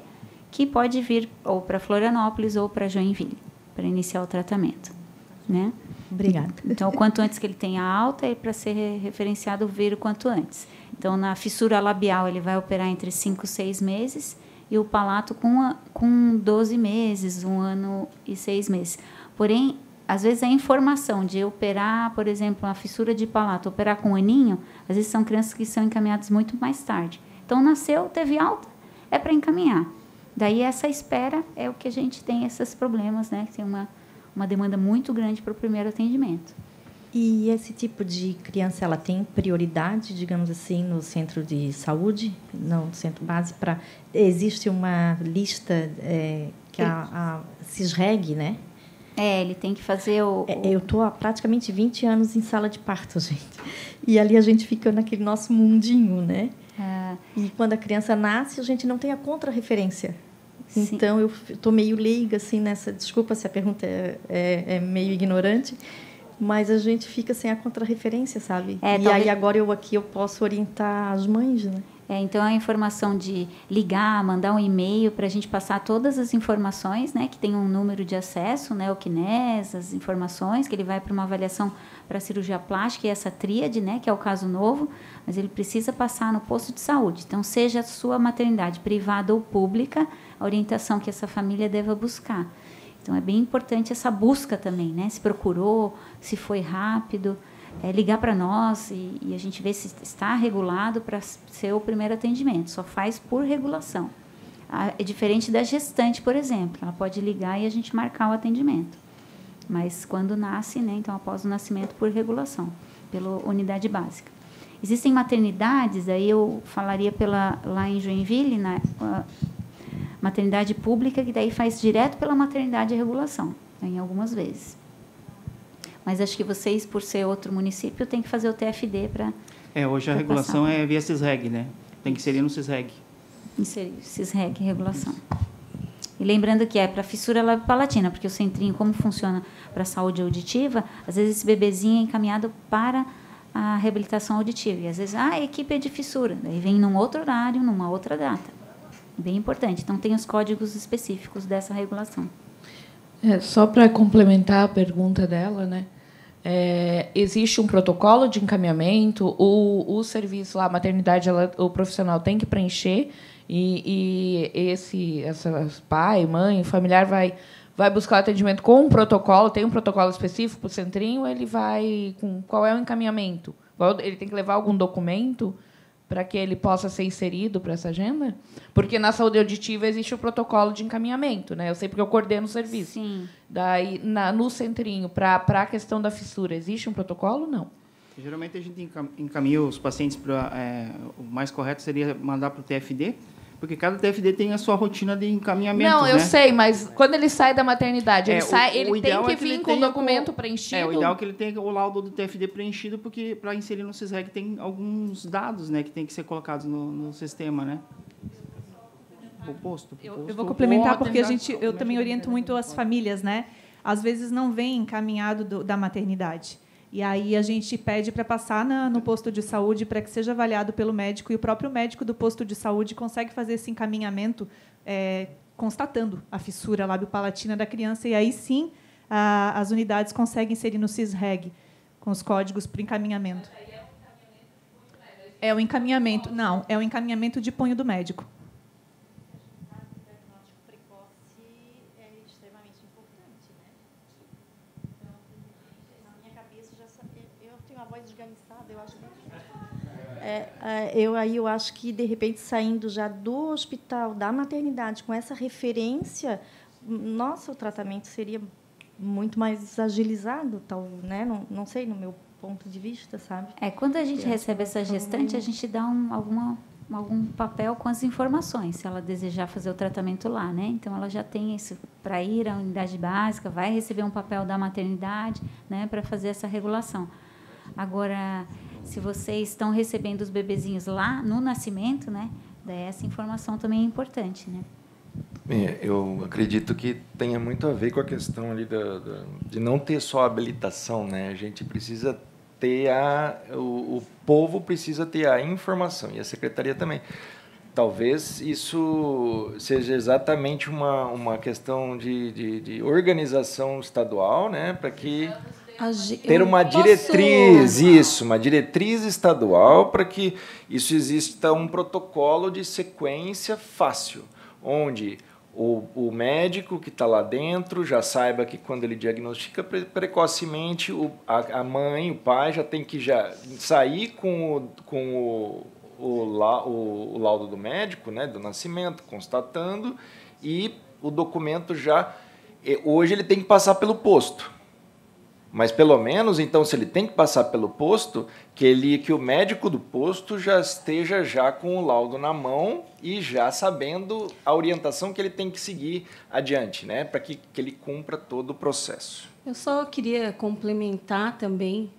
que pode vir ou para Florianópolis ou para Joinville, para iniciar o tratamento. Né? Obrigada. Então, o quanto antes que ele tenha alta, é para ser referenciado ver o quanto antes. Então, na fissura labial, ele vai operar entre 5 e 6 meses, e o palato com, com 12 meses, um ano e seis meses. Porém, às vezes a informação de operar, por exemplo, uma fissura de palato, operar com aninho, às vezes são crianças que são encaminhadas muito mais tarde. Então, nasceu, teve alta, é para encaminhar. Daí, essa espera é o que a gente tem esses problemas, né? Que tem uma uma demanda muito grande para o primeiro atendimento. E esse tipo de criança, ela tem prioridade, digamos assim, no centro de saúde, não no centro base, para existe uma lista é, que a, a CISREG, né? É, ele tem que fazer o. É, o... Eu estou há praticamente 20 anos em sala de parto, gente. E ali a gente fica naquele nosso mundinho, né? É. E quando a criança nasce, a gente não tem a contra-referência. Sim. Então, eu estou meio leiga, assim, nessa... Desculpa se a pergunta é, é, é meio ignorante, mas a gente fica sem a contrarreferência, sabe? É, e talvez... aí agora eu aqui eu posso orientar as mães, né? É, então a informação de ligar, mandar um e-mail para a gente passar todas as informações, né? Que tem um número de acesso, né? O Kines, as informações, que ele vai para uma avaliação para cirurgia plástica e essa tríade, né? Que é o caso novo mas ele precisa passar no posto de saúde. Então, seja a sua maternidade privada ou pública, a orientação que essa família deva buscar. Então, é bem importante essa busca também, né? Se procurou, se foi rápido, é, ligar para nós e, e a gente ver se está regulado para ser o primeiro atendimento. Só faz por regulação. É diferente da gestante, por exemplo. Ela pode ligar e a gente marcar o atendimento. Mas quando nasce, né? Então, após o nascimento, por regulação, pela unidade básica. Existem maternidades, aí eu falaria pela lá em Joinville, na né, maternidade pública, que daí faz direto pela maternidade de regulação, né, em algumas vezes. Mas acho que vocês, por ser outro município, tem que fazer o TFD para. É, hoje a regulação passar. é via CISREG, né? Tem que inserir no CISREG. Inserir, CISREG, regulação. E lembrando que é para fissura lábio é palatina, porque o centrinho, como funciona para a saúde auditiva, às vezes esse bebezinho é encaminhado para a reabilitação auditiva. E às vezes, ah, a equipe é de fissura. Daí vem num outro horário, numa outra data. Bem importante. Então, tem os códigos específicos dessa regulação. É, só para complementar a pergunta dela, né? É, existe um protocolo de encaminhamento, o, o serviço lá, a maternidade, ela, o profissional tem que preencher e, e esse essa pai, mãe, familiar vai vai buscar atendimento com um protocolo, tem um protocolo específico para o centrinho, ele vai com qual é o encaminhamento? Ele tem que levar algum documento para que ele possa ser inserido para essa agenda? Porque na saúde auditiva existe o protocolo de encaminhamento, né? Eu sei porque eu coordeno o serviço. Sim. Daí na, no centrinho para a questão da fissura existe um protocolo? Não. Geralmente a gente encaminha os pacientes para é, o mais correto seria mandar para o TFD porque cada TFD tem a sua rotina de encaminhamento. Não, eu né? sei, mas quando ele sai da maternidade, é, ele, sai, o, ele tem é que é vir com o documento preenchido. É, o ideal é que ele tenha o laudo do TFD preenchido, porque para inserir no CISREG tem alguns dados né, que tem que ser colocados no, no sistema, né? O posto, posto. Eu, eu vou complementar porque a gente, eu também oriento né, muito as famílias, né? Às vezes não vem encaminhado do, da maternidade. E aí a gente pede para passar na, no posto de saúde para que seja avaliado pelo médico e o próprio médico do posto de saúde consegue fazer esse encaminhamento é, constatando a fissura lábio-palatina da criança e aí sim a, as unidades conseguem inserir no CISREG com os códigos para encaminhamento. É o encaminhamento, não, é o encaminhamento de punho do médico. É, é, eu aí eu acho que de repente saindo já do hospital, da maternidade, com essa referência, nosso tratamento seria muito mais agilizado, tal, né? Não, não sei no meu ponto de vista, sabe? É quando a gente eu recebe essa é gestante, a gente dá um, alguma algum papel com as informações, se ela desejar fazer o tratamento lá, né? Então ela já tem isso para ir à unidade básica, vai receber um papel da maternidade, né, para fazer essa regulação. Agora se vocês estão recebendo os bebezinhos lá no nascimento, né? Daí essa informação também é importante, né? É, eu acredito que tenha muito a ver com a questão ali da, da, de não ter só habilitação, né? A gente precisa ter a o, o povo precisa ter a informação e a secretaria também talvez isso seja exatamente uma, uma questão de, de, de organização estadual, né, para que ter uma diretriz, posso... isso, uma diretriz estadual para que isso exista um protocolo de sequência fácil, onde o, o médico que está lá dentro já saiba que quando ele diagnostica pre precocemente, o, a, a, mãe, o pai já tem que já sair com o, com o, o, la, o, o laudo do médico, né, do nascimento, constatando, e o documento já. Hoje ele tem que passar pelo posto mas pelo menos, então, se ele tem que passar pelo posto, que ele que o médico do posto já esteja já com o laudo na mão e já sabendo a orientação que ele tem que seguir adiante, né? Para que, que ele cumpra todo o processo. Eu só queria complementar também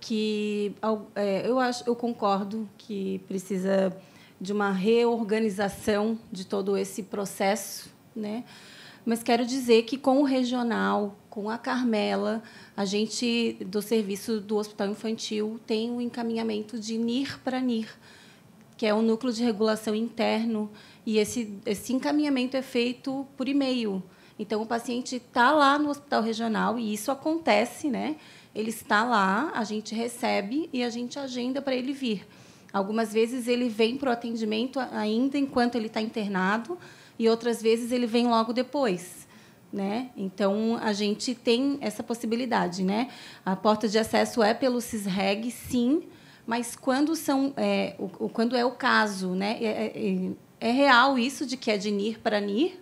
que é, eu, acho, eu concordo que precisa de uma reorganização de todo esse processo, né? mas quero dizer que com o regional, com a Carmela, a gente do serviço do Hospital Infantil tem o um encaminhamento de NIR para NIR, que é o núcleo de regulação interno, e esse, esse encaminhamento é feito por e-mail. Então, o paciente está lá no hospital regional, e isso acontece, né? Ele está lá, a gente recebe e a gente agenda para ele vir. Algumas vezes ele vem para o atendimento ainda enquanto ele está internado, e outras vezes ele vem logo depois. Né? Então a gente tem essa possibilidade, né? A porta de acesso é pelo CISREG, sim, mas quando são é, o, quando é o caso, né? É, é, é, é real isso de que é de NIR para NIR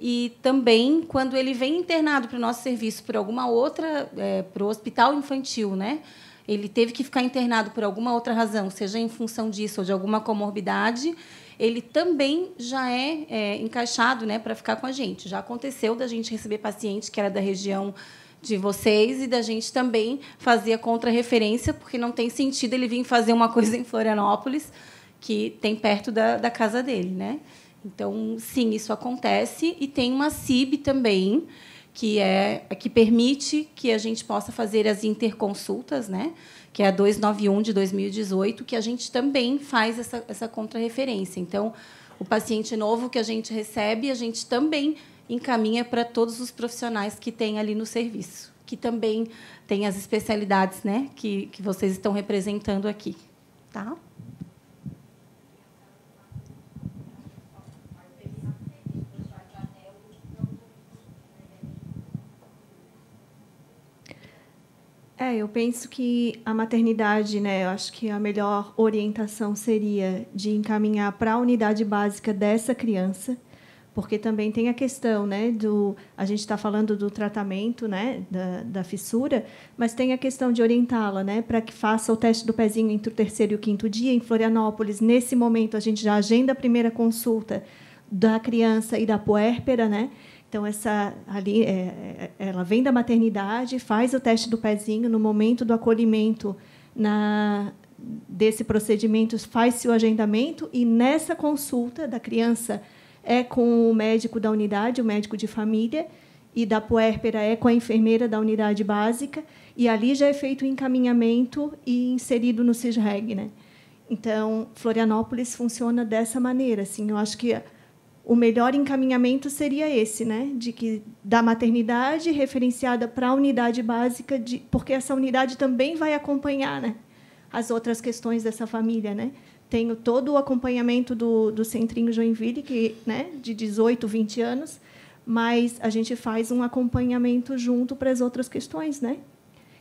e também quando ele vem internado para o nosso serviço por alguma outra é, para o hospital infantil, né? Ele teve que ficar internado por alguma outra razão, seja em função disso ou de alguma comorbidade, ele também já é, é encaixado né, para ficar com a gente. Já aconteceu da gente receber paciente que era da região de vocês e da gente também fazer a contra-referência, porque não tem sentido ele vir fazer uma coisa em Florianópolis que tem perto da, da casa dele, né? Então, sim, isso acontece e tem uma CIB também que é que permite que a gente possa fazer as interconsultas, né? que é a 291 de 2018, que a gente também faz essa, essa contrarreferência. Então, o paciente novo que a gente recebe, a gente também encaminha para todos os profissionais que tem ali no serviço, que também tem as especialidades né, que, que vocês estão representando aqui. Tá? É, eu penso que a maternidade, né, eu acho que a melhor orientação seria de encaminhar para a unidade básica dessa criança, porque também tem a questão, né, do a gente está falando do tratamento, né, da, da, fissura, mas tem a questão de orientá-la, né, para que faça o teste do pezinho entre o terceiro e o quinto dia em Florianópolis. Nesse momento a gente já agenda a primeira consulta da criança e da puérpera, né? Então, essa, ali, é, é, ela vem da maternidade, faz o teste do pezinho no momento do acolhimento na, desse procedimento, faz-se o agendamento e nessa consulta da criança é com o médico da unidade, o médico de família, e da puérpera é com a enfermeira da unidade básica, e ali já é feito o encaminhamento e inserido no CISREG. Né? Então, Florianópolis funciona dessa maneira. Assim, eu acho que o melhor encaminhamento seria esse, né? De que da maternidade referenciada para a unidade básica, de, porque essa unidade também vai acompanhar, né? As outras questões dessa família, né? Tenho todo o acompanhamento do, do Centrinho Joinville, que, né, de 18, 20 anos, mas a gente faz um acompanhamento junto para as outras questões, né?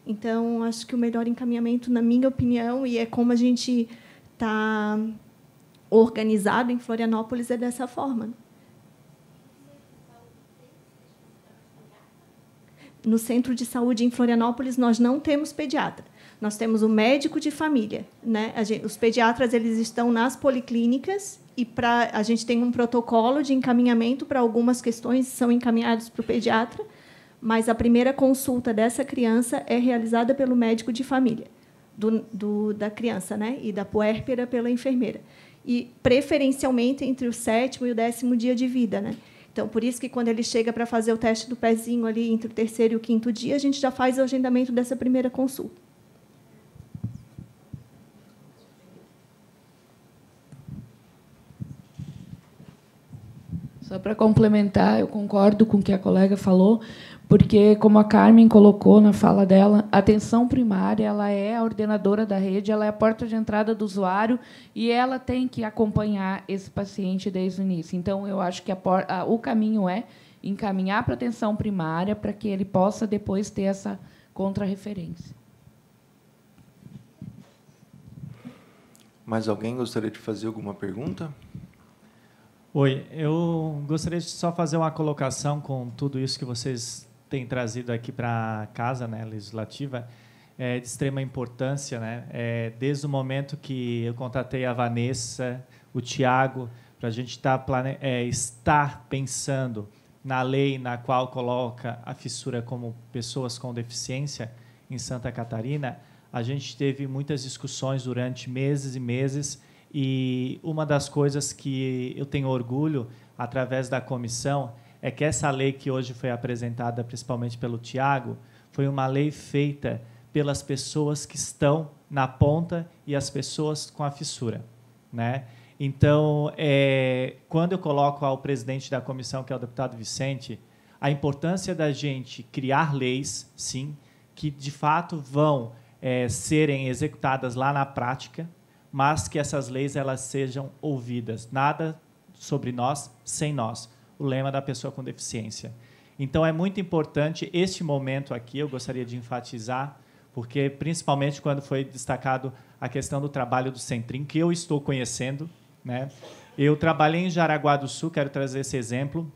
Então, acho que o melhor encaminhamento, na minha opinião, e é como a gente está organizado em Florianópolis é dessa forma. No centro de saúde em Florianópolis nós não temos pediatra. Nós temos o médico de família, né? Gente, os pediatras eles estão nas policlínicas e para a gente tem um protocolo de encaminhamento para algumas questões são encaminhados para o pediatra, mas a primeira consulta dessa criança é realizada pelo médico de família do, do da criança, né? E da puérpera pela enfermeira e preferencialmente entre o sétimo e o décimo dia de vida, né? Então, por isso que quando ele chega para fazer o teste do pezinho ali entre o terceiro e o quinto dia, a gente já faz o agendamento dessa primeira consulta. Só para complementar, eu concordo com o que a colega falou, porque como a Carmen colocou na fala dela, a atenção primária ela é a ordenadora da rede, ela é a porta de entrada do usuário e ela tem que acompanhar esse paciente desde o início. Então eu acho que a, a, o caminho é encaminhar para a atenção primária para que ele possa depois ter essa contrarreferência. Mais alguém gostaria de fazer alguma pergunta? Oi, eu gostaria de só fazer uma colocação com tudo isso que vocês tem trazido aqui para a casa né, legislativa é de extrema importância. Né? É, desde o momento que eu contatei a Vanessa, o Tiago, para a gente tá plane... é, estar pensando na lei na qual coloca a fissura como pessoas com deficiência em Santa Catarina, a gente teve muitas discussões durante meses e meses. E uma das coisas que eu tenho orgulho através da comissão é que essa lei que hoje foi apresentada, principalmente pelo Tiago, foi uma lei feita pelas pessoas que estão na ponta e as pessoas com a fissura, né? Então, é, quando eu coloco ao presidente da comissão, que é o deputado Vicente, a importância da gente criar leis, sim, que de fato vão é, serem executadas lá na prática, mas que essas leis elas sejam ouvidas. Nada sobre nós sem nós o lema da pessoa com deficiência. Então é muito importante este momento aqui, eu gostaria de enfatizar, porque principalmente quando foi destacado a questão do trabalho do Centrinho, que eu estou conhecendo, né? Eu trabalhei em Jaraguá do Sul, quero trazer esse exemplo,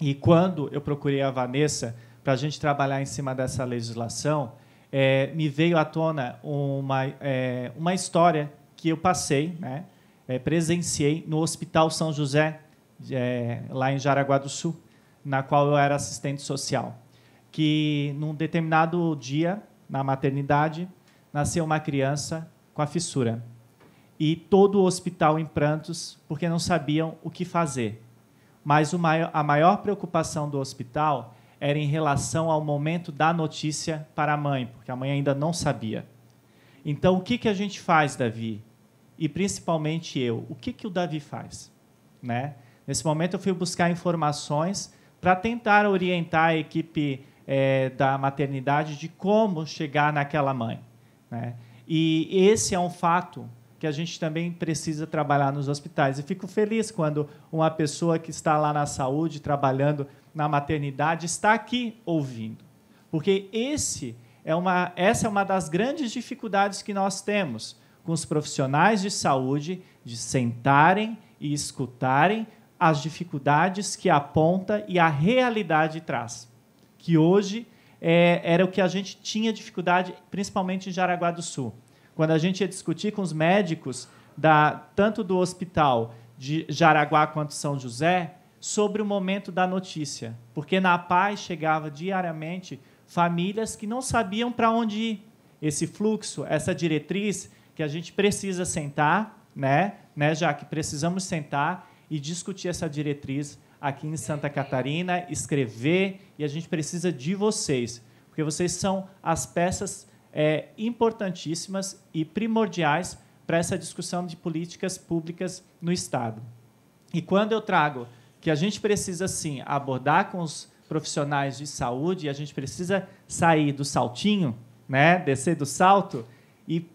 e quando eu procurei a Vanessa para a gente trabalhar em cima dessa legislação, é, me veio à tona uma, é, uma história que eu passei, né? É, presenciei no Hospital São José, é, lá em Jaraguá do Sul, na qual eu era assistente social, que num determinado dia na maternidade nasceu uma criança com a fissura e todo o hospital em prantos porque não sabiam o que fazer. Mas maior, a maior preocupação do hospital era em relação ao momento da notícia para a mãe, porque a mãe ainda não sabia. Então, o que, que a gente faz, Davi? E principalmente eu, o que, que o Davi faz? Né? Nesse momento, eu fui buscar informações para tentar orientar a equipe é, da maternidade de como chegar naquela mãe. Né? E esse é um fato que a gente também precisa trabalhar nos hospitais. E fico feliz quando uma pessoa que está lá na saúde, trabalhando na maternidade, está aqui ouvindo. Porque esse é uma, essa é uma das grandes dificuldades que nós temos com os profissionais de saúde de sentarem e escutarem as dificuldades que aponta e a realidade traz, que hoje é, era o que a gente tinha dificuldade, principalmente em Jaraguá do Sul. Quando a gente ia discutir com os médicos, da, tanto do hospital de Jaraguá quanto São José, sobre o momento da notícia, porque na paz chegava diariamente famílias que não sabiam para onde ir. Esse fluxo, essa diretriz que a gente precisa sentar, né, né, já que precisamos sentar e discutir essa diretriz aqui em Santa Catarina, escrever, e a gente precisa de vocês, porque vocês são as peças é, importantíssimas e primordiais para essa discussão de políticas públicas no Estado. E quando eu trago que a gente precisa, sim, abordar com os profissionais de saúde, e a gente precisa sair do saltinho, né, descer do salto, e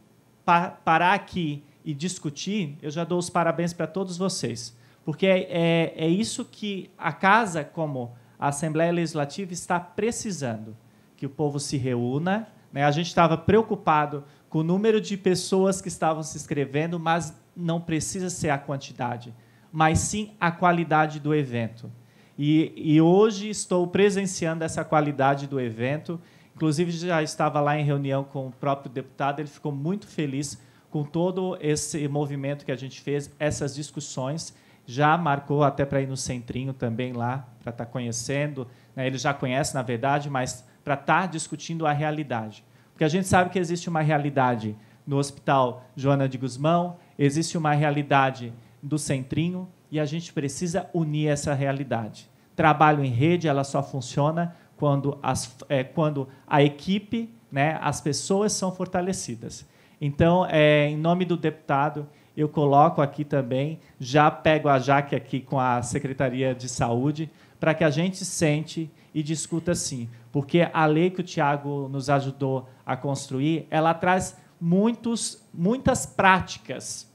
pa parar aqui e discutir, eu já dou os parabéns para todos vocês porque é, é, é isso que a casa, como a Assembleia Legislativa, está precisando: que o povo se reúna. Né? A gente estava preocupado com o número de pessoas que estavam se inscrevendo, mas não precisa ser a quantidade, mas sim a qualidade do evento. E, e, hoje estou presenciando essa qualidade do evento. Inclusive, já estava lá em reunião com o próprio deputado, ele ficou muito feliz com todo esse movimento que a gente fez, essas discussões já marcou até para ir no centrinho também lá, para estar tá conhecendo. Né? Ele já conhece, na verdade, mas para estar tá discutindo a realidade. Porque a gente sabe que existe uma realidade no Hospital Joana de Guzmão, existe uma realidade do centrinho e a gente precisa unir essa realidade. Trabalho em rede, ela só funciona quando, as, é, quando a equipe, né, as pessoas são fortalecidas. Então, é, em nome do deputado, eu coloco aqui também, já pego a Jaque aqui com a Secretaria de Saúde, para que a gente sente e discuta sim. Porque a lei que o Tiago nos ajudou a construir, ela traz muitos, muitas práticas.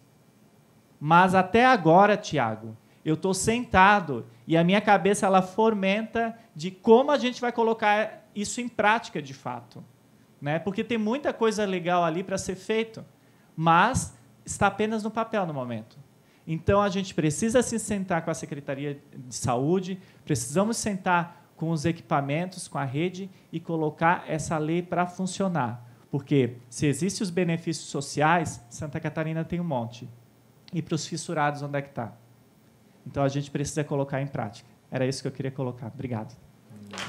Mas até agora, Tiago, eu estou sentado e a minha cabeça ela fomenta de como a gente vai colocar isso em prática de fato. Né? Porque tem muita coisa legal ali para ser feito, mas está apenas no papel no momento. Então, a gente precisa se sentar com a Secretaria de Saúde, precisamos sentar com os equipamentos, com a rede e colocar essa lei para funcionar. Porque se existem os benefícios sociais, Santa Catarina tem um monte. E para os fissurados, onde é que está? Então, a gente precisa colocar em prática. Era isso que eu queria colocar. Obrigado.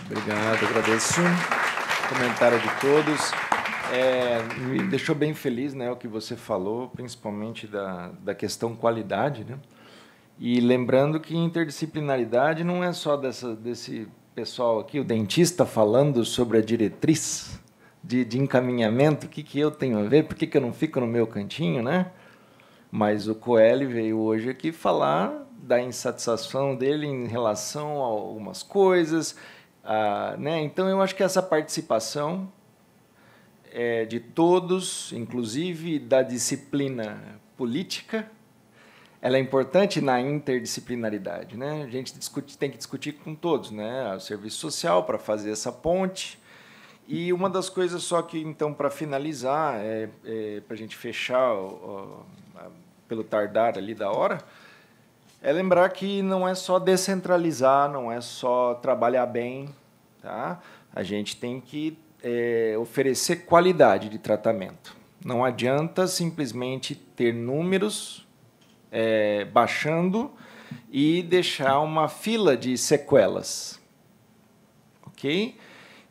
Obrigado, agradeço. Comentário de todos. É, me deixou bem feliz né, o que você falou, principalmente da, da questão qualidade. Né? E lembrando que interdisciplinaridade não é só dessa, desse pessoal aqui, o dentista falando sobre a diretriz de, de encaminhamento, o que, que eu tenho a ver, por que, que eu não fico no meu cantinho, né? Mas o Coelho veio hoje aqui falar da insatisfação dele em relação a algumas coisas. A, né? Então, eu acho que essa participação é, de todos, inclusive da disciplina política, ela é importante na interdisciplinaridade, né? A gente discute, tem que discutir com todos, né? Ah, o serviço social para fazer essa ponte. E uma das coisas só que então para finalizar, é, é para a gente fechar pelo tardar ali da hora, é lembrar que não é só descentralizar, não é só trabalhar bem, tá? A gente tem que é, oferecer qualidade de tratamento. Não adianta simplesmente ter números é, baixando e deixar uma fila de sequelas. Ok?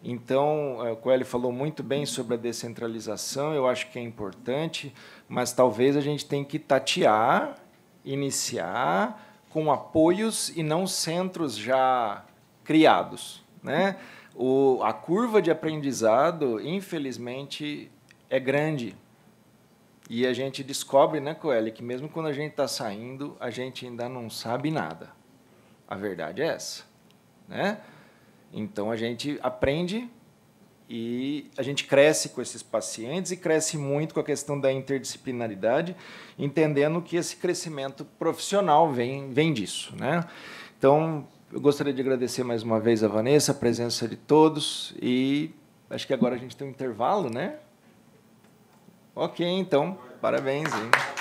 Então, é, o Coelho falou muito bem sobre a descentralização, eu acho que é importante, mas talvez a gente tenha que tatear, iniciar com apoios e não centros já criados. Né? o, a curva de aprendizado, infelizmente, é grande. E a gente descobre, né, Coelho, que mesmo quando a gente está saindo, a gente ainda não sabe nada. A verdade é essa, né? Então a gente aprende e a gente cresce com esses pacientes e cresce muito com a questão da interdisciplinaridade, entendendo que esse crescimento profissional vem, vem disso, né? Então, eu gostaria de agradecer mais uma vez a Vanessa, a presença de todos e acho que agora a gente tem um intervalo, né? Ok, então, parabéns. Hein?